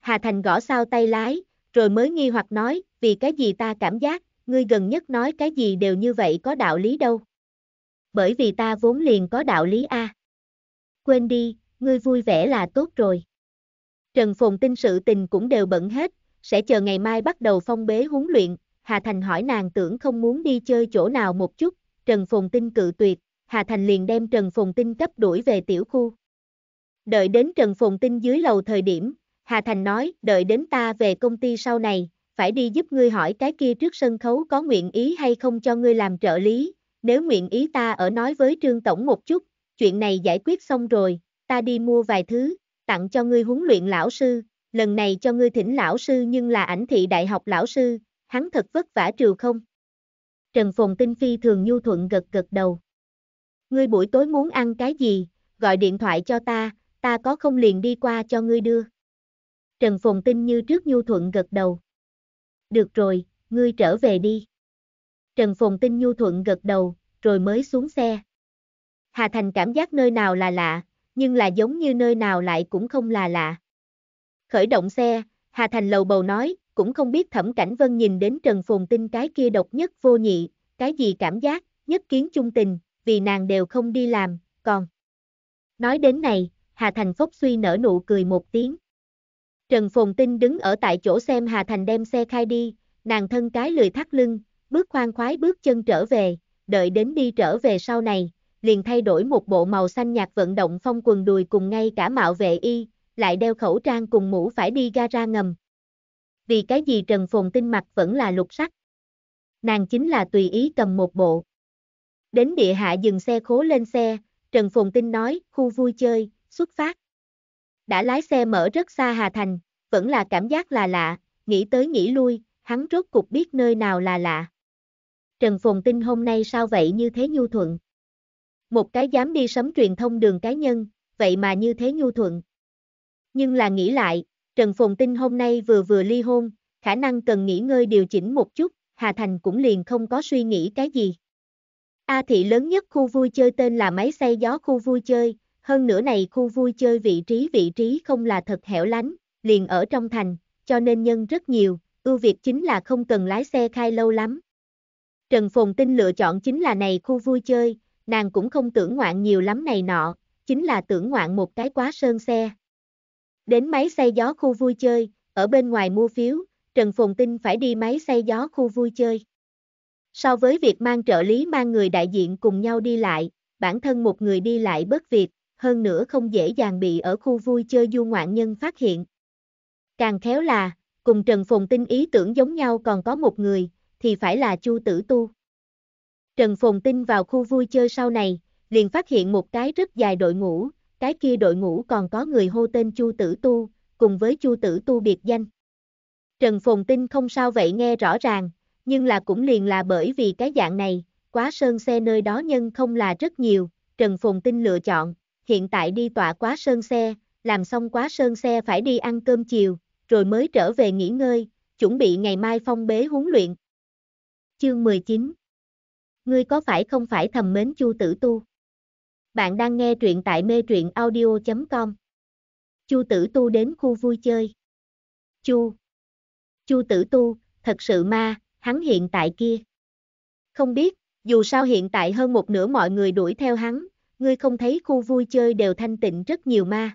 Hà Thành gõ sao tay lái, rồi mới nghi hoặc nói, vì cái gì ta cảm giác, ngươi gần nhất nói cái gì đều như vậy có đạo lý đâu. Bởi vì ta vốn liền có đạo lý A. Quên đi, ngươi vui vẻ là tốt rồi. Trần Phồn tin sự tình cũng đều bận hết, sẽ chờ ngày mai bắt đầu phong bế huấn luyện, Hà Thành hỏi nàng tưởng không muốn đi chơi chỗ nào một chút, Trần Phùng Tinh cự tuyệt, Hà Thành liền đem Trần Phùng Tinh cấp đuổi về tiểu khu. Đợi đến Trần Phùng Tinh dưới lầu thời điểm, Hà Thành nói, đợi đến ta về công ty sau này, phải đi giúp ngươi hỏi cái kia trước sân khấu có nguyện ý hay không cho ngươi làm trợ lý, nếu nguyện ý ta ở nói với Trương Tổng một chút, chuyện này giải quyết xong rồi, ta đi mua vài thứ, tặng cho ngươi huấn luyện lão sư, lần này cho ngươi thỉnh lão sư nhưng là ảnh thị đại học lão sư, hắn thật vất vả trừ không. Trần Phồn Tinh Phi thường nhu thuận gật gật đầu. Ngươi buổi tối muốn ăn cái gì, gọi điện thoại cho ta, ta có không liền đi qua cho ngươi đưa. Trần Phồn Tinh như trước nhu thuận gật đầu. Được rồi, ngươi trở về đi. Trần Phồn Tinh nhu thuận gật đầu, rồi mới xuống xe. Hà Thành cảm giác nơi nào là lạ, nhưng là giống như nơi nào lại cũng không là lạ. Khởi động xe, Hà Thành lầu bầu nói, cũng không biết Thẩm Cảnh Vân nhìn đến Trần Phồn Tinh cái kia độc nhất vô nhị, cái gì cảm giác, nhất kiến chung tình, vì nàng đều không đi làm, còn. Nói đến này, Hà Thành phốc suy nở nụ cười một tiếng. Trần Phồn Tinh đứng ở tại chỗ xem Hà Thành đem xe khai đi, nàng thân cái lười thắt lưng, bước khoan khoái bước chân trở về, đợi đến đi trở về sau này, liền thay đổi một bộ màu xanh nhạt vận động phong quần đùi cùng ngay cả mạo vệ y, lại đeo khẩu trang cùng mũ phải đi gara ngầm. Vì cái gì Trần Phồn Tinh mặc vẫn là lục sắc. Nàng chính là tùy ý cầm một bộ. Đến địa hạ dừng xe khố lên xe, Trần Phồn Tinh nói, khu vui chơi, xuất phát. Đã lái xe mở rất xa Hà Thành, vẫn là cảm giác là lạ, nghĩ tới nghĩ lui, hắn rốt cục biết nơi nào là lạ. Trần Phồn Tinh hôm nay sao vậy như thế nhu thuận. Một cái dám đi sấm truyền thông đường cá nhân, vậy mà như thế nhu thuận. Nhưng là nghĩ lại, Trần Phồn Tinh hôm nay vừa vừa ly hôn, khả năng cần nghỉ ngơi điều chỉnh một chút, Hà Thành cũng liền không có suy nghĩ cái gì. A thị lớn nhất khu vui chơi tên là máy xay gió khu vui chơi, hơn nữa này khu vui chơi vị trí vị trí không là thật hẻo lánh, liền ở trong thành, cho nên nhân rất nhiều, ưu việt chính là không cần lái xe khai lâu lắm. Trần Phồn Tinh lựa chọn chính là này khu vui chơi, nàng cũng không tưởng ngoạn nhiều lắm này nọ, chính là tưởng ngoạn một cái quá sơn xe. Đến máy xay gió khu vui chơi, ở bên ngoài mua phiếu, Trần Phùng Tinh phải đi máy xay gió khu vui chơi. So với việc mang trợ lý mang người đại diện cùng nhau đi lại, bản thân một người đi lại bất việc, hơn nữa không dễ dàng bị ở khu vui chơi du ngoạn nhân phát hiện. Càng khéo là, cùng Trần Phùng Tinh ý tưởng giống nhau còn có một người, thì phải là Chu Tử Tu. Trần Phùng Tinh vào khu vui chơi sau này, liền phát hiện một cái rất dài đội ngũ, cái kia đội ngũ còn có người hô tên Chu Tử Tu, cùng với Chu Tử Tu biệt danh. Trần Phồn Tinh không sao vậy nghe rõ ràng, nhưng là cũng liền là bởi vì cái dạng này, quá sơn xe nơi đó nhân không là rất nhiều, Trần Phồn Tinh lựa chọn, hiện tại đi tọa quá sơn xe, làm xong quá sơn xe phải đi ăn cơm chiều, rồi mới trở về nghỉ ngơi, chuẩn bị ngày mai phong bế huấn luyện. Chương 19 Ngươi có phải không phải thầm mến Chu Tử Tu? Bạn đang nghe truyện tại mê truyện audio.com. Chu Tử Tu đến khu vui chơi. Chu. Chu Tử Tu, thật sự ma, hắn hiện tại kia. Không biết, dù sao hiện tại hơn một nửa mọi người đuổi theo hắn, ngươi không thấy khu vui chơi đều thanh tịnh rất nhiều ma.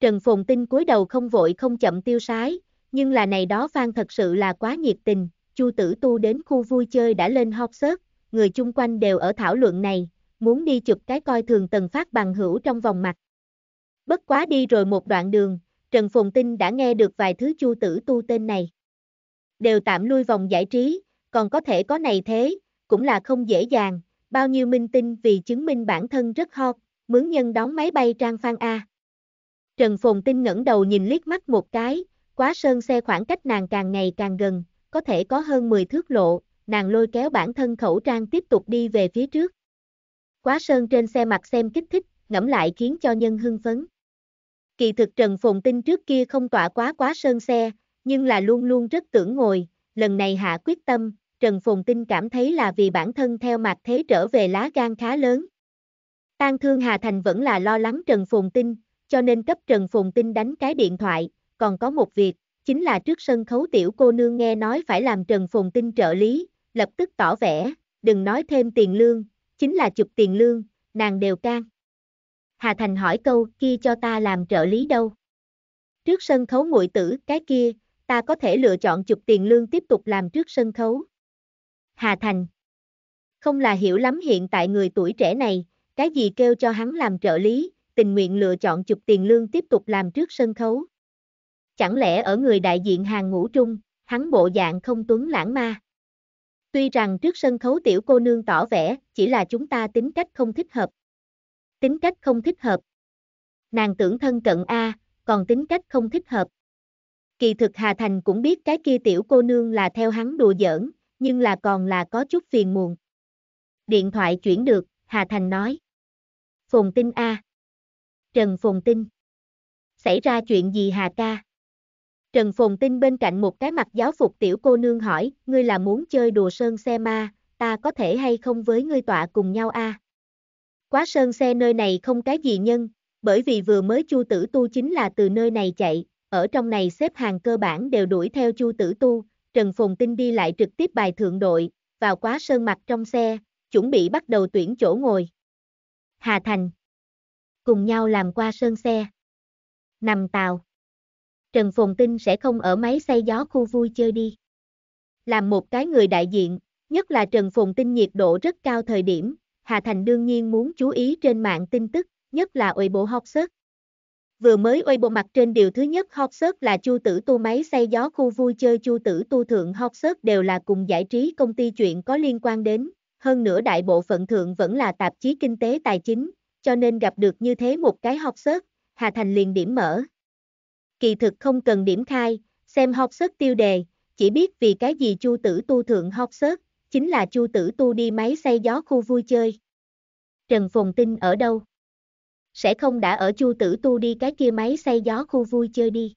Trần Phồn Tinh cúi đầu không vội không chậm tiêu sái, nhưng là này đó Phan thật sự là quá nhiệt tình, Chu Tử Tu đến khu vui chơi đã lên hot search, người chung quanh đều ở thảo luận này, muốn đi chụp cái coi thường Tần Phát bằng hữu trong vòng mặt. Bất quá đi rồi một đoạn đường, Trần phùng Tinh đã nghe được vài thứ chu tử tu tên này. Đều tạm lui vòng giải trí, còn có thể có này thế, cũng là không dễ dàng, bao nhiêu minh tinh vì chứng minh bản thân rất hot, mướn nhân đóng máy bay trang phan A. Trần phùng Tinh ngẩng đầu nhìn liếc mắt một cái, quá sơn xe khoảng cách nàng càng ngày càng gần, có thể có hơn 10 thước lộ, nàng lôi kéo bản thân khẩu trang tiếp tục đi về phía trước quá sơn trên xe mặt xem kích thích, ngẫm lại khiến cho nhân hưng phấn. Kỳ thực Trần Phùng Tinh trước kia không tỏa quá quá sơn xe, nhưng là luôn luôn rất tưởng ngồi, lần này hạ quyết tâm, Trần Phùng Tinh cảm thấy là vì bản thân theo mặt thế trở về lá gan khá lớn. Tan Thương Hà Thành vẫn là lo lắng Trần Phùng Tinh, cho nên cấp Trần Phùng Tinh đánh cái điện thoại, còn có một việc, chính là trước sân khấu tiểu cô nương nghe nói phải làm Trần Phùng Tinh trợ lý, lập tức tỏ vẻ, đừng nói thêm tiền lương, chính là chụp tiền lương, nàng đều can. Hà Thành hỏi câu kia cho ta làm trợ lý đâu. Trước sân khấu muội tử, cái kia, ta có thể lựa chọn chụp tiền lương tiếp tục làm trước sân khấu. Hà Thành. Không là hiểu lắm hiện tại người tuổi trẻ này, cái gì kêu cho hắn làm trợ lý, tình nguyện lựa chọn chụp tiền lương tiếp tục làm trước sân khấu. Chẳng lẽ ở người đại diện hàng ngũ trung, hắn bộ dạng không tuấn lãng ma. Tuy rằng trước sân khấu tiểu cô nương tỏ vẻ, chỉ là chúng ta tính cách không thích hợp. Tính cách không thích hợp. Nàng tưởng thân cận A, còn tính cách không thích hợp. Kỳ thực Hà Thành cũng biết cái kia tiểu cô nương là theo hắn đùa giỡn, nhưng là còn là có chút phiền muộn. Điện thoại chuyển được, Hà Thành nói. Phùng Tinh A. Trần Phùng Tinh. Xảy ra chuyện gì Hà ca? Trần Phồn Tinh bên cạnh một cái mặt giáo phục tiểu cô nương hỏi, ngươi là muốn chơi đùa sơn xe ma, ta có thể hay không với ngươi tọa cùng nhau a? Quá sơn xe nơi này không cái gì nhân, bởi vì vừa mới Chu Tử Tu chính là từ nơi này chạy, ở trong này xếp hàng cơ bản đều đuổi theo Chu Tử Tu, Trần Phồn Tinh đi lại trực tiếp bài thượng đội, vào quá sơn mặt trong xe, chuẩn bị bắt đầu tuyển chỗ ngồi. Hà Thành Cùng nhau làm qua sơn xe Nằm tàu Trần Phồn Tinh sẽ không ở máy xay gió khu vui chơi đi. Làm một cái người đại diện, nhất là Trần Phồn Tinh nhiệt độ rất cao thời điểm, Hà Thành đương nhiên muốn chú ý trên mạng tin tức, nhất là Uy bộ Hot Search. Vừa mới Uy bộ mặt trên điều thứ nhất Hot Search là Chu Tử Tu máy xay gió khu vui chơi Chu Tử Tu thượng Hot Search đều là cùng giải trí công ty chuyện có liên quan đến, hơn nữa đại bộ phận thượng vẫn là tạp chí kinh tế tài chính, cho nên gặp được như thế một cái Hot sớt, Hà Thành liền điểm mở, kỳ thực không cần điểm khai, xem học sớt tiêu đề, chỉ biết vì cái gì chu tử tu thượng học sớt, chính là chu tử tu đi máy xay gió khu vui chơi. Trần Phồn Tinh ở đâu? Sẽ không đã ở chu tử tu đi cái kia máy xay gió khu vui chơi đi.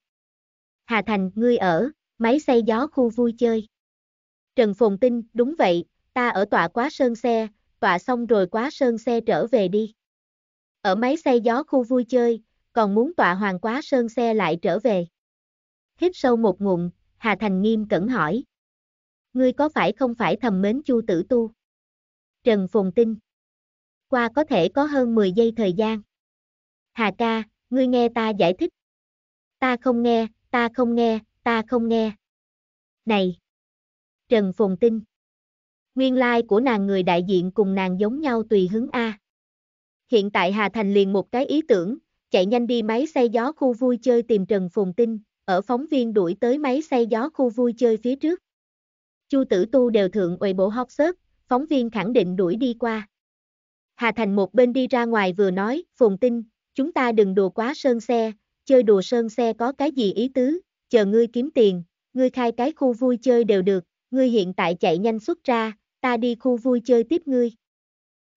Hà Thành, ngươi ở, máy xay gió khu vui chơi. Trần Phồn Tinh, đúng vậy, ta ở tọa quá sơn xe, tọa xong rồi quá sơn xe trở về đi. Ở máy xay gió khu vui chơi, còn muốn tọa hoàng quá sơn xe lại trở về. Hít sâu một ngụm, Hà Thành nghiêm cẩn hỏi. Ngươi có phải không phải thầm mến Chu tử tu? Trần phùng Tinh. Qua có thể có hơn 10 giây thời gian. Hà ca, ngươi nghe ta giải thích. Ta không nghe, ta không nghe, ta không nghe. Này! Trần phùng Tinh. Nguyên lai like của nàng người đại diện cùng nàng giống nhau tùy hứng A. Hiện tại Hà Thành liền một cái ý tưởng, chạy nhanh đi máy xay gió khu vui chơi tìm Trần Phùng Tinh, ở phóng viên đuổi tới máy xay gió khu vui chơi phía trước. Chu tử tu đều thượng uệ bộ hóc xớt, phóng viên khẳng định đuổi đi qua. Hà Thành một bên đi ra ngoài vừa nói, Phùng Tinh, chúng ta đừng đùa quá sơn xe, chơi đùa sơn xe có cái gì ý tứ, chờ ngươi kiếm tiền, ngươi khai cái khu vui chơi đều được, ngươi hiện tại chạy nhanh xuất ra, ta đi khu vui chơi tiếp ngươi.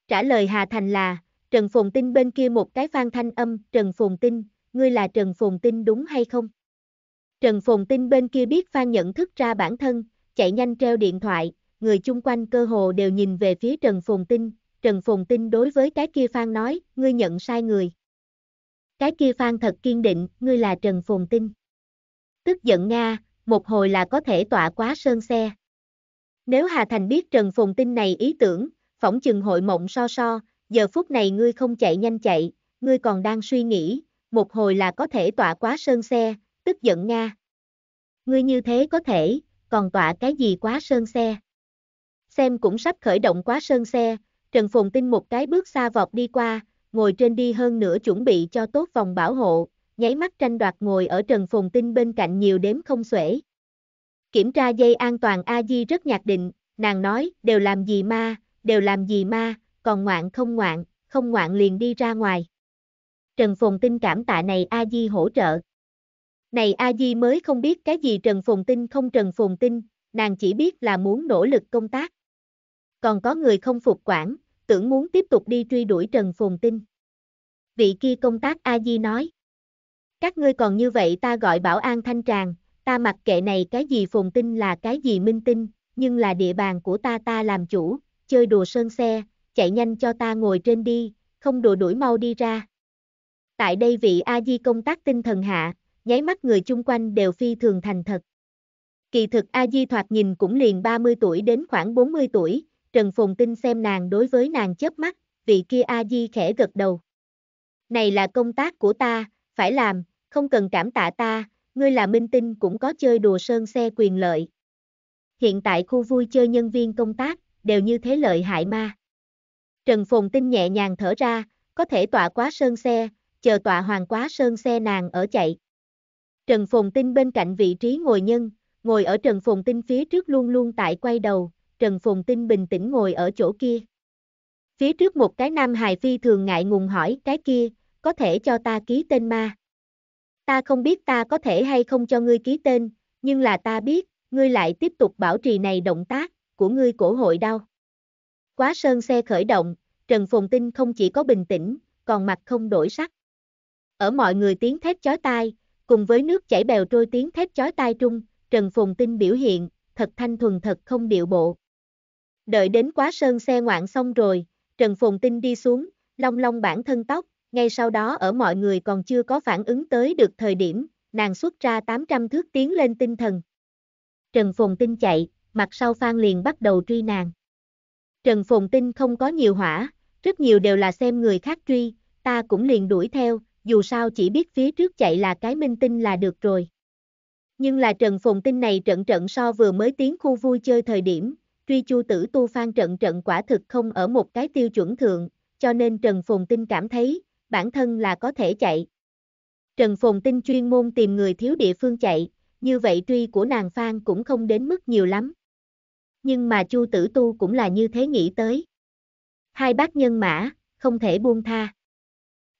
Trả lời Hà Thành là, Trần Phồn Tinh bên kia một cái phan thanh âm, Trần Phồn Tinh, ngươi là Trần Phồn Tinh đúng hay không? Trần Phồn Tinh bên kia biết Phan nhận thức ra bản thân, chạy nhanh treo điện thoại, người chung quanh cơ hồ đều nhìn về phía Trần Phồn Tinh, Trần Phồn Tinh đối với cái kia Phan nói, ngươi nhận sai người. Cái kia Phan thật kiên định, ngươi là Trần Phồn Tinh. Tức giận Nga, một hồi là có thể tọa quá sơn xe. Nếu Hà Thành biết Trần Phồn Tinh này ý tưởng, phỏng chừng hội mộng so so, giờ phút này ngươi không chạy nhanh chạy, ngươi còn đang suy nghĩ, một hồi là có thể tọa quá sơn xe, tức giận Nga. Ngươi như thế có thể, còn tọa cái gì quá sơn xe. Xem cũng sắp khởi động quá sơn xe, Trần Phùng Tinh một cái bước xa vọt đi qua, ngồi trên đi hơn nữa chuẩn bị cho tốt vòng bảo hộ, nháy mắt tranh đoạt ngồi ở Trần Phùng Tinh bên cạnh nhiều đếm không xuể. Kiểm tra dây an toàn A Di rất nhạt định, nàng nói, đều làm gì ma, đều làm gì ma, còn ngoạn không ngoạn, không ngoạn liền đi ra ngoài. Trần Phồn Tinh cảm tạ này A-di hỗ trợ. Này A-di mới không biết cái gì Trần Phồn Tinh không Trần Phồn Tinh, nàng chỉ biết là muốn nỗ lực công tác. Còn có người không phục quản, tưởng muốn tiếp tục đi truy đuổi Trần Phồn Tinh. Vị kia công tác A-di nói. Các ngươi còn như vậy ta gọi bảo an thanh tràng, ta mặc kệ này cái gì Phồn Tinh là cái gì minh tinh, nhưng là địa bàn của ta ta làm chủ, chơi đùa sơn xe, chạy nhanh cho ta ngồi trên đi, không đùa đuổi mau đi ra. Tại đây vị A-di công tác tinh thần hạ, nháy mắt người chung quanh đều phi thường thành thật. Kỳ thực A-di thoạt nhìn cũng liền 30 tuổi đến khoảng 40 tuổi, Trần phùng Tinh xem nàng đối với nàng chớp mắt, vị kia A-di khẽ gật đầu. Này là công tác của ta, phải làm, không cần cảm tạ ta, ngươi là minh tinh cũng có chơi đùa sơn xe quyền lợi. Hiện tại khu vui chơi nhân viên công tác, đều như thế lợi hại ma. Trần Phồn Tinh nhẹ nhàng thở ra, có thể tọa quá sơn xe, chờ tọa hoàng quá sơn xe nàng ở chạy. Trần Phồn Tinh bên cạnh vị trí ngồi nhân, ngồi ở Trần Phồn Tinh phía trước luôn luôn tại quay đầu, Trần Phồn Tinh bình tĩnh ngồi ở chỗ kia. Phía trước một cái nam hài phi thường ngại ngùng hỏi cái kia, có thể cho ta ký tên ma. Ta không biết ta có thể hay không cho ngươi ký tên, nhưng là ta biết, ngươi lại tiếp tục bảo trì này động tác, của ngươi cổ hội đau. Quá sơn xe khởi động, Trần Phùng Tinh không chỉ có bình tĩnh, còn mặt không đổi sắc. Ở mọi người tiếng thét chói tai, cùng với nước chảy bèo trôi tiếng thét chói tai trung, Trần Phùng Tinh biểu hiện, thật thanh thuần thật không điệu bộ. Đợi đến quá sơn xe ngoạn xong rồi, Trần Phùng Tinh đi xuống, long long bản thân tóc, ngay sau đó ở mọi người còn chưa có phản ứng tới được thời điểm, nàng xuất ra 800 thước tiến lên tinh thần. Trần Phùng Tinh chạy, mặt sau Phan liền bắt đầu truy nàng. Trần Phồn Tinh không có nhiều hỏa, rất nhiều đều là xem người khác truy, ta cũng liền đuổi theo, dù sao chỉ biết phía trước chạy là cái minh tinh là được rồi. Nhưng là Trần Phồn Tinh này trận trận so vừa mới tiến khu vui chơi thời điểm, truy chu tử tu phan trận trận quả thực không ở một cái tiêu chuẩn thượng, cho nên Trần Phồn Tinh cảm thấy, bản thân là có thể chạy. Trần Phồn Tinh chuyên môn tìm người thiếu địa phương chạy, như vậy truy của nàng Phan cũng không đến mức nhiều lắm nhưng mà Chu Tử Tu cũng là như thế nghĩ tới. Hai bác nhân mã, không thể buông tha.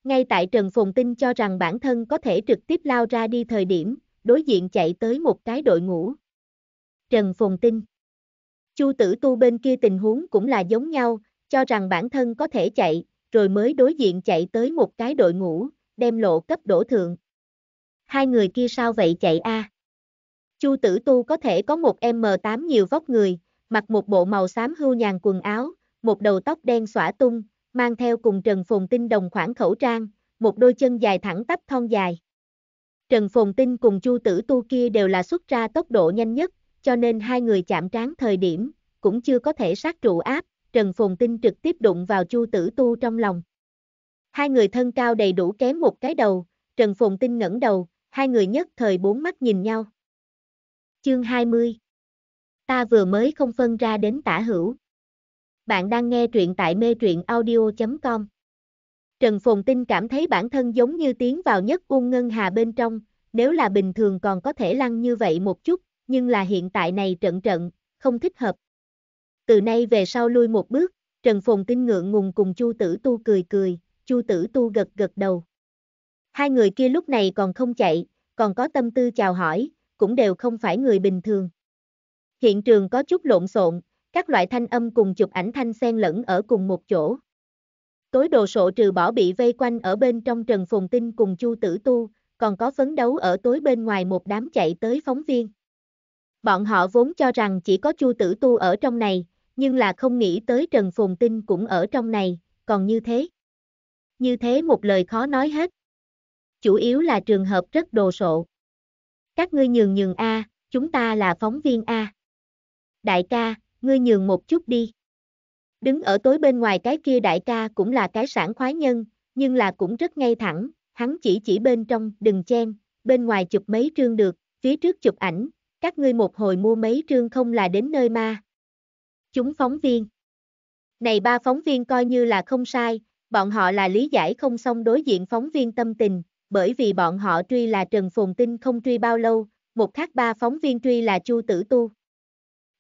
Ngay tại Trần Phùng Tinh cho rằng bản thân có thể trực tiếp lao ra đi thời điểm, đối diện chạy tới một cái đội ngũ. Trần Phùng Tinh Chu Tử Tu bên kia tình huống cũng là giống nhau, cho rằng bản thân có thể chạy, rồi mới đối diện chạy tới một cái đội ngũ, đem lộ cấp đổ thượng. Hai người kia sao vậy chạy a? À? Chu Tử Tu có thể có một M8 nhiều vóc người, mặc một bộ màu xám hưu nhàn quần áo, một đầu tóc đen xõa tung, mang theo cùng Trần Phồn Tinh đồng khoảng khẩu trang, một đôi chân dài thẳng tắp thon dài. Trần Phồn Tinh cùng Chu Tử Tu kia đều là xuất ra tốc độ nhanh nhất, cho nên hai người chạm trán thời điểm, cũng chưa có thể sát trụ áp, Trần Phồn Tinh trực tiếp đụng vào Chu Tử Tu trong lòng. Hai người thân cao đầy đủ kém một cái đầu, Trần Phồn Tinh ngẩng đầu, hai người nhất thời bốn mắt nhìn nhau. Chương 20 ta vừa mới không phân ra đến tả hữu. Bạn đang nghe truyện tại mê truyện audio.com. Trần Phồn Tinh cảm thấy bản thân giống như tiến vào nhất ung ngân hà bên trong, nếu là bình thường còn có thể lăn như vậy một chút, nhưng là hiện tại này trận trận, không thích hợp. Từ nay về sau lui một bước, Trần Phồn Tinh ngượng ngùng cùng Chu Tử Tu cười cười, Chu Tử Tu gật gật đầu. Hai người kia lúc này còn không chạy, còn có tâm tư chào hỏi, cũng đều không phải người bình thường. Hiện trường có chút lộn xộn, các loại thanh âm cùng chụp ảnh thanh xen lẫn ở cùng một chỗ. Tối đồ sộ trừ bỏ bị vây quanh ở bên trong Trần Phùng Tinh cùng Chu Tử Tu, còn có phấn đấu ở tối bên ngoài một đám chạy tới phóng viên. Bọn họ vốn cho rằng chỉ có Chu Tử Tu ở trong này, nhưng là không nghĩ tới Trần Phùng Tinh cũng ở trong này, còn như thế. Như thế một lời khó nói hết. Chủ yếu là trường hợp rất đồ sộ. Các ngươi nhường nhường A, chúng ta là phóng viên A đại ca, ngươi nhường một chút đi. Đứng ở tối bên ngoài cái kia đại ca cũng là cái sản khoái nhân, nhưng là cũng rất ngay thẳng, hắn chỉ chỉ bên trong, đừng chen, bên ngoài chụp mấy trương được, phía trước chụp ảnh, các ngươi một hồi mua mấy trương không là đến nơi ma. Chúng phóng viên. Này ba phóng viên coi như là không sai, bọn họ là lý giải không xong đối diện phóng viên tâm tình, bởi vì bọn họ truy là Trần Phồn Tinh không truy bao lâu, một khác ba phóng viên truy là Chu Tử Tu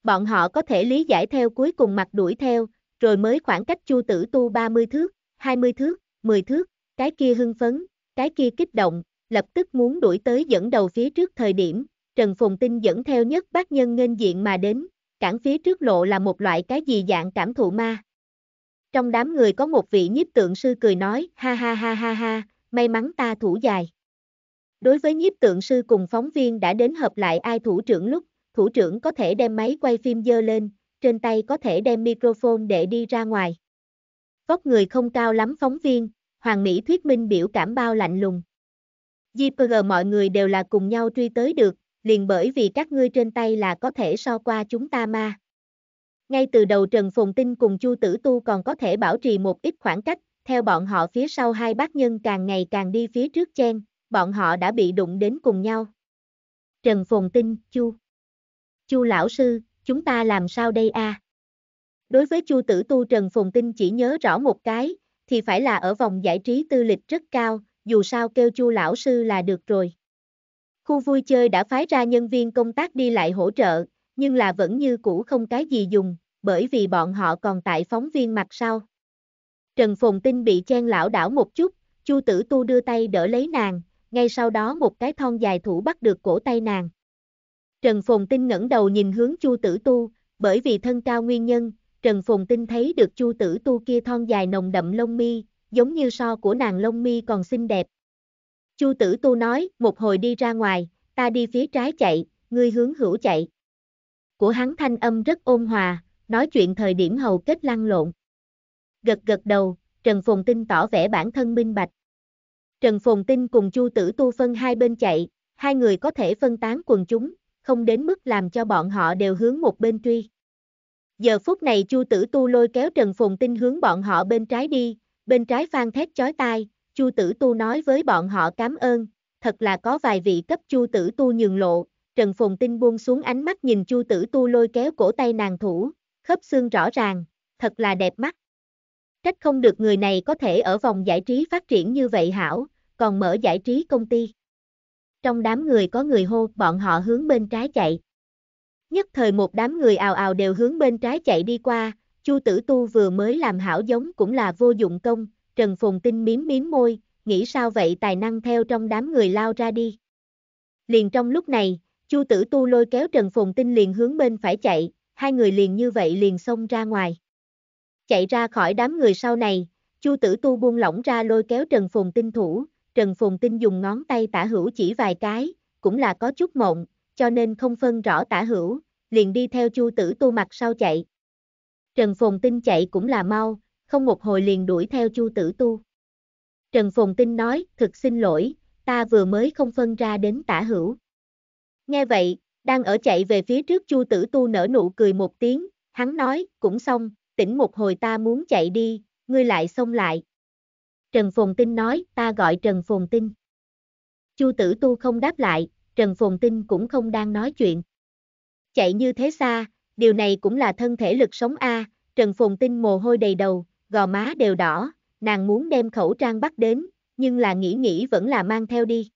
bọn họ có thể lý giải theo cuối cùng mặt đuổi theo, rồi mới khoảng cách chu tử tu 30 thước, 20 thước, 10 thước, cái kia hưng phấn, cái kia kích động, lập tức muốn đuổi tới dẫn đầu phía trước thời điểm, Trần Phùng Tinh dẫn theo nhất bác nhân nghênh diện mà đến, cản phía trước lộ là một loại cái gì dạng cảm thụ ma. Trong đám người có một vị nhiếp tượng sư cười nói, ha ha ha ha ha, may mắn ta thủ dài. Đối với nhiếp tượng sư cùng phóng viên đã đến hợp lại ai thủ trưởng lúc, thủ trưởng có thể đem máy quay phim dơ lên, trên tay có thể đem microphone để đi ra ngoài. Vóc người không cao lắm phóng viên, Hoàng Mỹ thuyết minh biểu cảm bao lạnh lùng. JPG mọi người đều là cùng nhau truy tới được, liền bởi vì các ngươi trên tay là có thể so qua chúng ta mà. Ngay từ đầu Trần Phùng Tinh cùng Chu Tử Tu còn có thể bảo trì một ít khoảng cách, theo bọn họ phía sau hai bác nhân càng ngày càng đi phía trước chen, bọn họ đã bị đụng đến cùng nhau. Trần Phùng Tinh, Chu Chu lão sư, chúng ta làm sao đây a? À? Đối với Chu tử tu Trần Phùng Tinh chỉ nhớ rõ một cái, thì phải là ở vòng giải trí tư lịch rất cao, dù sao kêu Chu lão sư là được rồi. Khu vui chơi đã phái ra nhân viên công tác đi lại hỗ trợ, nhưng là vẫn như cũ không cái gì dùng, bởi vì bọn họ còn tại phóng viên mặt sau. Trần Phùng Tinh bị chen lão đảo một chút, Chu Tử Tu đưa tay đỡ lấy nàng, ngay sau đó một cái thon dài thủ bắt được cổ tay nàng. Trần Phồn Tinh ngẩng đầu nhìn hướng Chu Tử Tu, bởi vì thân cao nguyên nhân, Trần Phồn Tinh thấy được Chu Tử Tu kia thon dài nồng đậm lông mi, giống như so của nàng lông mi còn xinh đẹp. Chu Tử Tu nói, một hồi đi ra ngoài, ta đi phía trái chạy, ngươi hướng hữu chạy. Của hắn thanh âm rất ôn hòa, nói chuyện thời điểm hầu kết lăn lộn. Gật gật đầu, Trần Phồn Tinh tỏ vẻ bản thân minh bạch. Trần Phồn Tinh cùng Chu Tử Tu phân hai bên chạy, hai người có thể phân tán quần chúng, không đến mức làm cho bọn họ đều hướng một bên truy. Giờ phút này Chu Tử Tu lôi kéo Trần Phùng Tinh hướng bọn họ bên trái đi, bên trái phan thét chói tai, Chu Tử Tu nói với bọn họ cảm ơn, thật là có vài vị cấp Chu Tử Tu nhường lộ, Trần Phùng Tinh buông xuống ánh mắt nhìn Chu Tử Tu lôi kéo cổ tay nàng thủ, khớp xương rõ ràng, thật là đẹp mắt. Trách không được người này có thể ở vòng giải trí phát triển như vậy hảo, còn mở giải trí công ty trong đám người có người hô, bọn họ hướng bên trái chạy. Nhất thời một đám người ào ào đều hướng bên trái chạy đi qua, Chu Tử Tu vừa mới làm hảo giống cũng là vô dụng công, Trần Phùng Tinh miếm miếm môi, nghĩ sao vậy tài năng theo trong đám người lao ra đi. Liền trong lúc này, Chu Tử Tu lôi kéo Trần Phùng Tinh liền hướng bên phải chạy, hai người liền như vậy liền xông ra ngoài. Chạy ra khỏi đám người sau này, Chu Tử Tu buông lỏng ra lôi kéo Trần Phùng Tinh thủ, Trần Phùng Tinh dùng ngón tay tả hữu chỉ vài cái, cũng là có chút mộng, cho nên không phân rõ tả hữu, liền đi theo chu tử tu mặt sau chạy. Trần Phùng Tinh chạy cũng là mau, không một hồi liền đuổi theo chu tử tu. Trần Phùng Tinh nói, thực xin lỗi, ta vừa mới không phân ra đến tả hữu. Nghe vậy, đang ở chạy về phía trước chu tử tu nở nụ cười một tiếng, hắn nói, cũng xong, tỉnh một hồi ta muốn chạy đi, ngươi lại xông lại. Trần Phồn Tinh nói, ta gọi Trần Phồn Tinh. Chu tử tu không đáp lại, Trần Phồn Tinh cũng không đang nói chuyện. Chạy như thế xa, điều này cũng là thân thể lực sống A, Trần Phồn Tinh mồ hôi đầy đầu, gò má đều đỏ, nàng muốn đem khẩu trang bắt đến, nhưng là nghĩ nghĩ vẫn là mang theo đi.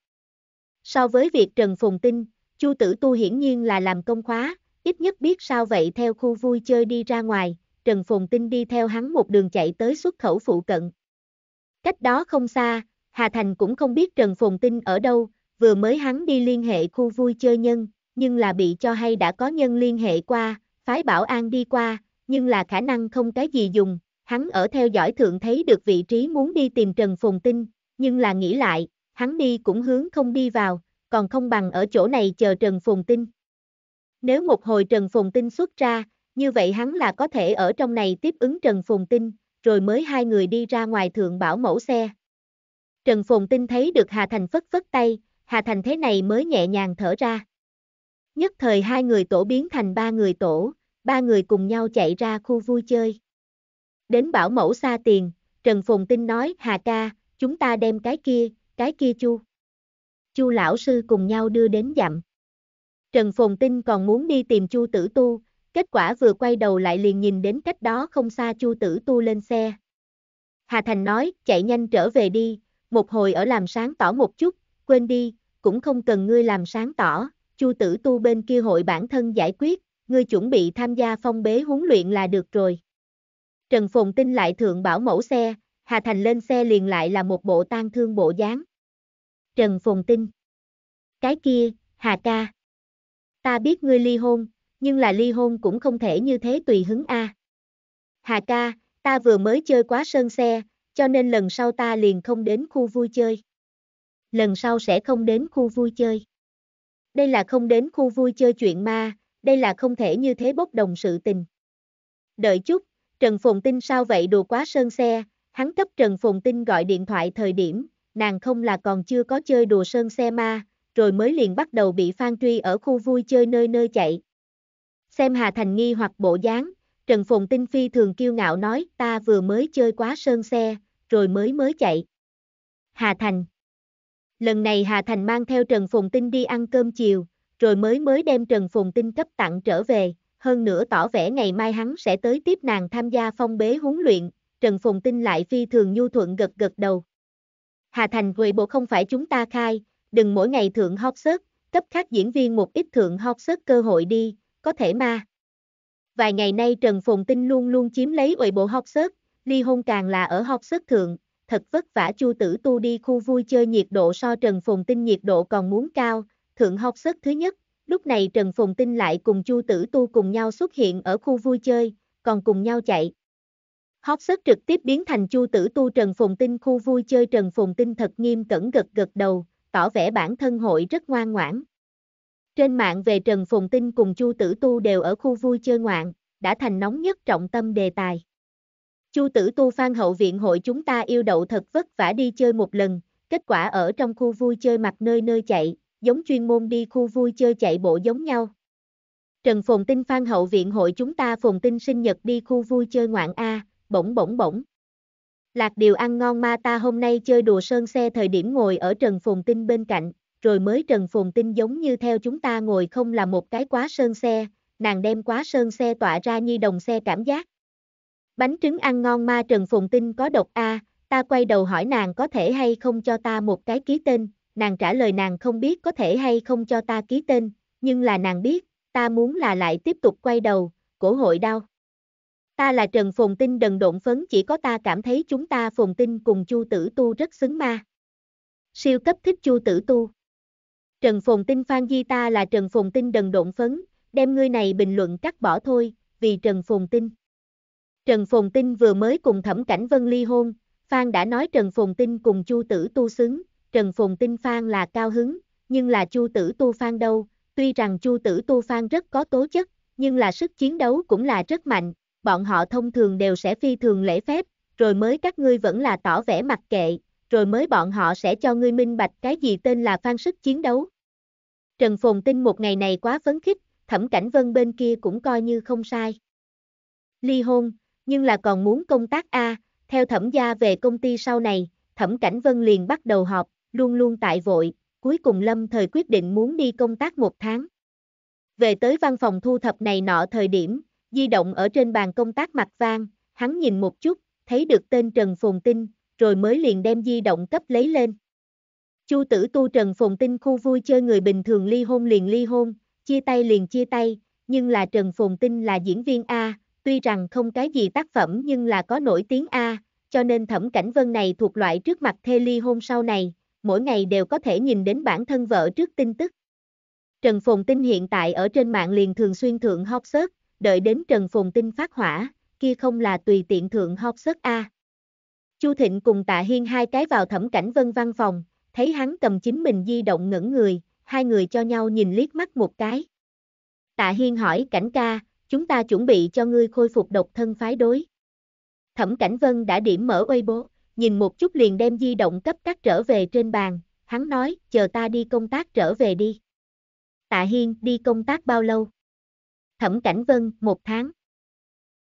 So với việc Trần Phồn Tinh, Chu tử tu hiển nhiên là làm công khóa, ít nhất biết sao vậy theo khu vui chơi đi ra ngoài, Trần Phồn Tinh đi theo hắn một đường chạy tới xuất khẩu phụ cận, Cách đó không xa, Hà Thành cũng không biết Trần Phồn Tinh ở đâu, vừa mới hắn đi liên hệ khu vui chơi nhân, nhưng là bị cho hay đã có nhân liên hệ qua, phái bảo an đi qua, nhưng là khả năng không cái gì dùng, hắn ở theo dõi thượng thấy được vị trí muốn đi tìm Trần Phồn Tinh, nhưng là nghĩ lại, hắn đi cũng hướng không đi vào, còn không bằng ở chỗ này chờ Trần Phồn Tinh. Nếu một hồi Trần Phồn Tinh xuất ra, như vậy hắn là có thể ở trong này tiếp ứng Trần Phồn Tinh, rồi mới hai người đi ra ngoài thượng bảo mẫu xe. Trần Phồn Tinh thấy được Hà Thành phất phất tay, Hà Thành thế này mới nhẹ nhàng thở ra. Nhất thời hai người tổ biến thành ba người tổ, ba người cùng nhau chạy ra khu vui chơi. Đến bảo mẫu xa tiền, Trần Phồn Tinh nói Hà ca, chúng ta đem cái kia, cái kia chu. Chu lão sư cùng nhau đưa đến dặm. Trần Phồn Tinh còn muốn đi tìm Chu Tử Tu, Kết quả vừa quay đầu lại liền nhìn đến cách đó không xa Chu Tử Tu lên xe. Hà Thành nói, chạy nhanh trở về đi, một hồi ở làm sáng tỏ một chút, quên đi, cũng không cần ngươi làm sáng tỏ, Chu Tử Tu bên kia hội bản thân giải quyết, ngươi chuẩn bị tham gia phong bế huấn luyện là được rồi. Trần Phùng Tinh lại thượng bảo mẫu xe, Hà Thành lên xe liền lại là một bộ tang thương bộ dáng. Trần Phùng Tinh Cái kia, Hà ca. Ta biết ngươi ly hôn, nhưng là ly hôn cũng không thể như thế tùy hứng a. À. Hà ca, ta vừa mới chơi quá sơn xe, cho nên lần sau ta liền không đến khu vui chơi. Lần sau sẽ không đến khu vui chơi. Đây là không đến khu vui chơi chuyện ma, đây là không thể như thế bốc đồng sự tình. Đợi chút, Trần Phồn Tinh sao vậy đùa quá sơn xe, hắn cấp Trần Phồn Tinh gọi điện thoại thời điểm, nàng không là còn chưa có chơi đùa sơn xe ma, rồi mới liền bắt đầu bị Phan Truy ở khu vui chơi nơi nơi chạy, Xem Hà Thành nghi hoặc bộ dáng, Trần Phồn Tinh Phi thường kiêu ngạo nói ta vừa mới chơi quá sơn xe, rồi mới mới chạy. Hà Thành Lần này Hà Thành mang theo Trần Phồn Tinh đi ăn cơm chiều, rồi mới mới đem Trần Phồn Tinh cấp tặng trở về, hơn nữa tỏ vẻ ngày mai hắn sẽ tới tiếp nàng tham gia phong bế huấn luyện, Trần Phồn Tinh lại phi thường nhu thuận gật gật đầu. Hà Thành quầy bộ không phải chúng ta khai, đừng mỗi ngày thượng hot search, cấp các diễn viên một ít thượng hot search cơ hội đi, có thể mà. Vài ngày nay Trần phùng Tinh luôn luôn chiếm lấy ủy bộ học sớt, ly hôn càng là ở học sớt thượng, thật vất vả Chu Tử Tu đi khu vui chơi nhiệt độ so Trần phùng Tinh nhiệt độ còn muốn cao, thượng học sớt thứ nhất, lúc này Trần phùng Tinh lại cùng Chu Tử Tu cùng nhau xuất hiện ở khu vui chơi, còn cùng nhau chạy. Hóc sức trực tiếp biến thành Chu Tử Tu Trần phùng Tinh khu vui chơi Trần phùng Tinh thật nghiêm cẩn gật gật đầu, tỏ vẻ bản thân hội rất ngoan ngoãn. Trên mạng về Trần Phùng Tinh cùng Chu Tử Tu đều ở khu vui chơi ngoạn, đã thành nóng nhất trọng tâm đề tài. Chu Tử Tu phan hậu viện hội chúng ta yêu đậu thật vất vả đi chơi một lần, kết quả ở trong khu vui chơi mặt nơi nơi chạy, giống chuyên môn đi khu vui chơi chạy bộ giống nhau. Trần Phùng Tinh phan hậu viện hội chúng ta Phùng Tinh sinh nhật đi khu vui chơi ngoạn A, bỗng bỗng bỗng. Lạc điều ăn ngon ma ta hôm nay chơi đùa sơn xe thời điểm ngồi ở Trần Phùng Tinh bên cạnh, rồi mới Trần Phồn Tinh giống như theo chúng ta ngồi không là một cái quá sơn xe, nàng đem quá sơn xe tỏa ra như đồng xe cảm giác. Bánh trứng ăn ngon ma Trần Phồn Tinh có độc A, à, ta quay đầu hỏi nàng có thể hay không cho ta một cái ký tên, nàng trả lời nàng không biết có thể hay không cho ta ký tên, nhưng là nàng biết, ta muốn là lại tiếp tục quay đầu, cổ hội đau. Ta là Trần Phồn Tinh đần độn phấn chỉ có ta cảm thấy chúng ta Phồn Tinh cùng Chu Tử Tu rất xứng ma. Siêu cấp thích Chu Tử Tu. Trần Phồn Tinh Phan di ta là Trần Phồn Tinh đần độn phấn, đem ngươi này bình luận cắt bỏ thôi, vì Trần Phồn Tinh. Trần Phồn Tinh vừa mới cùng Thẩm Cảnh Vân ly hôn, Phan đã nói Trần Phồn Tinh cùng Chu Tử tu xứng, Trần Phồn Tinh Phan là cao hứng, nhưng là Chu Tử tu Phan đâu, tuy rằng Chu Tử tu Phan rất có tố chất, nhưng là sức chiến đấu cũng là rất mạnh, bọn họ thông thường đều sẽ phi thường lễ phép, rồi mới các ngươi vẫn là tỏ vẻ mặt kệ, rồi mới bọn họ sẽ cho ngươi minh bạch cái gì tên là Phan sức chiến đấu. Trần Phồn Tinh một ngày này quá phấn khích, Thẩm Cảnh Vân bên kia cũng coi như không sai. Ly hôn, nhưng là còn muốn công tác A, theo thẩm gia về công ty sau này, Thẩm Cảnh Vân liền bắt đầu họp, luôn luôn tại vội, cuối cùng Lâm Thời quyết định muốn đi công tác một tháng. Về tới văn phòng thu thập này nọ thời điểm, di động ở trên bàn công tác mặt vang, hắn nhìn một chút, thấy được tên Trần Phồn Tinh, rồi mới liền đem di động cấp lấy lên. Chu tử tu trần phồn tinh khu vui chơi người bình thường ly hôn liền ly hôn, chia tay liền chia tay, nhưng là trần phồn tinh là diễn viên A, tuy rằng không cái gì tác phẩm nhưng là có nổi tiếng A, cho nên thẩm cảnh vân này thuộc loại trước mặt thê ly hôn sau này, mỗi ngày đều có thể nhìn đến bản thân vợ trước tin tức. Trần Phồn Tinh hiện tại ở trên mạng liền thường xuyên thượng hot search, đợi đến Trần Phồn Tinh phát hỏa, kia không là tùy tiện thượng hot search A. Chu Thịnh cùng Tạ Hiên hai cái vào thẩm cảnh vân văn phòng, thấy hắn cầm chính mình di động ngẩn người, hai người cho nhau nhìn liếc mắt một cái. Tạ Hiên hỏi cảnh ca, chúng ta chuẩn bị cho ngươi khôi phục độc thân phái đối. Thẩm Cảnh Vân đã điểm mở Weibo, nhìn một chút liền đem di động cấp cắt trở về trên bàn, hắn nói, chờ ta đi công tác trở về đi. Tạ Hiên, đi công tác bao lâu? Thẩm Cảnh Vân, một tháng.